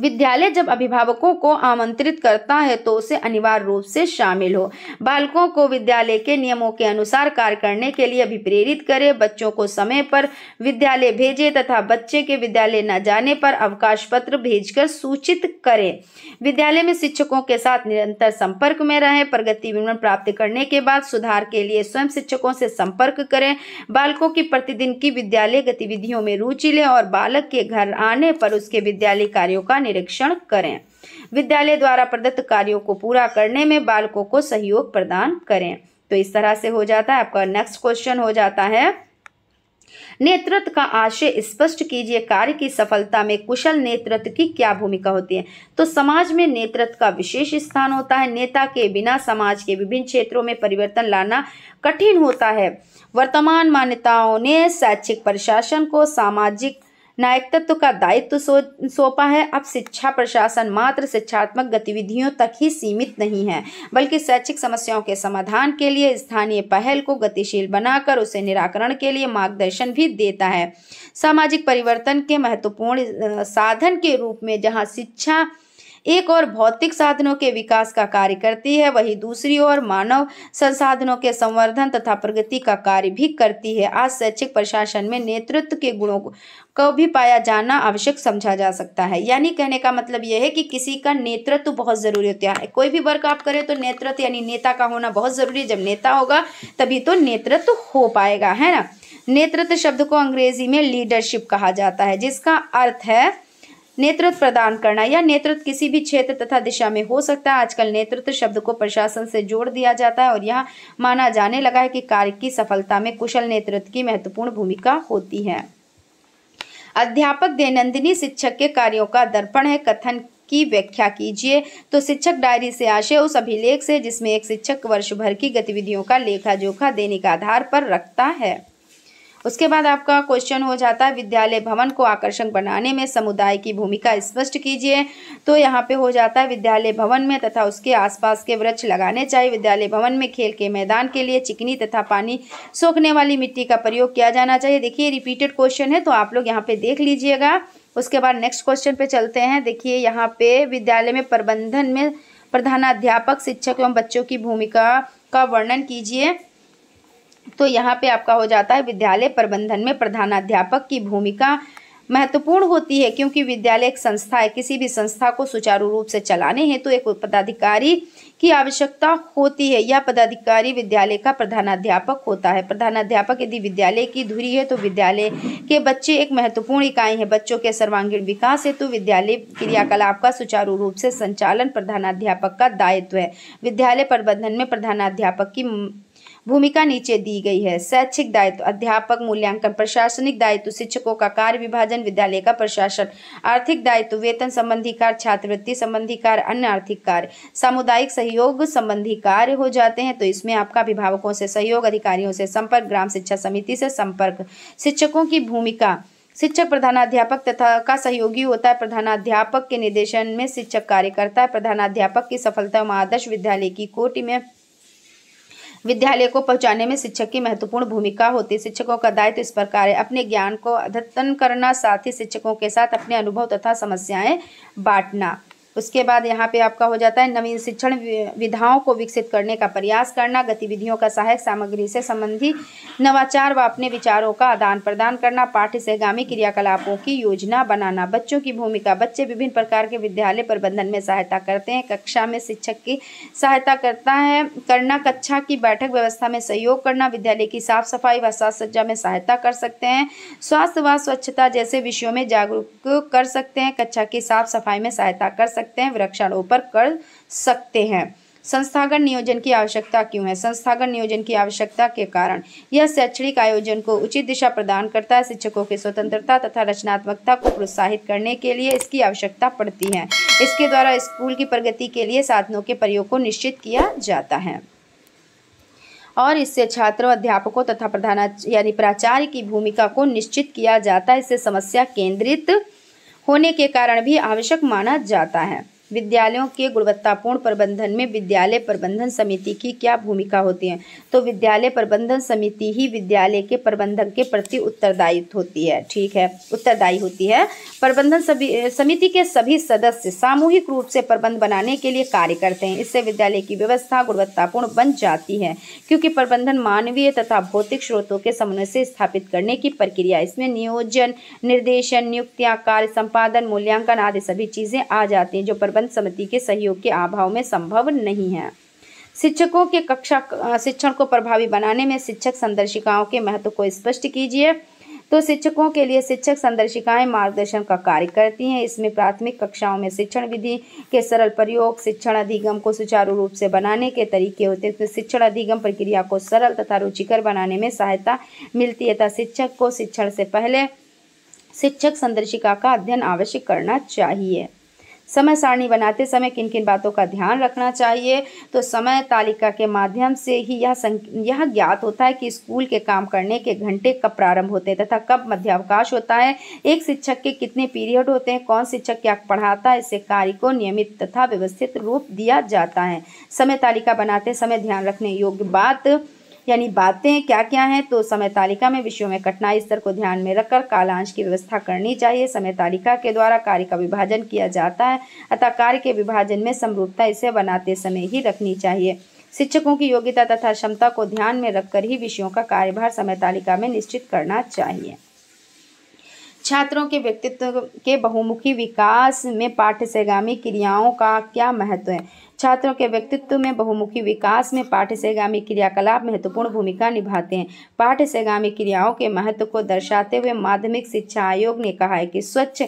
विद्यालय जब अभिभावकों को आमंत्रित करता है तो उसे अनिवार्य रूप से शामिल हो बालकों को विद्यालय के नियमों के अनुसार कार्य करने के लिए अभिप्रेरित करें बच्चों को समय पर विद्यालय भेजे तथा बच्चे के विद्यालय न जाने पर अवकाश पत्र भेजकर सूचित करें विद्यालय में शिक्षकों के साथ निरंतर संपर्क में रहें प्रगति विवरण प्राप्त करने के बाद सुधार के लिए स्वयं शिक्षकों से संपर्क करें बालकों की प्रतिदिन की विद्यालय गतिविधियों में रुचि लें और बालक के घर आने पर उसके विद्यालय कार्यों का निरीक्षण करें विद्यालय द्वारा प्रदत्त कार्यों को पूरा करने में बालकों को सहयोग प्रदान करें तो इस तरह से हो जाता है आपका नेक्स्ट क्वेश्चन हो जाता है नेतृत्व का आशय स्पष्ट कीजिए कार्य की सफलता में कुशल नेतृत्व की क्या भूमिका होती है तो समाज में नेतृत्व का विशेष स्थान होता है नेता के बिना समाज के विभिन्न क्षेत्रों में परिवर्तन लाना कठिन होता है वर्तमान मान्यताओं ने शैक्षिक प्रशासन को सामाजिक नायकत्व तत्व का दायित्व तो सौंपा है अब शिक्षा प्रशासन मात्र शिक्षात्मक गतिविधियों तक ही सीमित नहीं है बल्कि शैक्षिक समस्याओं के समाधान के लिए स्थानीय पहल को गतिशील बनाकर उसे निराकरण के लिए मार्गदर्शन भी देता है सामाजिक परिवर्तन के महत्वपूर्ण साधन के रूप में जहाँ शिक्षा एक और भौतिक साधनों के विकास का कार्य करती है वही दूसरी ओर मानव संसाधनों के संवर्धन तथा प्रगति का कार्य भी करती है आज शैक्षिक प्रशासन में नेतृत्व के गुणों को भी पाया जाना आवश्यक समझा जा सकता है यानी कहने का मतलब यह है कि किसी का नेतृत्व बहुत ज़रूरी होता है कोई भी वर्क आप करें तो नेतृत्व यानी नेता का होना बहुत ज़रूरी है जब नेता होगा तभी तो नेतृत्व हो पाएगा है ना नेतृत्व शब्द को अंग्रेजी में लीडरशिप कहा जाता है जिसका अर्थ है नेतृत्व प्रदान करना या नेतृत्व किसी भी क्षेत्र तथा दिशा में हो सकता है आजकल नेतृत्व शब्द को प्रशासन से जोड़ दिया जाता है और यह माना जाने लगा है कि कार्य की सफलता में कुशल नेतृत्व की महत्वपूर्ण भूमिका होती है अध्यापक दैनंदिनी शिक्षक के कार्यों का दर्पण है कथन की व्याख्या कीजिए तो शिक्षक डायरी से आशय उस अभिलेख से जिसमें एक शिक्षक वर्ष भर की गतिविधियों का लेखा जोखा देने का आधार पर रखता है उसके बाद आपका क्वेश्चन हो जाता है विद्यालय भवन को आकर्षक बनाने में समुदाय की भूमिका स्पष्ट कीजिए तो यहाँ पे हो जाता है विद्यालय भवन में तथा उसके आसपास के वृक्ष लगाने चाहिए विद्यालय भवन में खेल के मैदान के लिए चिकनी तथा पानी सोखने वाली मिट्टी का प्रयोग किया जाना चाहिए देखिए रिपीटेड क्वेश्चन है तो आप लोग यहाँ पे देख लीजिएगा उसके बाद नेक्स्ट क्वेश्चन पे चलते हैं देखिए यहाँ पे विद्यालय में प्रबंधन में प्रधानाध्यापक शिक्षक एवं बच्चों की भूमिका का वर्णन कीजिए तो यहाँ पे आपका हो जाता है विद्यालय प्रबंधन में प्रधानाध्यापक की भूमिका महत्वपूर्ण होती है क्योंकि विद्यालय एक संस्था है किसी भी संस्था को सुचारू रूप से चलाने हैं तो एक पदाधिकारी की आवश्यकता होती है यह पदाधिकारी विद्यालय का प्रधानाध्यापक होता है प्रधानाध्यापक यदि विद्यालय की धुरी है तो विद्यालय के बच्चे एक महत्वपूर्ण इकाई है बच्चों के सर्वांगीण विकास हेतु तो विद्यालय क्रियाकलाप का सुचारू रूप से संचालन प्रधानाध्यापक का दायित्व है विद्यालय प्रबंधन में प्रधानाध्यापक की भूमिका नीचे दी गई है शैक्षिक दायित्व अध्यापक मूल्यांकन प्रशासनिक दायित्व शिक्षकों का कार्य विभाजन विद्यालय का प्रशासन आर्थिक दायित्व वेतन संबंधी कार्य छात्रवृत्ति संबंधी कार्य अन्य आर्थिक कार्य सामुदायिक सहयोग संबंधी कार्य हो जाते हैं तो इसमें आपका अभिभावकों से सहयोग अधिकारियों से संपर्क ग्राम शिक्षा समिति से संपर्क शिक्षकों की भूमिका शिक्षक प्रधानाध्यापक तथा का सहयोगी होता है प्रधानाध्यापक के निर्देशन में शिक्षक कार्य करता है प्रधानाध्यापक की सफलता एवं आदर्श विद्यालय की कोटि में विद्यालय को पहुंचाने में शिक्षक की महत्वपूर्ण भूमिका होती है शिक्षकों का दायित्व इस प्रकार है अपने ज्ञान को अद्यतन करना साथ ही शिक्षकों के साथ अपने अनुभव तथा समस्याएं बांटना उसके बाद यहाँ पे आपका हो जाता है नवीन शिक्षण विधाओं को विकसित करने का प्रयास करना गतिविधियों का सहायक सामग्री से संबंधी नवाचार व अपने विचारों का आदान प्रदान करना पाठ्य सहगामी क्रियाकलापों की योजना बनाना बच्चों की भूमिका बच्चे विभिन्न प्रकार के विद्यालय प्रबंधन में सहायता करते हैं कक्षा में शिक्षक की सहायता करता है करना कक्षा की बैठक व्यवस्था में सहयोग करना विद्यालय की साफ सफाई व साज सज्जा में सहायता कर सकते हैं स्वास्थ्य व स्वच्छता जैसे विषयों में जागरूक कर सकते हैं कक्षा की साफ सफाई में सहायता कर सकते सकते हैं वृक्षारोपण कर सकते हैं संस्थागत नियोजन की आवश्यकता क्यों है संस्थागत नियोजन की आवश्यकता के कारण यह शैक्षणिक आयोजन को उचित दिशा प्रदान करता है शिक्षकों की स्वतंत्रता तथा रचनात्मकता को प्रोत्साहित करने के लिए इसकी आवश्यकता पड़ती है इसके द्वारा स्कूल की प्रगति के लिए साधनों के प्रयोग को निश्चित किया जाता है और इससे छात्रों अध्यापकों तथा प्रधान यानी प्राचार्य की भूमिका को निश्चित किया जाता है इससे समस्या केंद्रित होने के कारण भी आवश्यक माना जाता है विद्यालयों के गुणवत्तापूर्ण प्रबंधन में विद्यालय प्रबंधन समिति की क्या भूमिका होती है तो विद्यालय प्रबंधन समिति ही विद्यालय के प्रबंधन के प्रति उत्तरदायित्व होती है ठीक है उत्तरदायी होती है प्रबंधन समिति के सभी सदस्य सामूहिक रूप से प्रबंध बनाने के लिए कार्य करते हैं इससे विद्यालय की व्यवस्था गुणवत्तापूर्ण बन जाती है क्योंकि प्रबंधन मानवीय तथा भौतिक स्रोतों के समन्वय से स्थापित करने की प्रक्रिया इसमें नियोजन निर्देशन नियुक्तियां कार्य संपादन मूल्यांकन आदि सभी चीज़ें आ जाती हैं जो प्रबंध प्रबंध समिति के सहयोग के अभाव में संभव नहीं है शिक्षकों के कक्षा शिक्षण को प्रभावी बनाने में शिक्षक संदर्शिकाओं के महत्व को स्पष्ट कीजिए तो शिक्षकों के लिए शिक्षक संदर्शिकाएं मार्गदर्शन का कार्य करती हैं इसमें प्राथमिक कक्षाओं में शिक्षण विधि के सरल प्रयोग शिक्षण अधिगम को सुचारू रूप से बनाने के तरीके होते हैं तो शिक्षण अधिगम प्रक्रिया को सरल तथा रुचिकर बनाने में सहायता मिलती है तथा शिक्षक को शिक्षण से पहले शिक्षक संदर्शिका का अध्ययन आवश्यक करना चाहिए समय सारणी बनाते समय किन किन बातों का ध्यान रखना चाहिए तो समय तालिका के माध्यम से ही यह यह ज्ञात होता है कि स्कूल के काम करने के घंटे कब प्रारंभ होते हैं तथा कब मध्यावकाश होता है एक शिक्षक के कितने पीरियड होते हैं कौन शिक्षक क्या पढ़ाता है इससे कार्य को नियमित तथा व्यवस्थित रूप दिया जाता है समय तालिका बनाते समय ध्यान रखने योग्य बात यानी बातें क्या क्या हैं तो समय तालिका में विषयों में कठिनाई स्तर को ध्यान में रखकर कालांश की व्यवस्था करनी चाहिए समय तालिका के द्वारा कार्य का विभाजन किया जाता है अतः कार्य के विभाजन में समरूपता इसे बनाते समय ही रखनी चाहिए शिक्षकों की योग्यता तथा क्षमता को ध्यान में रखकर ही विषयों का कार्यभार समय तालिका में निश्चित करना चाहिए छात्रों के व्यक्तित्व के बहुमुखी विकास में पाठ्यगामी क्रियाओं का क्या महत्व है छात्रों के व्यक्तित्व में बहुमुखी विकास में पाठ्यगामी क्रियाकलाप महत्वपूर्ण भूमिका निभाते हैं पाठ्यगामी क्रियाओं के महत्व को दर्शाते हुए माध्यमिक शिक्षा आयोग ने कहा है कि स्वच्छ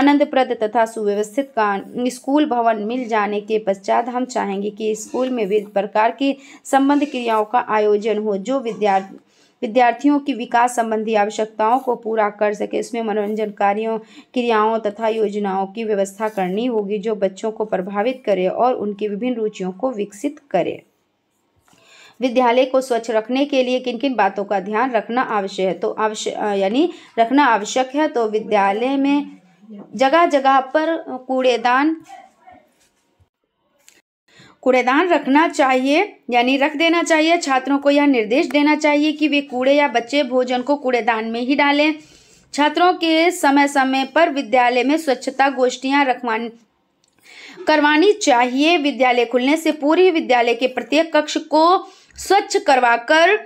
आनंदप्रद तथा सुव्यवस्थित का स्कूल भवन मिल जाने के पश्चात हम चाहेंगे कि स्कूल में विविध प्रकार की संबंध क्रियाओं का आयोजन हो जो विद्यार्थी विद्यार्थियों की विकास संबंधी आवश्यकताओं को पूरा कर सके इसमें मनोरंजन कार्यों क्रियाओं तथा योजनाओं की व्यवस्था करनी होगी जो बच्चों को प्रभावित करे और उनकी विभिन्न रुचियों को विकसित करे विद्यालय को स्वच्छ रखने के लिए किन किन बातों का ध्यान रखना आवश्यक है तो आवश्यक यानी रखना आवश्यक है तो विद्यालय में जगह जगह पर कूड़ेदान कूड़ेदान रखना चाहिए यानी रख देना चाहिए छात्रों को यह निर्देश देना चाहिए कि वे कूड़े या बच्चे भोजन को कूड़ेदान में ही डालें छात्रों के समय समय पर विद्यालय में स्वच्छता गोष्ठियाँ रखवा करवानी चाहिए विद्यालय खुलने से पूरी विद्यालय के प्रत्येक कक्ष को स्वच्छ करवाकर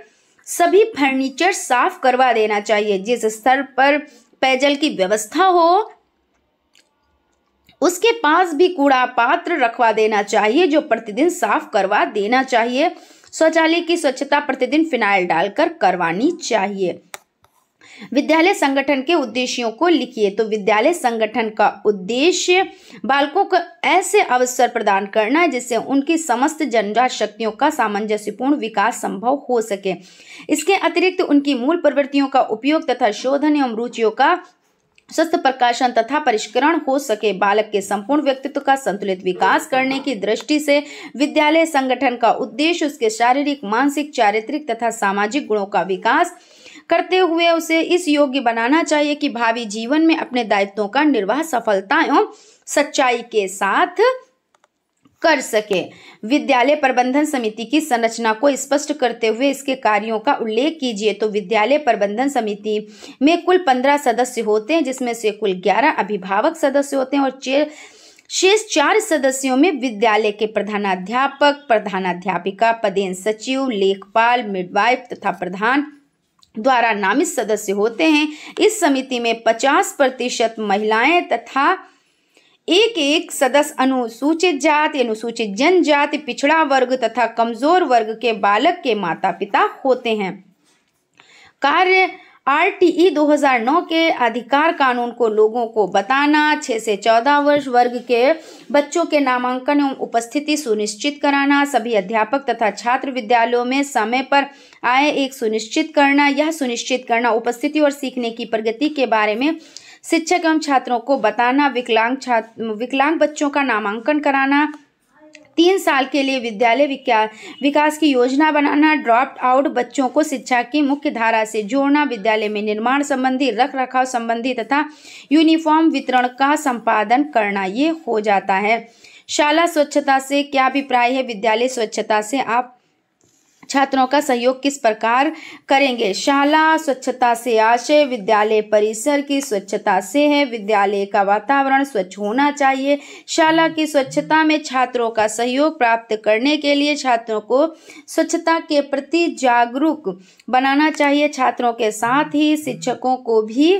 सभी फर्नीचर साफ करवा देना चाहिए जिस स्तर पर पेयजल की व्यवस्था हो उसके पास भी कूड़ा पात्र रखवा देना चाहिए जो प्रतिदिन साफ करवा देना चाहिए शौचालय की स्वच्छता प्रतिदिन फिनाइल डालकर करवानी चाहिए विद्यालय संगठन के उद्देश्यों को लिखिए तो विद्यालय संगठन का उद्देश्य बालकों को ऐसे अवसर प्रदान करना है जिससे उनकी समस्त जनजात शक्तियों का सामंजस्यपूर्ण विकास संभव हो सके इसके अतिरिक्त उनकी मूल प्रवृत्तियों का उपयोग तथा शोधन एवं रुचियों का स्वस्थ प्रकाशन तथा परिष्करण हो सके बालक के संपूर्ण व्यक्तित्व का संतुलित विकास करने की दृष्टि से विद्यालय संगठन का उद्देश्य उसके शारीरिक मानसिक चारित्रिक तथा सामाजिक गुणों का विकास करते हुए उसे इस योग्य बनाना चाहिए कि भावी जीवन में अपने दायित्वों का निर्वाह सफलता एवं सच्चाई के साथ कर सके विद्यालय प्रबंधन समिति की संरचना को स्पष्ट करते हुए इसके कार्यों का उल्लेख कीजिए तो विद्यालय प्रबंधन समिति में कुल पंद्रह सदस्य होते हैं जिसमें से कुल ग्यारह अभिभावक सदस्य होते हैं और शेष चार सदस्यों में विद्यालय के प्रधानाध्यापक प्रधानाध्यापिका पदेन सचिव लेखपाल मिडवाइफ तथा प्रधान द्वारा नामित सदस्य होते हैं इस समिति में पचास प्रतिशत महिलाएं तथा एक एक सदस्य अनुसूचित जाति अनुसूचित जनजाति पिछड़ा वर्ग तथा कमजोर वर्ग के बालक के माता पिता होते हैं कार्य आरटीई 2009 के अधिकार कानून को लोगों को बताना 6 से 14 वर्ष वर्ग के बच्चों के नामांकन एवं उपस्थिति सुनिश्चित कराना सभी अध्यापक तथा छात्र विद्यालयों में समय पर आए एक सुनिश्चित करना यह सुनिश्चित करना उपस्थिति और सीखने की प्रगति के बारे में शिक्षक एवं छात्रों को बताना विकलांग छात्र विकलांग बच्चों का नामांकन कराना तीन साल के लिए विद्यालय विकास की योजना बनाना ड्रॉप आउट बच्चों को शिक्षा की मुख्य धारा से जोड़ना विद्यालय में निर्माण संबंधी रख रखाव संबंधी तथा यूनिफॉर्म वितरण का संपादन करना ये हो जाता है शाला स्वच्छता से क्या अभिप्राय है विद्यालय स्वच्छता से आप छात्रों का सहयोग किस प्रकार करेंगे शाला स्वच्छता से आशय विद्यालय परिसर की स्वच्छता से है विद्यालय का वातावरण स्वच्छ होना चाहिए शाला की स्वच्छता में छात्रों का सहयोग प्राप्त करने के लिए छात्रों को स्वच्छता के प्रति जागरूक बनाना चाहिए छात्रों के साथ ही शिक्षकों को भी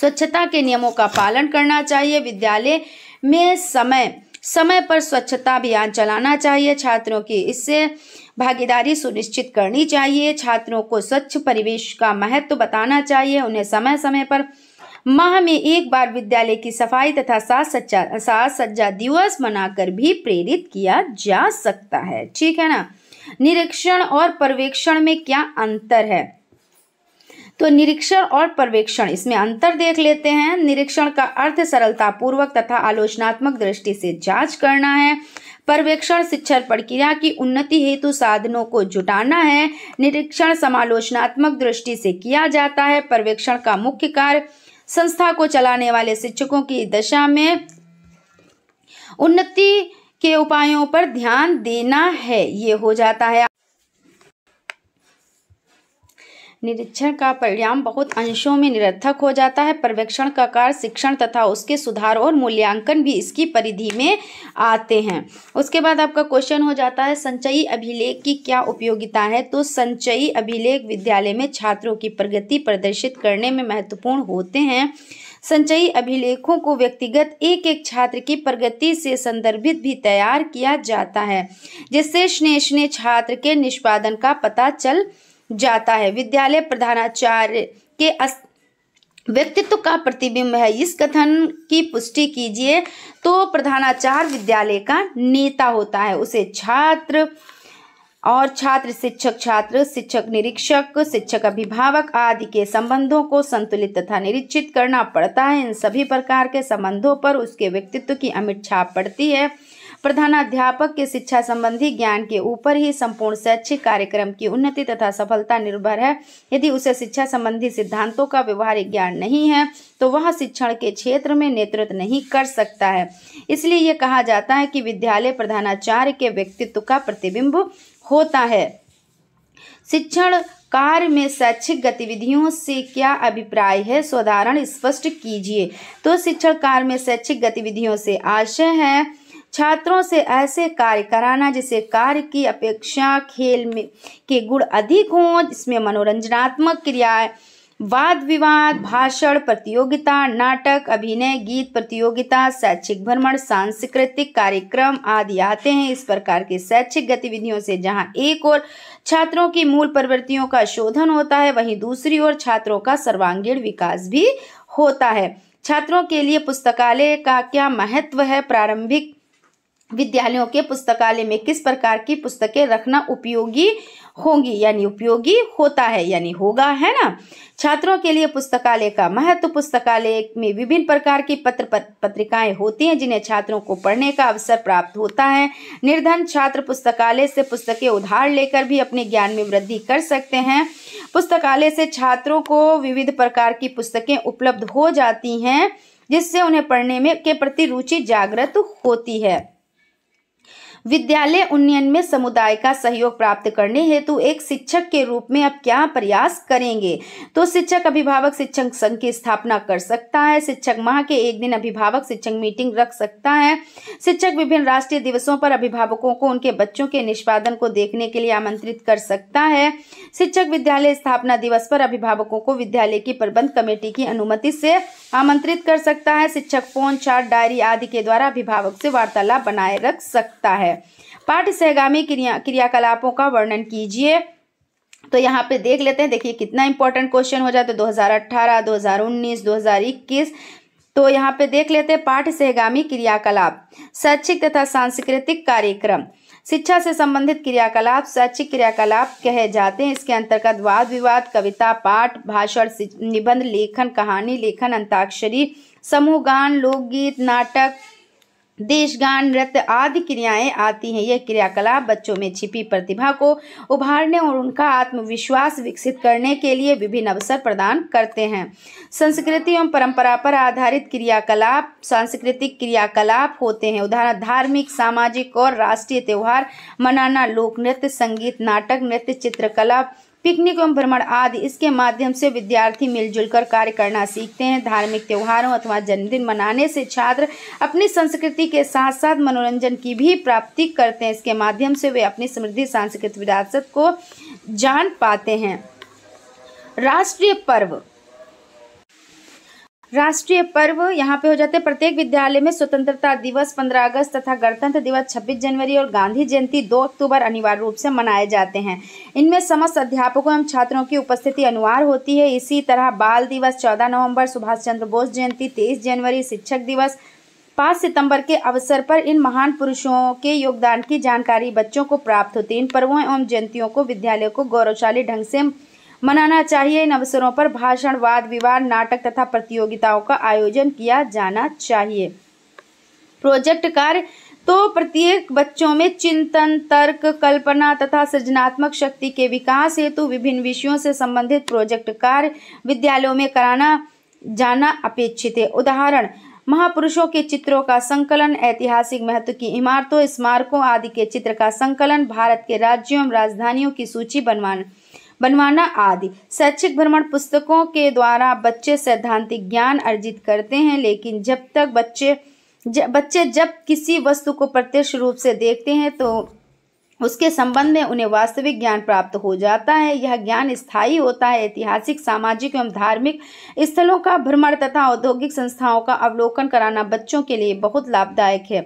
स्वच्छता के नियमों का पालन करना चाहिए विद्यालय में समय समय पर स्वच्छता अभियान चलाना चाहिए छात्रों की इससे भागीदारी सुनिश्चित करनी चाहिए छात्रों को स्वच्छ परिवेश का महत्व तो बताना चाहिए उन्हें समय समय पर माह में एक बार विद्यालय की सफाई तथा साज सज्जा साज सज्जा दिवस मनाकर भी प्रेरित किया जा सकता है ठीक है ना निरीक्षण और पर्यवेक्षण में क्या अंतर है तो निरीक्षण और पर्यवेक्षण इसमें अंतर देख लेते हैं निरीक्षण का अर्थ सरलतापूर्वक तथा आलोचनात्मक दृष्टि से जांच करना है पर्यवेक्षण शिक्षण प्रक्रिया की उन्नति हेतु साधनों को जुटाना है निरीक्षण समालोचनात्मक दृष्टि से किया जाता है पर्यवेक्षण का मुख्य कार्य संस्था को चलाने वाले शिक्षकों की दशा में उन्नति के उपायों पर ध्यान देना है ये हो जाता है निरीक्षण का परिणाम बहुत अंशों में निरर्थक हो जाता है पर्यवेक्षण का कार्य शिक्षण तथा उसके सुधार और मूल्यांकन भी इसकी परिधि में आते हैं उसके बाद आपका क्वेश्चन हो जाता है संचयी अभिलेख की क्या उपयोगिता है तो संचयी अभिलेख विद्यालय में छात्रों की प्रगति प्रदर्शित करने में महत्वपूर्ण होते हैं संचयी अभिलेखों को व्यक्तिगत एक एक छात्र की प्रगति से संदर्भित भी तैयार किया जाता है जिससे स्नेह छात्र के निष्पादन का पता चल जाता है विद्यालय प्रधानाचार्य के व्यक्तित्व का प्रतिबिंब है इस कथन की पुष्टि कीजिए तो प्रधानाचार्य विद्यालय का नेता होता है उसे छात्र और छात्र शिक्षक छात्र शिक्षक निरीक्षक शिक्षक अभिभावक आदि के संबंधों को संतुलित तथा निरीक्षित करना पड़ता है इन सभी प्रकार के संबंधों पर उसके व्यक्तित्व की अमिट छाप पड़ती है प्रधानाध्यापक के शिक्षा संबंधी ज्ञान के ऊपर ही संपूर्ण शैक्षिक कार्यक्रम की उन्नति तथा सफलता निर्भर है यदि उसे शिक्षा संबंधी सिद्धांतों का व्यवहारिक ज्ञान नहीं है तो वह शिक्षण के क्षेत्र में नेतृत्व नहीं कर सकता है इसलिए यह कहा जाता है कि विद्यालय प्रधानाचार्य के व्यक्तित्व का प्रतिबिंब होता है शिक्षण कार्य में शैक्षिक गतिविधियों से क्या अभिप्राय है स्वधारण स्पष्ट कीजिए तो शिक्षण कार्य में शैक्षिक गतिविधियों से आशय है छात्रों से ऐसे कार्य कराना जिसे कार्य की अपेक्षा खेल में के गुण अधिक हों इसमें मनोरंजनात्मक क्रियाएं वाद विवाद भाषण प्रतियोगिता नाटक अभिनय गीत प्रतियोगिता शैक्षिक भ्रमण सांस्कृतिक कार्यक्रम आदि आते हैं इस प्रकार के शैक्षिक गतिविधियों से जहां एक और छात्रों की मूल प्रवृत्तियों का शोधन होता है वहीं दूसरी ओर छात्रों का सर्वांगीण विकास भी होता है छात्रों के लिए पुस्तकालय का क्या महत्व है प्रारंभिक विद्यालयों के पुस्तकालय में किस प्रकार की पुस्तकें रखना उपयोगी होंगी यानी उपयोगी होता है यानी होगा है ना छात्रों के लिए पुस्तकालय का महत्व पुस्तकालय में विभिन्न प्रकार की पत्र पत्रिकाएं होती हैं जिन्हें छात्रों को पढ़ने का अवसर प्राप्त होता है निर्धन छात्र पुस्तकालय से पुस्तकें उधार लेकर भी अपने ज्ञान में वृद्धि कर सकते हैं पुस्तकालय से छात्रों को विविध प्रकार की पुस्तकें उपलब्ध हो जाती हैं जिससे उन्हें पढ़ने में के प्रति रुचि जागृत होती है विद्यालय उन्नयन में समुदाय का सहयोग प्राप्त करने हेतु एक शिक्षक के रूप में अब क्या प्रयास करेंगे तो शिक्षक अभिभावक शिक्षक संघ की स्थापना कर सकता है शिक्षक माह के एक दिन अभिभावक शिक्षक मीटिंग रख सकता है शिक्षक विभिन्न राष्ट्रीय दिवसों पर अभिभावकों को उनके बच्चों के निष्पादन को देखने के लिए आमंत्रित कर सकता है शिक्षक विद्यालय स्थापना दिवस पर अभिभावकों को विद्यालय की प्रबंध कमेटी की अनुमति से आमंत्रित कर सकता है शिक्षक फोन चार्ट डायरी आदि के द्वारा अभिभावक से वार्तालाप बनाए रख सकता है पाठ सहगामी क्रिया क्रियाकलापों का वर्णन कीजिए तो यहाँ पे देख लेते हैं देखिए कितना इंपॉर्टेंट क्वेश्चन हो जाता है 2018, 2019, 2021 तो यहाँ पे देख लेते हैं पाठ सहगामी क्रियाकलाप शैक्षिक तथा सांस्कृतिक कार्यक्रम शिक्षा से संबंधित क्रियाकलाप शैक्षिक क्रियाकलाप कहे जाते हैं इसके अंतर्गत वाद विवाद कविता पाठ भाषण निबंध लेखन कहानी लेखन अंताक्षरी समूह गान लोकगीत नाटक देशगान नृत्य आदि क्रियाएं आती हैं यह क्रियाकलाप बच्चों में छिपी प्रतिभा को उभारने और उनका आत्मविश्वास विकसित करने के लिए विभिन्न अवसर प्रदान करते हैं संस्कृति एवं परंपरा पर आधारित क्रियाकलाप सांस्कृतिक क्रियाकलाप होते हैं उदाहरण धार्मिक सामाजिक और राष्ट्रीय त्यौहार मनाना लोक नृत्य संगीत नाटक नृत्य चित्रकला पिकनिक एवं भ्रमण आदि इसके माध्यम से विद्यार्थी मिलजुल कर कार्य करना सीखते हैं धार्मिक त्योहारों अथवा जन्मदिन मनाने से छात्र अपनी संस्कृति के साथ साथ मनोरंजन की भी प्राप्ति करते हैं इसके माध्यम से वे अपनी समृद्धि सांस्कृतिक विरासत को जान पाते हैं राष्ट्रीय पर्व राष्ट्रीय पर्व यहाँ पे हो जाते हैं प्रत्येक विद्यालय में स्वतंत्रता दिवस 15 अगस्त तथा गणतंत्र दिवस 26 जनवरी और गांधी जयंती 2 अक्टूबर अनिवार्य रूप से मनाए जाते हैं इनमें समस्त अध्यापकों एवं छात्रों की उपस्थिति अनिवार्य होती है इसी तरह बाल दिवस 14 नवंबर सुभाष चंद्र बोस जयंती तेईस जनवरी शिक्षक दिवस पाँच सितंबर के अवसर पर इन महान पुरुषों के योगदान की जानकारी बच्चों को प्राप्त होती है इन पर्वों एवं जयंतियों को विद्यालयों को गौरवशाली ढंग से मनाना चाहिए इन अवसरों पर भाषण वाद विवाद नाटक तथा प्रतियोगिताओं का आयोजन किया जाना चाहिए प्रोजेक्ट कार्य तो प्रत्येक बच्चों में चिंतन तर्क कल्पना तथा सृजनात्मक शक्ति के विकास हेतु विभिन्न विषयों से संबंधित प्रोजेक्ट कार्य विद्यालयों में कराना जाना अपेक्षित है उदाहरण महापुरुषों के चित्रों का संकलन ऐतिहासिक महत्व की इमारतों स्मारकों आदि के चित्र का संकलन भारत के राज्यों एवं राजधानियों की सूची बनवाना बनवाना आदि शैक्षिक भ्रमण पुस्तकों के द्वारा बच्चे सैद्धांतिक ज्ञान अर्जित करते हैं लेकिन जब तक बच्चे ज, बच्चे जब किसी वस्तु को प्रत्यक्ष रूप से देखते हैं तो उसके संबंध में उन्हें वास्तविक ज्ञान प्राप्त हो जाता है यह ज्ञान स्थायी होता है ऐतिहासिक सामाजिक एवं धार्मिक स्थलों का भ्रमण तथा औद्योगिक संस्थाओं का अवलोकन कराना बच्चों के लिए बहुत लाभदायक है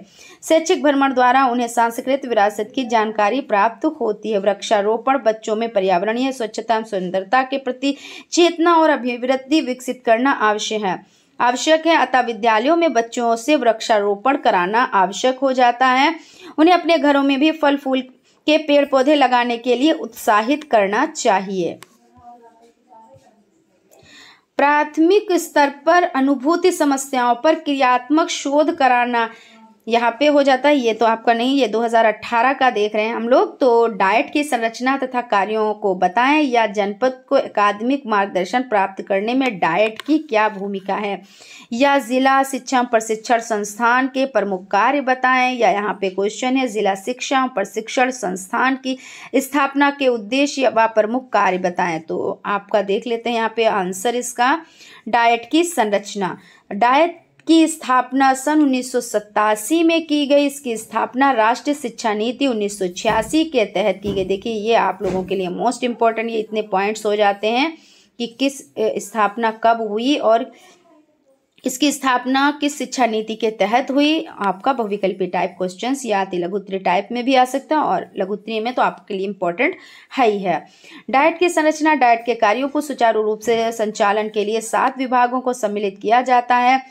शैक्षिक भ्रमण द्वारा उन्हें सांस्कृतिक विरासत की जानकारी प्राप्त होती है वृक्षारोपण बच्चों में पर्यावरणीय स्वच्छता एवं सुंदरता के प्रति चेतना और अभिवृत्ति विकसित करना आवश्यक है आवश्यक है अतः विद्यालयों में बच्चों से वृक्षारोपण कराना आवश्यक हो जाता है उन्हें अपने घरों में भी फल फूल के पेड़ पौधे लगाने के लिए उत्साहित करना चाहिए प्राथमिक स्तर पर अनुभूति समस्याओं पर क्रियात्मक शोध कराना यहाँ पे हो जाता है ये तो आपका नहीं ये 2018 का देख रहे हैं हम लोग तो डाइट की संरचना तथा कार्यों को बताएं या जनपद को अकादमिक मार्गदर्शन प्राप्त करने में डाइट की क्या भूमिका है या जिला शिक्षा प्रशिक्षण संस्थान के प्रमुख कार्य बताएं या यहाँ पे क्वेश्चन है जिला शिक्षा प्रशिक्षण संस्थान की स्थापना के उद्देश्य व प्रमुख कार्य बताएं तो आपका देख लेते हैं यहाँ पे आंसर इसका डाइट की संरचना डाइट की स्थापना सन उन्नीस में की गई इसकी स्थापना राष्ट्रीय शिक्षा नीति उन्नीस के तहत की गई देखिए ये आप लोगों के लिए मोस्ट इम्पॉर्टेंट ये इतने पॉइंट्स हो जाते हैं कि किस स्थापना कब हुई और इसकी स्थापना किस शिक्षा नीति के तहत हुई आपका बहुविकल्पी टाइप क्वेश्चन या लघुत्री टाइप में भी आ सकता है और लघुत्री में तो आपके लिए इम्पोर्टेंट है ही है डाइट की संरचना डाइट के कार्यों को सुचारू रूप से संचालन के लिए सात विभागों को सम्मिलित किया जाता है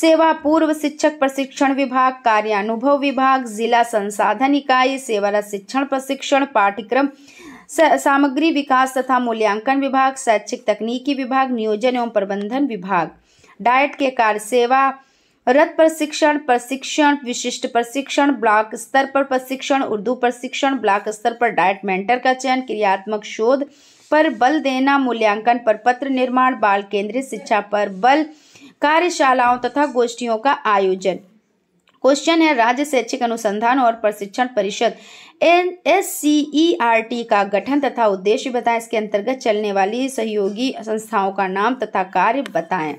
सेवा पूर्व शिक्षक प्रशिक्षण विभाग कार्यानुभव विभाग जिला संसाधन इकाई सेवा शिक्षण प्रशिक्षण पाठ्यक्रम सामग्री विकास तथा मूल्यांकन विभाग शैक्षिक तकनीकी विभाग नियोजन एवं प्रबंधन विभाग डाइट के कार्य सेवा रत प्रशिक्षण प्रशिक्षण विशिष्ट प्रशिक्षण ब्लॉक स्तर पर प्रशिक्षण उर्दू प्रशिक्षण ब्लॉक स्तर पर डाइट मेंटर का चयन क्रियात्मक शोध पर बल देना मूल्यांकन पर पत्र निर्माण बाल केंद्रित शिक्षा पर बल कार्यशालाओं तथा गोष्ठियों का आयोजन क्वेश्चन है राज्य शैक्षिक अनुसंधान और प्रशिक्षण परिषद N S C E R T का गठन तथा उद्देश्य बताएं इसके अंतर्गत चलने वाली सहयोगी संस्थाओं का नाम तथा कार्य बताएं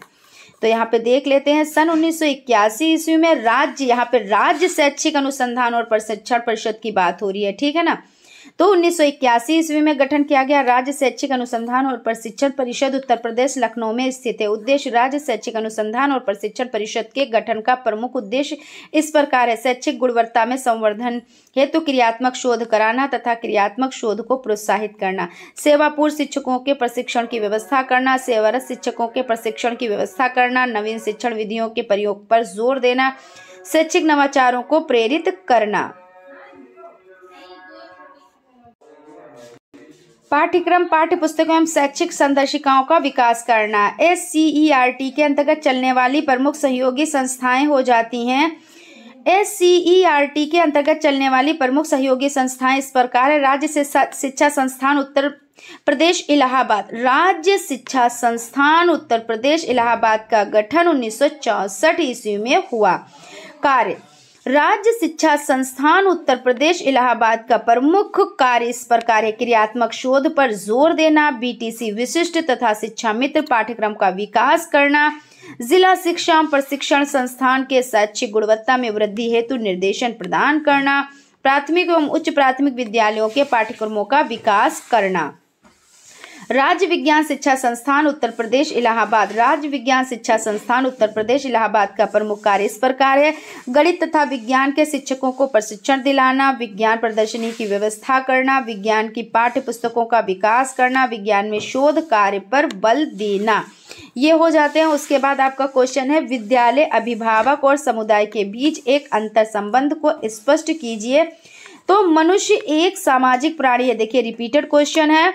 तो यहाँ पे देख लेते हैं सन 1981 ईस्वी में राज्य यहाँ पे राज्य शैक्षिक अनुसंधान और प्रशिक्षण परिषद की बात हो रही है ठीक है ना तो उन्नीस सौ इक्यासी ईस्वी में गठन किया गया राज्य शैक्षिक अनुसंधान और प्रशिक्षण परिषद उत्तर प्रदेश लखनऊ में स्थित है उद्देश्य राज्य शैक्षिक अनुसंधान और प्रशिक्षण परिषद के गठन का प्रमुख उद्देश्य इस प्रकार है शैक्षिक गुणवत्ता में संवर्धन हेतु तो क्रियात्मक शोध कराना तथा क्रियात्मक शोध को प्रोत्साहित करना सेवापूर्व शिक्षकों के प्रशिक्षण की व्यवस्था करना सेवारत शिक्षकों के प्रशिक्षण की व्यवस्था करना नवीन शिक्षण विधियों के प्रयोग पर जोर देना शैक्षिक नवाचारों को प्रेरित करना पाठ्यक्रम पाठ्य पुस्तकों एवं शैक्षिक संदर्शिकाओं का विकास करना S C E R T के अंतर्गत चलने वाली प्रमुख सहयोगी संस्थाएं हो जाती हैं S C E R T के अंतर्गत चलने वाली प्रमुख सहयोगी संस्थाएं इस प्रकार है राज्य शिक्षा संस्थान उत्तर प्रदेश इलाहाबाद राज्य शिक्षा संस्थान उत्तर प्रदेश इलाहाबाद का गठन उन्नीस सौ ईस्वी में हुआ कार्य राज्य शिक्षा संस्थान उत्तर प्रदेश इलाहाबाद का प्रमुख कार्य इस प्रकार क्रियात्मक शोध पर जोर देना बीटीसी विशिष्ट तथा शिक्षा मित्र पाठ्यक्रम का विकास करना जिला शिक्षा प्रशिक्षण संस्थान के शैक्षिक गुणवत्ता में वृद्धि हेतु निर्देशन प्रदान करना प्राथमिक एवं उच्च प्राथमिक विद्यालयों के पाठ्यक्रमों का विकास करना राज्य विज्ञान शिक्षा संस्थान उत्तर प्रदेश इलाहाबाद राज्य विज्ञान शिक्षा संस्थान उत्तर प्रदेश इलाहाबाद का प्रमुख कार्य इस प्रकार है गणित तथा विज्ञान के शिक्षकों को प्रशिक्षण दिलाना विज्ञान प्रदर्शनी की व्यवस्था करना विज्ञान की पाठ्य पुस्तकों का विकास करना विज्ञान में शोध कार्य पर बल देना ये हो जाते हैं उसके बाद आपका क्वेश्चन है विद्यालय अभिभावक और समुदाय के बीच एक अंतर संबंध को स्पष्ट कीजिए तो मनुष्य एक सामाजिक प्राणी है देखिए रिपीटेड क्वेश्चन है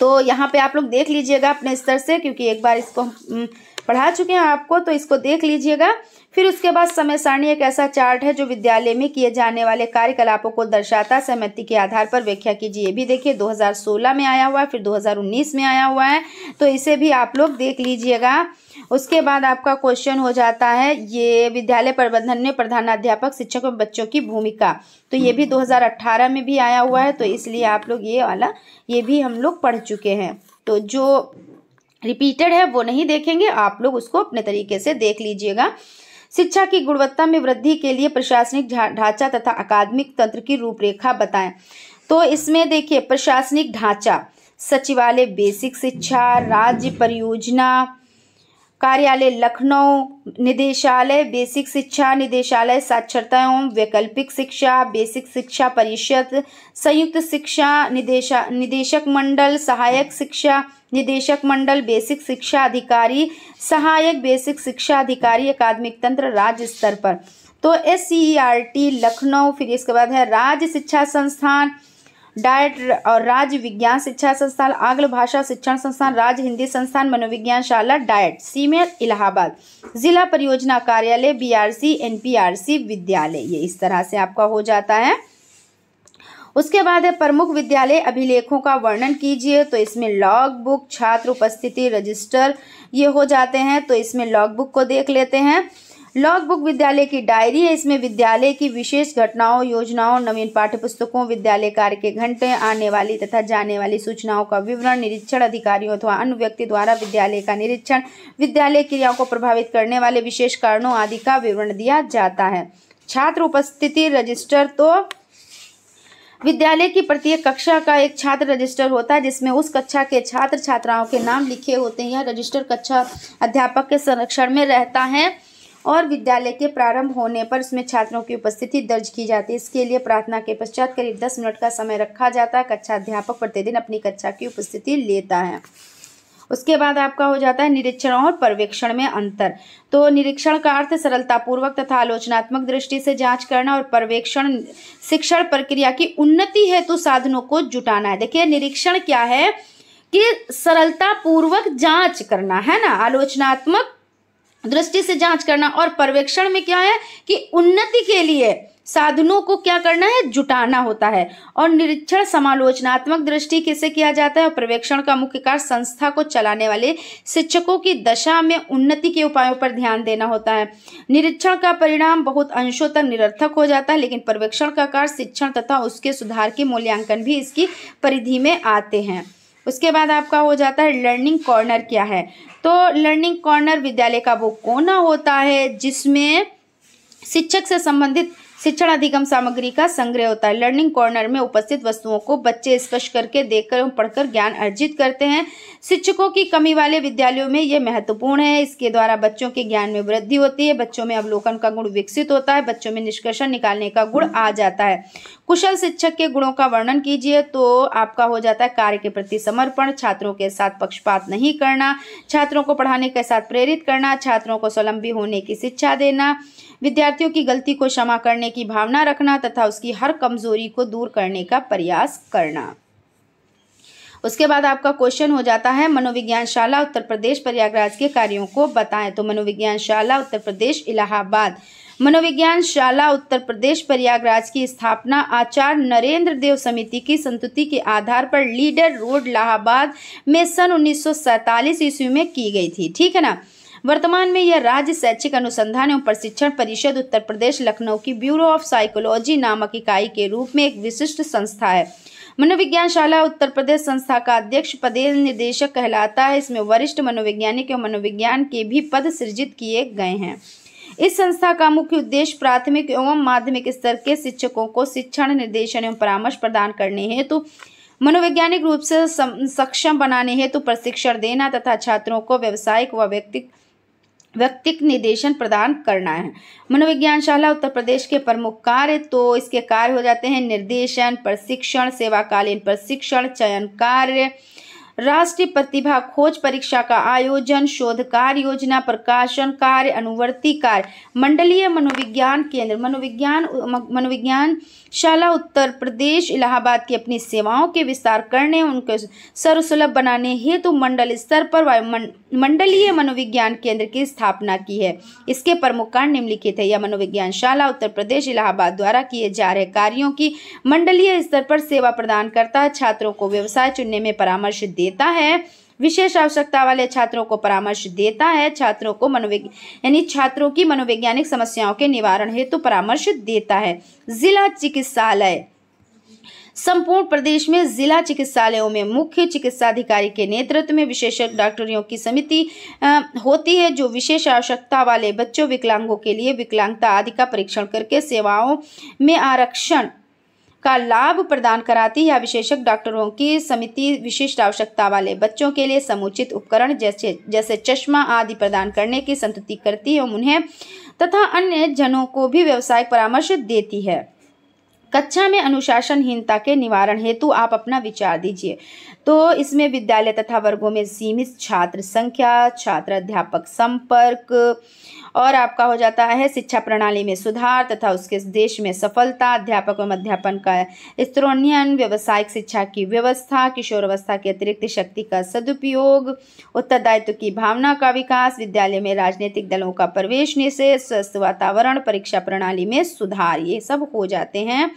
तो यहाँ पे आप लोग देख लीजिएगा अपने स्तर से क्योंकि एक बार इसको पढ़ा चुके हैं आपको तो इसको देख लीजिएगा फिर उसके बाद समय सारणी एक ऐसा चार्ट है जो विद्यालय में किए जाने वाले कार्यकलापों को दर्शाता सहमति के आधार पर व्याख्या कीजिए भी देखिए 2016 में आया हुआ है फिर 2019 में आया हुआ है तो इसे भी आप लोग देख लीजिएगा उसके बाद आपका क्वेश्चन हो जाता है ये विद्यालय प्रबंधन में प्रधानाध्यापक शिक्षक और बच्चों की भूमिका तो ये भी 2018 में भी आया हुआ है तो इसलिए आप लोग ये वाला ये भी हम लोग पढ़ चुके हैं तो जो रिपीटेड है वो नहीं देखेंगे आप लोग उसको अपने तरीके से देख लीजिएगा शिक्षा की गुणवत्ता में वृद्धि के लिए प्रशासनिक ढांचा तथा अकादमिक तंत्र की रूपरेखा बताएं तो इसमें देखिए प्रशासनिक ढांचा सचिवालय बेसिक शिक्षा राज्य परियोजना कार्यालय लखनऊ निदेशालय बेसिक शिक्षा निदेशालय साक्षरता एवं वैकल्पिक शिक्षा बेसिक शिक्षा परिषद संयुक्त शिक्षा निदेशा निदेशक मंडल सहायक शिक्षा निदेशक मंडल बेसिक शिक्षा अधिकारी सहायक बेसिक शिक्षा अधिकारी अकादमिक तंत्र राज्य स्तर पर तो S C R T Lucknow फिर इसके बाद है राज्य शिक्षा संस्थान डायट और राज्य विज्ञान शिक्षा संस्थान आंग्ल भाषा शिक्षण संस्थान राज्य हिंदी संस्थान मनोविज्ञान शाला डायट सीमेर इलाहाबाद जिला परियोजना कार्यालय बीआरसी एनपीआरसी विद्यालय ये इस तरह से आपका हो जाता है उसके बाद है प्रमुख विद्यालय अभिलेखों का वर्णन कीजिए तो इसमें लॉग बुक छात्र उपस्थिति रजिस्टर ये हो जाते हैं तो इसमें लॉग बुक को देख लेते हैं लॉग बुक विद्यालय की डायरी है इसमें विद्यालय की विशेष घटनाओं योजनाओं नवीन पाठ्य पुस्तकों विद्यालय कार्य के घंटे आने वाली तथा जाने वाली सूचनाओं का विवरण निरीक्षण अधिकारियों अथवा अन्य व्यक्ति द्वारा विद्यालय का निरीक्षण विद्यालय क्रियाओं को प्रभावित करने वाले विशेष कारणों आदि का विवरण दिया जाता है छात्र उपस्थिति रजिस्टर तो विद्यालय की प्रत्येक कक्षा का एक छात्र रजिस्टर होता है जिसमें उस कक्षा के छात्र छात्राओं के नाम लिखे होते हैं यह रजिस्टर कक्षा अध्यापक के संरक्षण में रहता है और विद्यालय के प्रारंभ होने पर उसमें छात्रों की उपस्थिति दर्ज की जाती है इसके लिए प्रार्थना के पश्चात करीब दस मिनट का समय रखा जाता है कक्षा अध्यापक प्रतिदिन अपनी कक्षा की उपस्थिति लेता है उसके बाद आपका हो जाता है निरीक्षण और पर्यवेक्षण में अंतर तो निरीक्षण का अर्थ सरलतापूर्वक तथा आलोचनात्मक दृष्टि से जांच करना और पर्यवेक्षण शिक्षण प्रक्रिया की उन्नति हेतु साधनों को जुटाना है देखिए निरीक्षण क्या है कि सरलतापूर्वक जांच करना है ना आलोचनात्मक दृष्टि से जांच करना और पर्यवेक्षण में क्या है कि उन्नति के लिए साधनों को क्या करना है जुटाना होता है और निरीक्षण समालोचनात्मक दृष्टि किसे किया जाता है और पर्यवेक्षण का मुख्य कार्य संस्था को चलाने वाले शिक्षकों की दशा में उन्नति के उपायों पर ध्यान देना होता है निरीक्षण का परिणाम बहुत अंशों तक निरर्थक हो जाता है लेकिन पर्यवेक्षण का कार्य शिक्षण तथा उसके सुधार के मूल्यांकन भी इसकी परिधि में आते हैं उसके बाद आपका हो जाता है लर्निंग कॉर्नर क्या है तो लर्निंग कॉर्नर विद्यालय का वो कोना होता है जिसमें शिक्षक से संबंधित शिक्षण अधिगम सामग्री का संग्रह होता है लर्निंग कॉर्नर में उपस्थित वस्तुओं को बच्चे स्पष्ट करके देखकर एवं पढ़कर ज्ञान अर्जित करते हैं शिक्षकों की कमी वाले विद्यालयों में यह महत्वपूर्ण है इसके द्वारा बच्चों के ज्ञान में वृद्धि होती है बच्चों में अवलोकन का गुण विकसित होता है बच्चों में निष्कर्षण निकालने का गुण आ जाता है कुशल शिक्षक के गुणों का वर्णन कीजिए तो आपका हो जाता है कार्य के प्रति समर्पण छात्रों के साथ पक्षपात नहीं करना छात्रों को पढ़ाने के साथ प्रेरित करना छात्रों को स्वलंबी होने की शिक्षा देना विद्यार्थियों की गलती को क्षमा करने की भावना रखना तथा उसकी हर कमजोरी को दूर करने का प्रयास करना उसके बाद आपका क्वेश्चन हो जाता है मनोविज्ञान शाला उत्तर प्रदेश प्रयागराज के कार्यों को बताएं तो मनोविज्ञान शाला उत्तर प्रदेश इलाहाबाद मनोविज्ञान शाला उत्तर प्रदेश प्रयागराज की स्थापना आचार्य नरेंद्र देव समिति की संतुति के आधार पर लीडर रोड इलाहाबाद में सन उन्नीस ईस्वी में की गई थी ठीक है ना वर्तमान में यह राज्य शैक्षिक अनुसंधान एवं प्रशिक्षण परिषद उत्तर प्रदेश लखनऊ की ब्यूरो ऑफ साइकोलॉजी नामक इकाई के रूप में एक विशिष्ट संस्था है मनोविज्ञान शाला उत्तर प्रदेश संस्था का अध्यक्ष पदे निदेशक कहलाता है इसमें वरिष्ठ मनोविज्ञानिक एवं मनोविज्ञान के भी पद सृजित किए गए हैं इस संस्था का मुख्य उद्देश्य प्राथमिक एवं माध्यमिक स्तर के शिक्षकों को शिक्षण निर्देशन एवं परामर्श प्रदान करने हेतु तो मनोवैज्ञानिक रूप से सक्षम बनाने हेतु तो प्रशिक्षण देना तथा छात्रों को व्यवसायिक व व्यक्तिगत व्यक्तिक निर्देशन प्रदान करना है मनोविज्ञान शाला उत्तर प्रदेश के प्रमुख कार्य तो इसके कार्य हो जाते हैं निर्देशन प्रशिक्षण सेवाकालीन प्रशिक्षण चयन कार्य राष्ट्रीय प्रतिभा खोज परीक्षा का आयोजन शोध कार्य योजना प्रकाशन कार्य अनुवर्ती कार्य मंडलीय मनोविज्ञान केंद्र मनोविज्ञान मनोविज्ञान शाला उत्तर प्रदेश इलाहाबाद की अपनी सेवाओं के विस्तार करने उनके सर्वसुलभ बनाने हेतु मंडल स्तर पर मंडलीय मनोविज्ञान केंद्र की स्थापना की है इसके प्रमुख कार्य निम्नलिखित है यह मनोविज्ञान शाला उत्तर प्रदेश इलाहाबाद द्वारा किए जा रहे कार्यों की मंडलीय स्तर पर सेवा प्रदान करता है छात्रों को व्यवसाय चुनने में परामर्श दे देता है विशेष आवश्यकता वाले छात्रों को परामर्श देता है छात्रों को मनोविज्ञान यानी छात्रों की मनोवैज्ञानिक समस्याओं के निवारण हेतु तो परामर्श देता है जिला चिकित्सालय संपूर्ण प्रदेश में जिला चिकित्सालयों में मुख्य चिकित्सा अधिकारी के नेतृत्व में विशेषज्ञ डॉक्टरों की समिति होती है जो विशेष आवश्यकता वाले बच्चों विकलांगों के लिए विकलांगता आदि का परीक्षण करके सेवाओं में आरक्षण का लाभ प्रदान कराती है विशेषज्ञ डॉक्टरों की समिति विशिष्ट आवश्यकता वाले बच्चों के लिए समुचित उपकरण जैसे जैसे चश्मा आदि प्रदान करने की संतुति करती है एवं उन्हें तथा अन्य जनों को भी व्यवसायिक परामर्श देती है कक्षा में अनुशासनहीनता के निवारण हेतु आप अपना विचार दीजिए तो इसमें विद्यालय तथा वर्गों में सीमित छात्र संख्या छात्र अध्यापक संपर्क और आपका हो जाता है शिक्षा प्रणाली में सुधार तथा उसके देश में सफलता अध्यापक एवं अध्यापन का स्त्रोन्नयन व्यवसायिक शिक्षा की व्यवस्था किशोर अवस्था के अतिरिक्त शक्ति का सदुपयोग उत्तरदायित्व की भावना का विकास विद्यालय में राजनीतिक दलों का प्रवेश निषेध स्वस्थ वातावरण परीक्षा प्रणाली में सुधार ये सब हो जाते हैं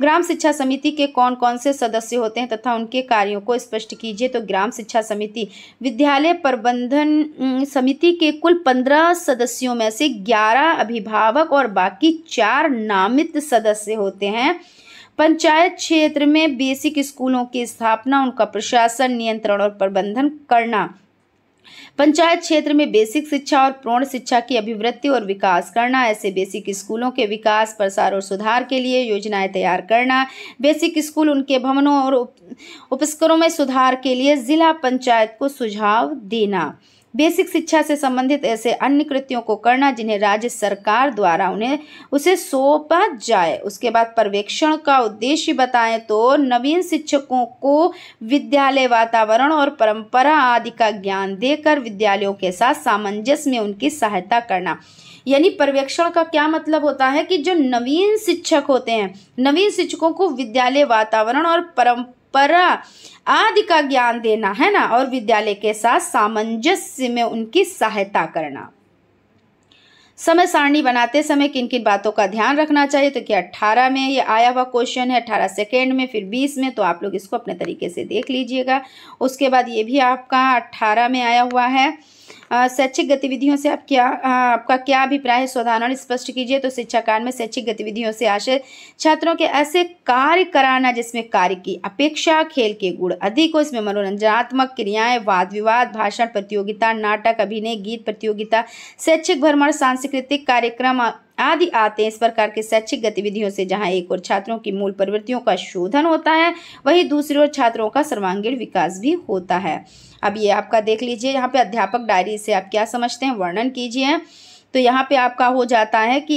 ग्राम शिक्षा समिति के कौन कौन से सदस्य होते हैं तथा उनके कार्यों को स्पष्ट कीजिए तो ग्राम शिक्षा समिति विद्यालय प्रबंधन समिति के कुल पंद्रह सदस्यों में से ग्यारह अभिभावक और बाकी चार नामित सदस्य होते हैं पंचायत क्षेत्र में बेसिक स्कूलों की स्थापना उनका प्रशासन नियंत्रण और प्रबंधन करना पंचायत क्षेत्र में बेसिक शिक्षा और प्रौढ़ शिक्षा की अभिवृत्ति और विकास करना ऐसे बेसिक स्कूलों के विकास प्रसार और सुधार के लिए योजनाएं तैयार करना बेसिक स्कूल उनके भवनों और उप उपस्करों में सुधार के लिए जिला पंचायत को सुझाव देना बेसिक शिक्षा से संबंधित ऐसे अन्य कृत्यों को करना जिन्हें राज्य सरकार द्वारा उन्हें उसे सौंपा जाए उसके बाद पर्यवेक्षण का उद्देश्य बताएं तो नवीन शिक्षकों को विद्यालय वातावरण और परंपरा आदि का ज्ञान देकर विद्यालयों के साथ सामंजस्य में उनकी सहायता करना यानी पर्यवेक्षण का क्या मतलब होता है कि जो नवीन शिक्षक होते हैं नवीन शिक्षकों को विद्यालय वातावरण और परंपरा आदि का ज्ञान देना है ना और विद्यालय के साथ सामंजस्य में उनकी सहायता करना समय सारणी बनाते समय किन किन बातों का ध्यान रखना चाहिए तो क्या अट्ठारह में ये आया हुआ क्वेश्चन है अट्ठारह सेकेंड में फिर बीस में तो आप लोग इसको अपने तरीके से देख लीजिएगा उसके बाद ये भी आपका अट्ठारह में आया हुआ है शैक्षिक गतिविधियों से आप क्या आपका क्या अभिप्राय है स्वधारण स्पष्ट कीजिए तो शिक्षा कार्य में शैक्षिक गतिविधियों से आशय छात्रों के ऐसे कार्य कराना जिसमें कार्य की अपेक्षा खेल के गुण अधिक हो इसमें मनोरंजनात्मक क्रियाएं वाद विवाद भाषण प्रतियोगिता नाटक अभिनय गीत प्रतियोगिता शैक्षिक भ्रमण सांस्कृतिक कार्यक्रम आदि आते हैं इस प्रकार के शैक्षिक गतिविधियों से जहां एक और छात्रों की मूल प्रवृत्तियों का शोधन होता है वहीं दूसरी ओर छात्रों का सर्वांगीण विकास भी होता है अब ये आपका देख लीजिए यहाँ पे अध्यापक डायरी से आप क्या समझते हैं वर्णन कीजिए तो यहाँ पे आपका हो जाता है कि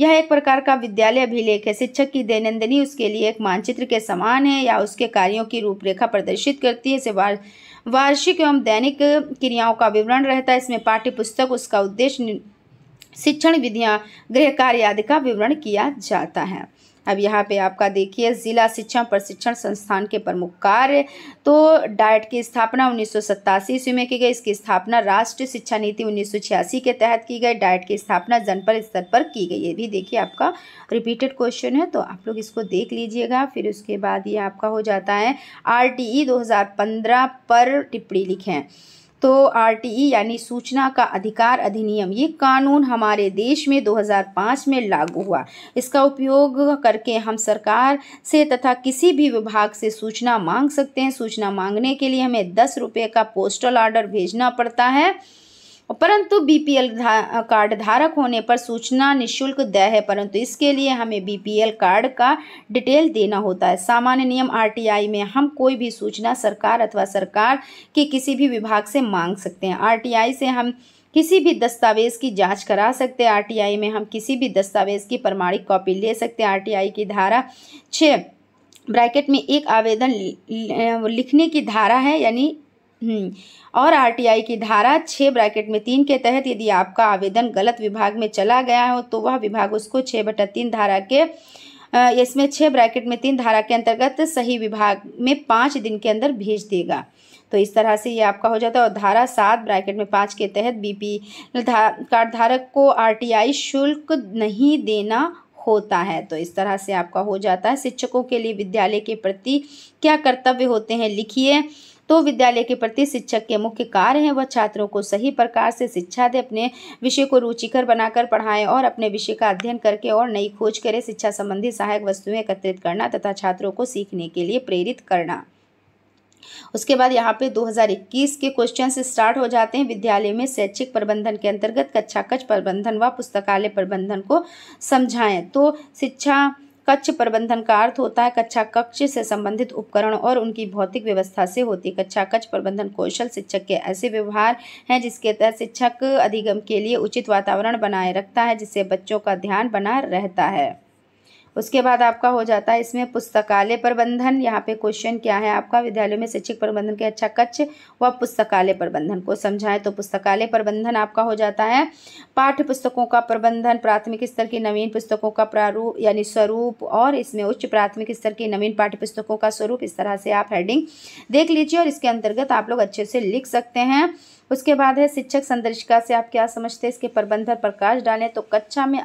यह एक प्रकार का विद्यालय अभिलेख है शिक्षक की दैनंदिनी उसके लिए एक मानचित्र के समान है या उसके कार्यों की रूपरेखा प्रदर्शित करती है इसे वार वार्षिक एवं दैनिक क्रियाओं का विवरण रहता है इसमें पाठ्य पुस्तक उसका उद्देश्य शिक्षण विधियाँ गृह कार्य आदि का विवरण किया जाता है अब यहाँ पे आपका देखिए ज़िला शिक्षा प्रशिक्षण संस्थान के प्रमुख कार्य तो डाइट की स्थापना उन्नीस सौ ईस्वी में की गई इसकी स्थापना राष्ट्रीय शिक्षा नीति उन्नीस के तहत की गई डाइट की स्थापना जनपद स्तर पर की गई ये भी देखिए आपका रिपीटेड क्वेश्चन है तो आप लोग इसको देख लीजिएगा फिर उसके बाद ये आपका हो जाता है आर टी ई पर टिप्पणी लिखें तो आरटीई यानी सूचना का अधिकार अधिनियम ये कानून हमारे देश में 2005 में लागू हुआ इसका उपयोग करके हम सरकार से तथा किसी भी विभाग से सूचना मांग सकते हैं सूचना मांगने के लिए हमें दस रुपये का पोस्टल आर्डर भेजना पड़ता है परंतु बीपीएल धा, कार्ड धारक होने पर सूचना निशुल्क दय है परंतु इसके लिए हमें बीपीएल कार्ड का डिटेल देना होता है सामान्य नियम आरटीआई में हम कोई भी सूचना सरकार अथवा सरकार के किसी भी विभाग से मांग सकते हैं आरटीआई से हम किसी भी दस्तावेज़ की जांच करा सकते हैं आरटीआई में हम किसी भी दस्तावेज़ की प्रमाणिक कॉपी ले सकते हैं आरटीआई की धारा छः ब्रैकेट में एक आवेदन लिखने की धारा है यानी हम्म। और आरटीआई की धारा छः ब्रैकेट में तीन के तहत यदि आपका आवेदन गलत विभाग में चला गया हो तो वह विभाग उसको छः बटा तीन धारा के इसमें छः ब्रैकेट में तीन धारा के अंतर्गत सही विभाग में पाँच दिन के अंदर भेज देगा तो इस तरह से ये आपका हो जाता है और धारा सात ब्रैकेट में पाँच के तहत बीपी धा, कार्ड धारक को आरटीआई शुल्क नहीं देना होता है तो इस तरह से आपका हो जाता है शिक्षकों के लिए विद्यालय के प्रति क्या कर्तव्य होते हैं लिखिए तो विद्यालय के प्रति शिक्षक के मुख्य कार्य हैं वह छात्रों को सही प्रकार से शिक्षा दे अपने विषय को रुचिकर बनाकर पढ़ाएं और अपने विषय का अध्ययन करके और नई खोज करें शिक्षा संबंधी सहायक वस्तुएं एकत्रित करना तथा छात्रों को सीखने के लिए प्रेरित करना उसके बाद यहाँ पे 2021 के क्वेश्चन स्टार्ट हो जाते हैं विद्यालय में शैक्षिक प्रबंधन के अंतर्गत कक्षा कच्छ प्रबंधन व पुस्तकालय प्रबंधन को समझाएं तो शिक्षा कक्ष प्रबंधन का अर्थ होता है कक्षा कक्ष से संबंधित उपकरण और उनकी भौतिक व्यवस्था से होती है कक्षा कक्ष प्रबंधन कौशल शिक्षक के ऐसे व्यवहार हैं जिसके तहत शिक्षक अधिगम के लिए उचित वातावरण बनाए रखता है जिससे बच्चों का ध्यान बना रहता है उसके बाद आपका हो जाता है इसमें पुस्तकालय प्रबंधन यहाँ पे क्वेश्चन क्या है आपका विद्यालय में शैक्षिक प्रबंधन के अच्छा कच्छ व पुस्तकालय प्रबंधन को समझाएं तो पुस्तकालय प्रबंधन आपका हो जाता है पाठ्य पुस्तकों का प्रबंधन प्राथमिक स्तर की नवीन पुस्तकों का प्रारूप यानी स्वरूप और इसमें उच्च प्राथमिक स्तर की नवीन पाठ्य पुस्तकों का स्वरूप इस तरह से आप हेडिंग देख लीजिए और इसके अंतर्गत आप लोग अच्छे से लिख सकते हैं उसके बाद है शिक्षक संदर्शिका से आप क्या समझते हैं इसके प्रबंध पर प्रकाश डालें तो कक्षा में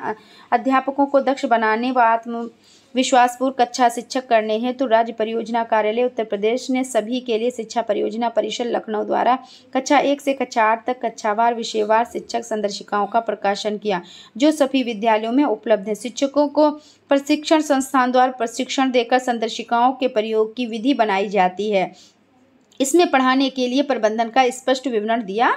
अध्यापकों को दक्ष बनाने व आत्मविश्वासपूर्ण कक्षा शिक्षक करने हैं तो राज्य परियोजना कार्यालय उत्तर प्रदेश ने सभी के लिए शिक्षा परियोजना परिषद लखनऊ द्वारा कक्षा एक से कक्षा आठ तक कक्षावार विषयवार शिक्षक संदर्शिकाओं का प्रकाशन किया जो सभी विद्यालयों में उपलब्ध है शिक्षकों को प्रशिक्षण संस्थान द्वारा प्रशिक्षण देकर संदर्शिकाओं के प्रयोग की विधि बनाई जाती है इसमें पढ़ाने के लिए प्रबंधन का स्पष्ट विवरण दिया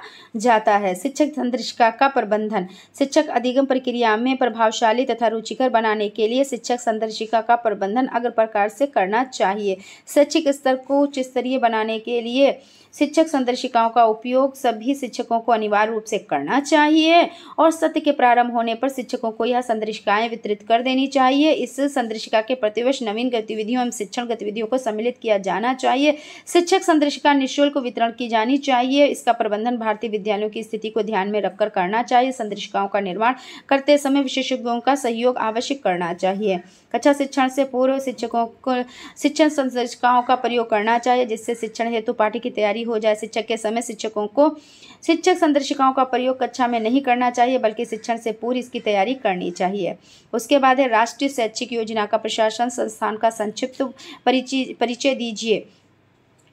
जाता है शिक्षक संदर्शिका का प्रबंधन शिक्षक अधिगम प्रक्रिया में प्रभावशाली तथा रुचिकर बनाने के लिए शिक्षक संदर्शिका का प्रबंधन अग्र प्रकार से करना चाहिए शैक्षिक स्तर को उच्च स्तरीय बनाने के लिए शिक्षक संदर्शिकाओं का उपयोग सभी शिक्षकों को अनिवार्य रूप से करना चाहिए और सत्य के प्रारंभ होने पर शिक्षकों को यह संदर्शिकाएँ वितरित कर देनी चाहिए इस संदर्शिका के प्रतिवर्ष नवीन गतिविधियों एवं शिक्षण गतिविधियों को सम्मिलित किया जाना चाहिए शिक्षक संदर्शिका निःशुल्क वितरण की जानी चाहिए इसका प्रबंधन भारतीय विद्यालयों की स्थिति को ध्यान में रखकर करना चाहिए संदर्शिकाओं का निर्माण करते समय विशेषज्ञों का सहयोग आवश्यक करना चाहिए अच्छा शिक्षण से पूर्व शिक्षकों को शिक्षण संरचनाओं का प्रयोग करना चाहिए जिससे शिक्षण हेतु पाठ्य की तैयारी हो जाए शिक्षक के समय शिक्षकों को शिक्षक संदर्शिकाओं का प्रयोग कक्षा में नहीं करना चाहिए बल्कि शिक्षण से पूर्व इसकी तैयारी करनी चाहिए उसके बाद है राष्ट्रीय शैक्षिक योजना का प्रशासन संस्थान का संक्षिप्त परिचय दीजिए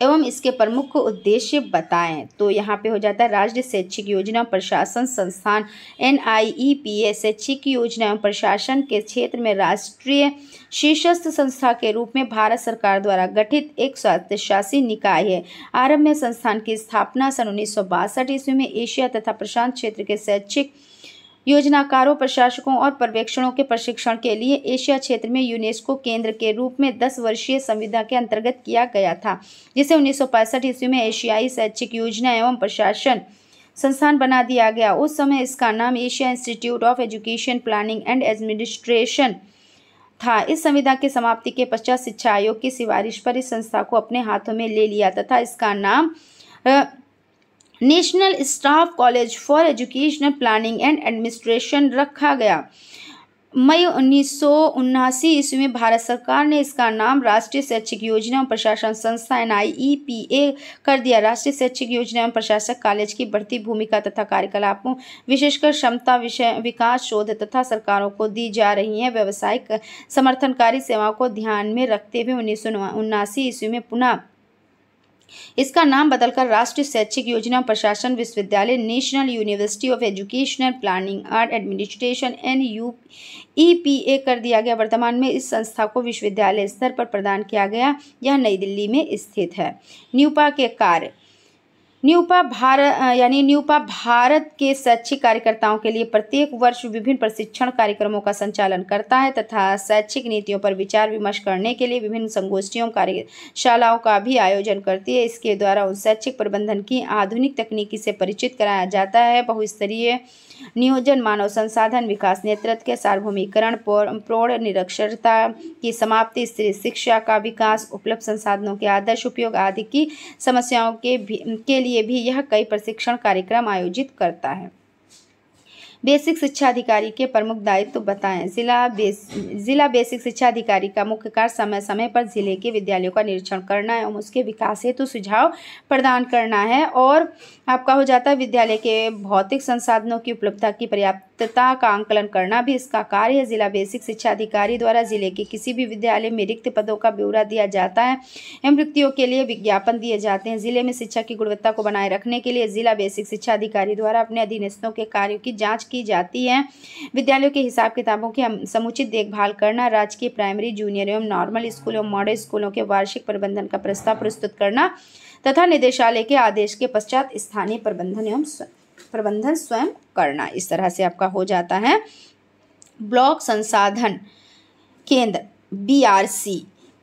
एवं इसके प्रमुख उद्देश्य बताएं तो यहाँ पे हो जाता है राज्य शैक्षिक योजना प्रशासन संस्थान N I E P A शैक्षिक योजना एवं प्रशासन के क्षेत्र में राष्ट्रीय शीर्षस्थ संस्था के रूप में भारत सरकार द्वारा गठित एक स्वास्थ्यशासी निकाय है आरंभ में संस्थान की स्थापना सन उन्नीस ईस्वी में एशिया तथा प्रशांत क्षेत्र के शैक्षिक योजनाकारों प्रशासकों और पर्यवेक्षणों के प्रशिक्षण के लिए एशिया क्षेत्र में यूनेस्को केंद्र के रूप में दस वर्षीय संविधा के अंतर्गत किया गया था जिसे उन्नीस ईस्वी में एशियाई शैक्षिक योजना एवं प्रशासन संस्थान बना दिया गया उस समय इसका नाम Asia institute of education planning and administration था इस संविधा के समाप्ति के पश्चात शिक्षा आयोग की सिफारिश पर इस संस्था को अपने हाथों में ले लिया तथा इसका नाम national staff college for educational planning and administration रखा गया मई उन्नीस सौ ईस्वी में भारत सरकार ने इसका नाम राष्ट्रीय शैक्षिक योजना एवं प्रशासन संस्था एन कर दिया राष्ट्रीय शैक्षिक योजना एवं प्रशासक कॉलेज की बढ़ती भूमिका तथा कार्यकलापों विशेषकर क्षमता विषय विकास शोध तथा सरकारों को दी जा रही है व्यावसायिक समर्थनकारी सेवाओं को ध्यान में रखते हुए उन्नीस ईस्वी में पुनः इसका नाम बदलकर राष्ट्रीय शैक्षिक योजना प्रशासन विश्वविद्यालय national university of educational planning art administration N U E कर दिया गया वर्तमान में इस संस्था को विश्वविद्यालय स्तर पर प्रदान किया गया यह नई दिल्ली में स्थित है न्यूपा के कार्य न्यूपा भारत यानी न्यूपा भारत के शैक्षिक कार्यकर्ताओं के लिए प्रत्येक वर्ष विभिन्न प्रशिक्षण कार्यक्रमों का संचालन करता है तथा शैक्षिक नीतियों पर विचार विमर्श करने के लिए विभिन्न संगोष्ठियों कार्यशालाओं का भी आयोजन करती है इसके द्वारा उन शैक्षिक प्रबंधन की आधुनिक तकनीकी से परिचित कराया जाता है बहुस्तरीय नियोजन मानव संसाधन विकास नेतृत्व के सार्वभौमिकरण प्रौढ़ निरक्षरता की समाप्ति स्त्री शिक्षा का विकास उपलब्ध संसाधनों के आदर्श उपयोग आदि की समस्याओं के के लिए भी यह कई प्रशिक्षण कार्यक्रम आयोजित करता है बेसिक शिक्षा अधिकारी के प्रमुख दायित्व तो बताएं जिला बेस जिला बेसिक शिक्षा अधिकारी का मुख्य कार्य समय समय पर जिले के विद्यालयों का निरीक्षण करना है और उसके विकास हेतु तो सुझाव प्रदान करना है और आपका हो जाता है विद्यालय के भौतिक संसाधनों की उपलब्धता की पर्याप्तता का आंकलन करना भी इसका कार्य है जिला बेसिक शिक्षा अधिकारी द्वारा जिले के किसी भी विद्यालय में रिक्त पदों का ब्यौरा दिया जाता है एवं रिक्तियों के लिए विज्ञापन दिए जाते हैं जिले में शिक्षा की गुणवत्ता को बनाए रखने के लिए जिला बेसिक शिक्षा अधिकारी द्वारा अपने अधीनस्थों के कार्यों की जाँच की जाती है विद्यालयों के हिसाब किताबों की समुचित देखभाल करना राजकीय प्राइमरी जूनियर एवं नॉर्मल स्कूल एवं मॉडल स्कूलों के वार्षिक प्रबंधन का प्रस्ताव प्रस्तुत करना तथा निदेशालय के आदेश के पश्चात स्थानीय प्रबंधन एवं प्रबंधन स्वयं करना इस तरह से आपका हो जाता है ब्लॉक संसाधन केंद्र बी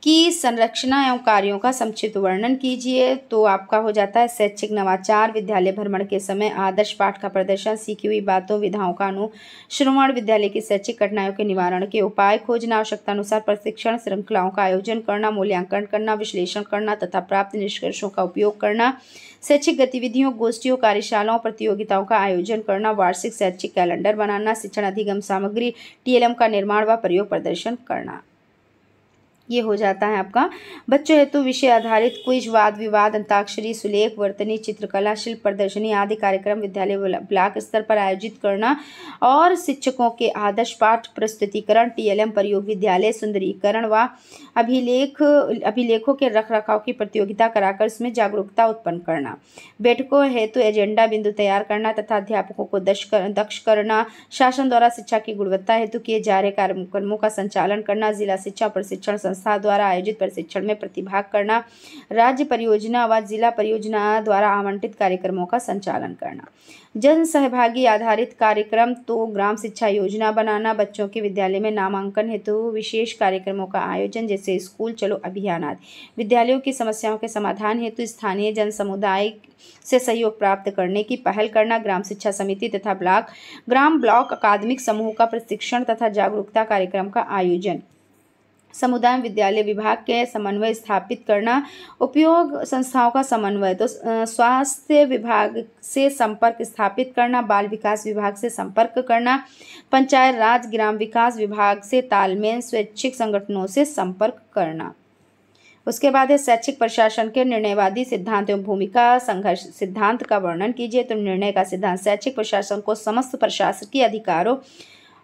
की संरचना एवं कार्यों का संक्षिप्त वर्णन कीजिए तो आपका हो जाता है शैक्षिक नवाचार विद्यालय भ्रमण के समय आदर्श पाठ का प्रदर्शन सीखी हुई बातों विधाओं का अनुश्रवण विद्यालय की शैक्षिक कठिनाइयों के निवारण के उपाय खोजना आवश्यकता अनुसार प्रशिक्षण श्रृंखलाओं का आयोजन करना मूल्यांकन करना विश्लेषण करना तथा प्राप्त निष्कर्षों का उपयोग करना शैक्षिक गतिविधियों गोष्ठियों कार्यशालाओं प्रतियोगिताओं का आयोजन करना वार्षिक शैक्षिक कैलेंडर बनाना शिक्षण अधिगम सामग्री टीएलएम का निर्माण व प्रयोग प्रदर्शन करना ये हो जाता है आपका बच्चों हेतु विषय आधारित क्विज वाद विवाद अंताक्षरी सुलेख वर्तनी चित्रकला शिल्प प्रदर्शनी आदि कार्यक्रम विद्यालय ब्लॉक स्तर पर आयोजित करना और शिक्षकों के आदर्श पाठ प्रस्तुतिकरण टीएलएम प्रयोग विद्यालय सुंदरीकरण व अभिलेख अभिलेखों के रखरखाव की प्रतियोगिता कराकर उसमें जागरूकता उत्पन्न करना बैठकों हेतु तो एजेंडा बिंदु तैयार करना तथा अध्यापकों को कर, दक्ष करना शासन द्वारा शिक्षा की गुणवत्ता हेतु किए जा रहे कार्यक्रमों का संचालन करना जिला शिक्षा प्रशिक्षण संस्था द्वारा आयोजित प्रशिक्षण में प्रतिभाग करना राज्य परियोजना व जिला परियोजना द्वारा आवंटित कार्यक्रमों का संचालन करना जन सहभागी आधारित कार्यक्रम तो ग्राम शिक्षा योजना बनाना बच्चों के विद्यालय में नामांकन हेतु विशेष कार्यक्रमों का आयोजन जैसे स्कूल चलो अभियान आदि विद्यालयों की समस्याओं के समाधान हेतु स्थानीय जन समुदाय से सहयोग प्राप्त करने की पहल करना ग्राम शिक्षा समिति तथा ब्लॉक ग्राम ब्लॉक अकादमिक समूह का प्रशिक्षण तथा जागरूकता कार्यक्रम का आयोजन समुदाय विद्यालय विभाग के समन्वय स्थापित करना उपयोग संस्थाओं का समन्वय तो स्वास्थ्य विभाग से संपर्क स्थापित करना बाल विकास विभाग से संपर्क करना पंचायत राज ग्राम विकास विभाग से तालमेल स्वैच्छिक संगठनों से संपर्क करना उसके बाद है शैक्षिक प्रशासन के निर्णयवादी सिद्धांत एवं भूमिका संघर्ष सिद्धांत का वर्णन कीजिए तो निर्णय का सिद्धांत शैक्षिक प्रशासन को समस्त प्रशासकीय अधिकारों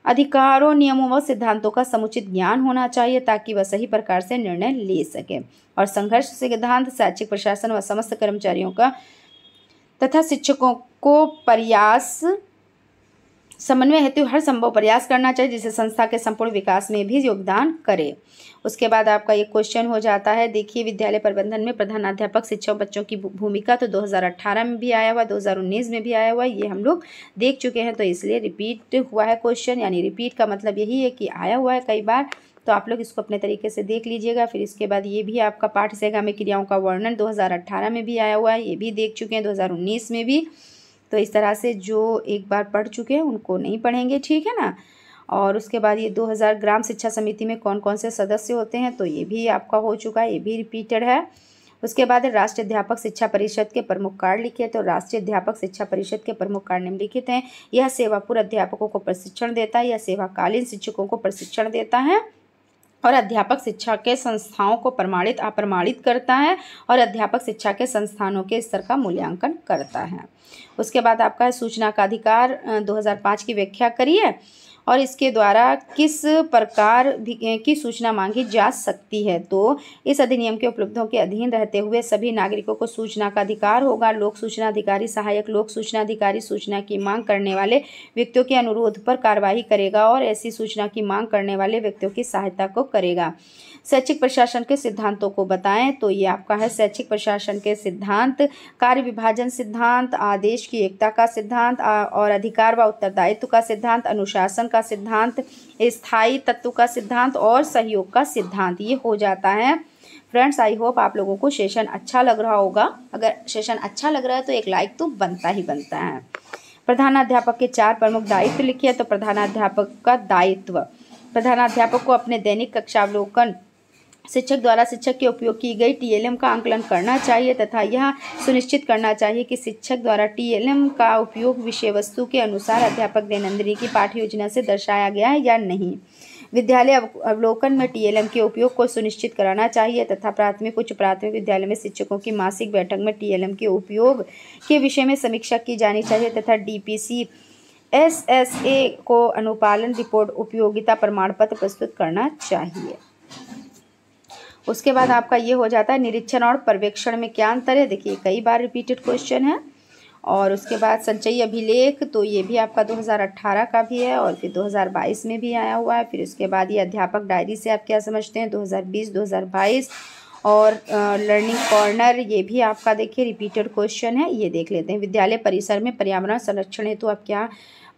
अधिकारों नियमों व सिद्धांतों का समुचित ज्ञान होना चाहिए ताकि वह सही प्रकार से निर्णय ले सके और संघर्ष सिद्धांत शैक्षिक प्रशासन व समस्त कर्मचारियों का तथा शिक्षकों को प्रयास समन्वय हेतु हर संभव प्रयास करना चाहिए जिससे संस्था के संपूर्ण विकास में भी योगदान करे उसके बाद आपका ये क्वेश्चन हो जाता है देखिए विद्यालय प्रबंधन में प्रधानाध्यापक शिक्षक बच्चों की भूमिका तो 2018 में भी आया हुआ 2019 में भी आया हुआ ये हम लोग देख चुके हैं तो इसलिए रिपीट हुआ है क्वेश्चन यानी रिपीट का मतलब यही है कि आया हुआ है कई बार तो आप लोग इसको अपने तरीके से देख लीजिएगा फिर इसके बाद ये भी आपका पाठ में क्रियाओं का वर्णन 2018 में भी आया हुआ है ये भी देख चुके हैं 2019 में भी तो इस तरह से जो एक बार पढ़ चुके हैं उनको नहीं पढ़ेंगे ठीक है ना और उसके बाद ये 2000 ग्राम शिक्षा समिति में कौन कौन से सदस्य होते हैं तो ये भी आपका हो चुका है ये भी रिपीटेड है उसके बाद राष्ट्रीय अध्यापक शिक्षा परिषद के प्रमुख कार्ड लिखे तो राष्ट्रीय अध्यापक शिक्षा परिषद के प्रमुख कार्ड निम्नलिखित हैं यह सेवापुर अध्यापकों को प्रशिक्षण देता है यह सेवाकालीन शिक्षकों को प्रशिक्षण देता है और अध्यापक शिक्षा के संस्थाओं को प्रमाणित अप्रमाणित करता है और अध्यापक शिक्षा के संस्थानों के स्तर का मूल्यांकन करता है उसके बाद आपका है सूचना का अधिकार 2005 की व्याख्या करिए और इसके द्वारा किस प्रकार की सूचना मांगी जा सकती है तो इस अधिनियम के उपलब्धों के अधीन रहते हुए सभी नागरिकों को सूचना का अधिकार होगा लोक सूचना अधिकारी सहायक लोक सूचना अधिकारी सूचना की मांग करने वाले व्यक्तियों के अनुरोध पर कार्रवाई करेगा और ऐसी सूचना की मांग करने वाले व्यक्तियों की सहायता को करेगा शैक्षिक प्रशासन के सिद्धांतों को बताएं तो ये आपका है शैक्षिक प्रशासन के सिद्धांत कार्य विभाजन सिद्धांत आदेश की एकता का सिद्धांत और अधिकार व उत्तरदायित्व का सिद्धांत अनुशासन का सिद्धांत स्थायी तत्व का सिद्धांत और सहयोग का सिद्धांत ये हो जाता है फ्रेंड्स आई होप आप लोगों को सेशन अच्छा लग रहा होगा अगर सेशन अच्छा लग रहा है तो एक लाइक तो बनता ही बनता है प्रधानाध्यापक के चार प्रमुख दायित्व लिखे तो प्रधानाध्यापक का दायित्व प्रधानाध्यापक को अपने दैनिक कक्षावलोकन शिक्षक द्वारा शिक्षक के उपयोग की गई टीएलएम का आंकलन करना चाहिए तथा यह सुनिश्चित करना चाहिए कि शिक्षक द्वारा टीएलएम का उपयोग विषय वस्तु के अनुसार अध्यापक दैनंदिनी की पाठ्य योजना से दर्शाया गया है या नहीं विद्यालय अवलोकन में टीएलएम के उपयोग को सुनिश्चित कराना चाहिए तथा प्राथमिक उच्च प्राथमिक विद्यालय में शिक्षकों की मासिक बैठक में टीएलएम के उपयोग के विषय में समीक्षा की जानी चाहिए तथा डीपीसी एसएसए को अनुपालन रिपोर्ट उपयोगिता प्रमाण पत्र प्रस्तुत करना चाहिए उसके बाद आपका ये हो जाता है निरीक्षण और पर्यवेक्षण में क्या अंतर है देखिए कई बार रिपीटेड क्वेश्चन है और उसके बाद संचयी अभिलेख तो ये भी आपका 2018 का भी है और फिर 2022 में भी आया हुआ है फिर उसके बाद ये अध्यापक डायरी से आप क्या समझते हैं 2020 2022 और लर्निंग कॉर्नर ये भी आपका देखिए रिपीटेड क्वेश्चन है ये देख लेते हैं विद्यालय परिसर में पर्यावरण संरक्षण हेतु तो आप क्या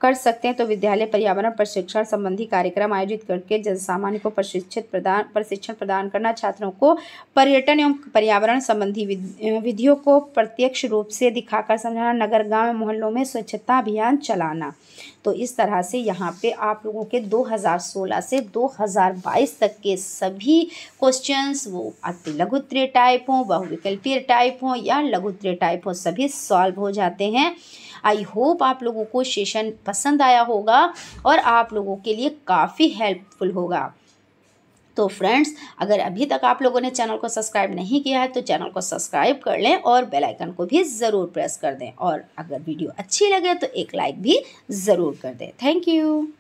कर सकते हैं तो विद्यालय पर्यावरण प्रशिक्षण संबंधी कार्यक्रम आयोजित करके जनसामान्य को प्रशिक्षित प्रदान प्रशिक्षण प्रदान करना छात्रों को पर्यटन एवं पर्यावरण संबंधी विधियों को प्रत्यक्ष रूप से दिखाकर समझाना नगर गाँव मोहल्लों में स्वच्छता अभियान चलाना तो इस तरह से यहाँ पे आप लोगों के 2016 से 2022 तक के सभी क्वेश्चंस वो अति लघुत्तरीय टाइप हों बहुविकल्पीय टाइप हों या लघुत्तरीय टाइप हों सभी सॉल्व हो जाते हैं आई होप आप लोगों को सेशन पसंद आया होगा और आप लोगों के लिए काफ़ी हेल्पफुल होगा तो फ्रेंड्स अगर अभी तक आप लोगों ने चैनल को सब्सक्राइब नहीं किया है तो चैनल को सब्सक्राइब कर लें और बेल आइकन को भी ज़रूर प्रेस कर दें और अगर वीडियो अच्छी लगे तो एक लाइक भी ज़रूर कर दें थैंक यू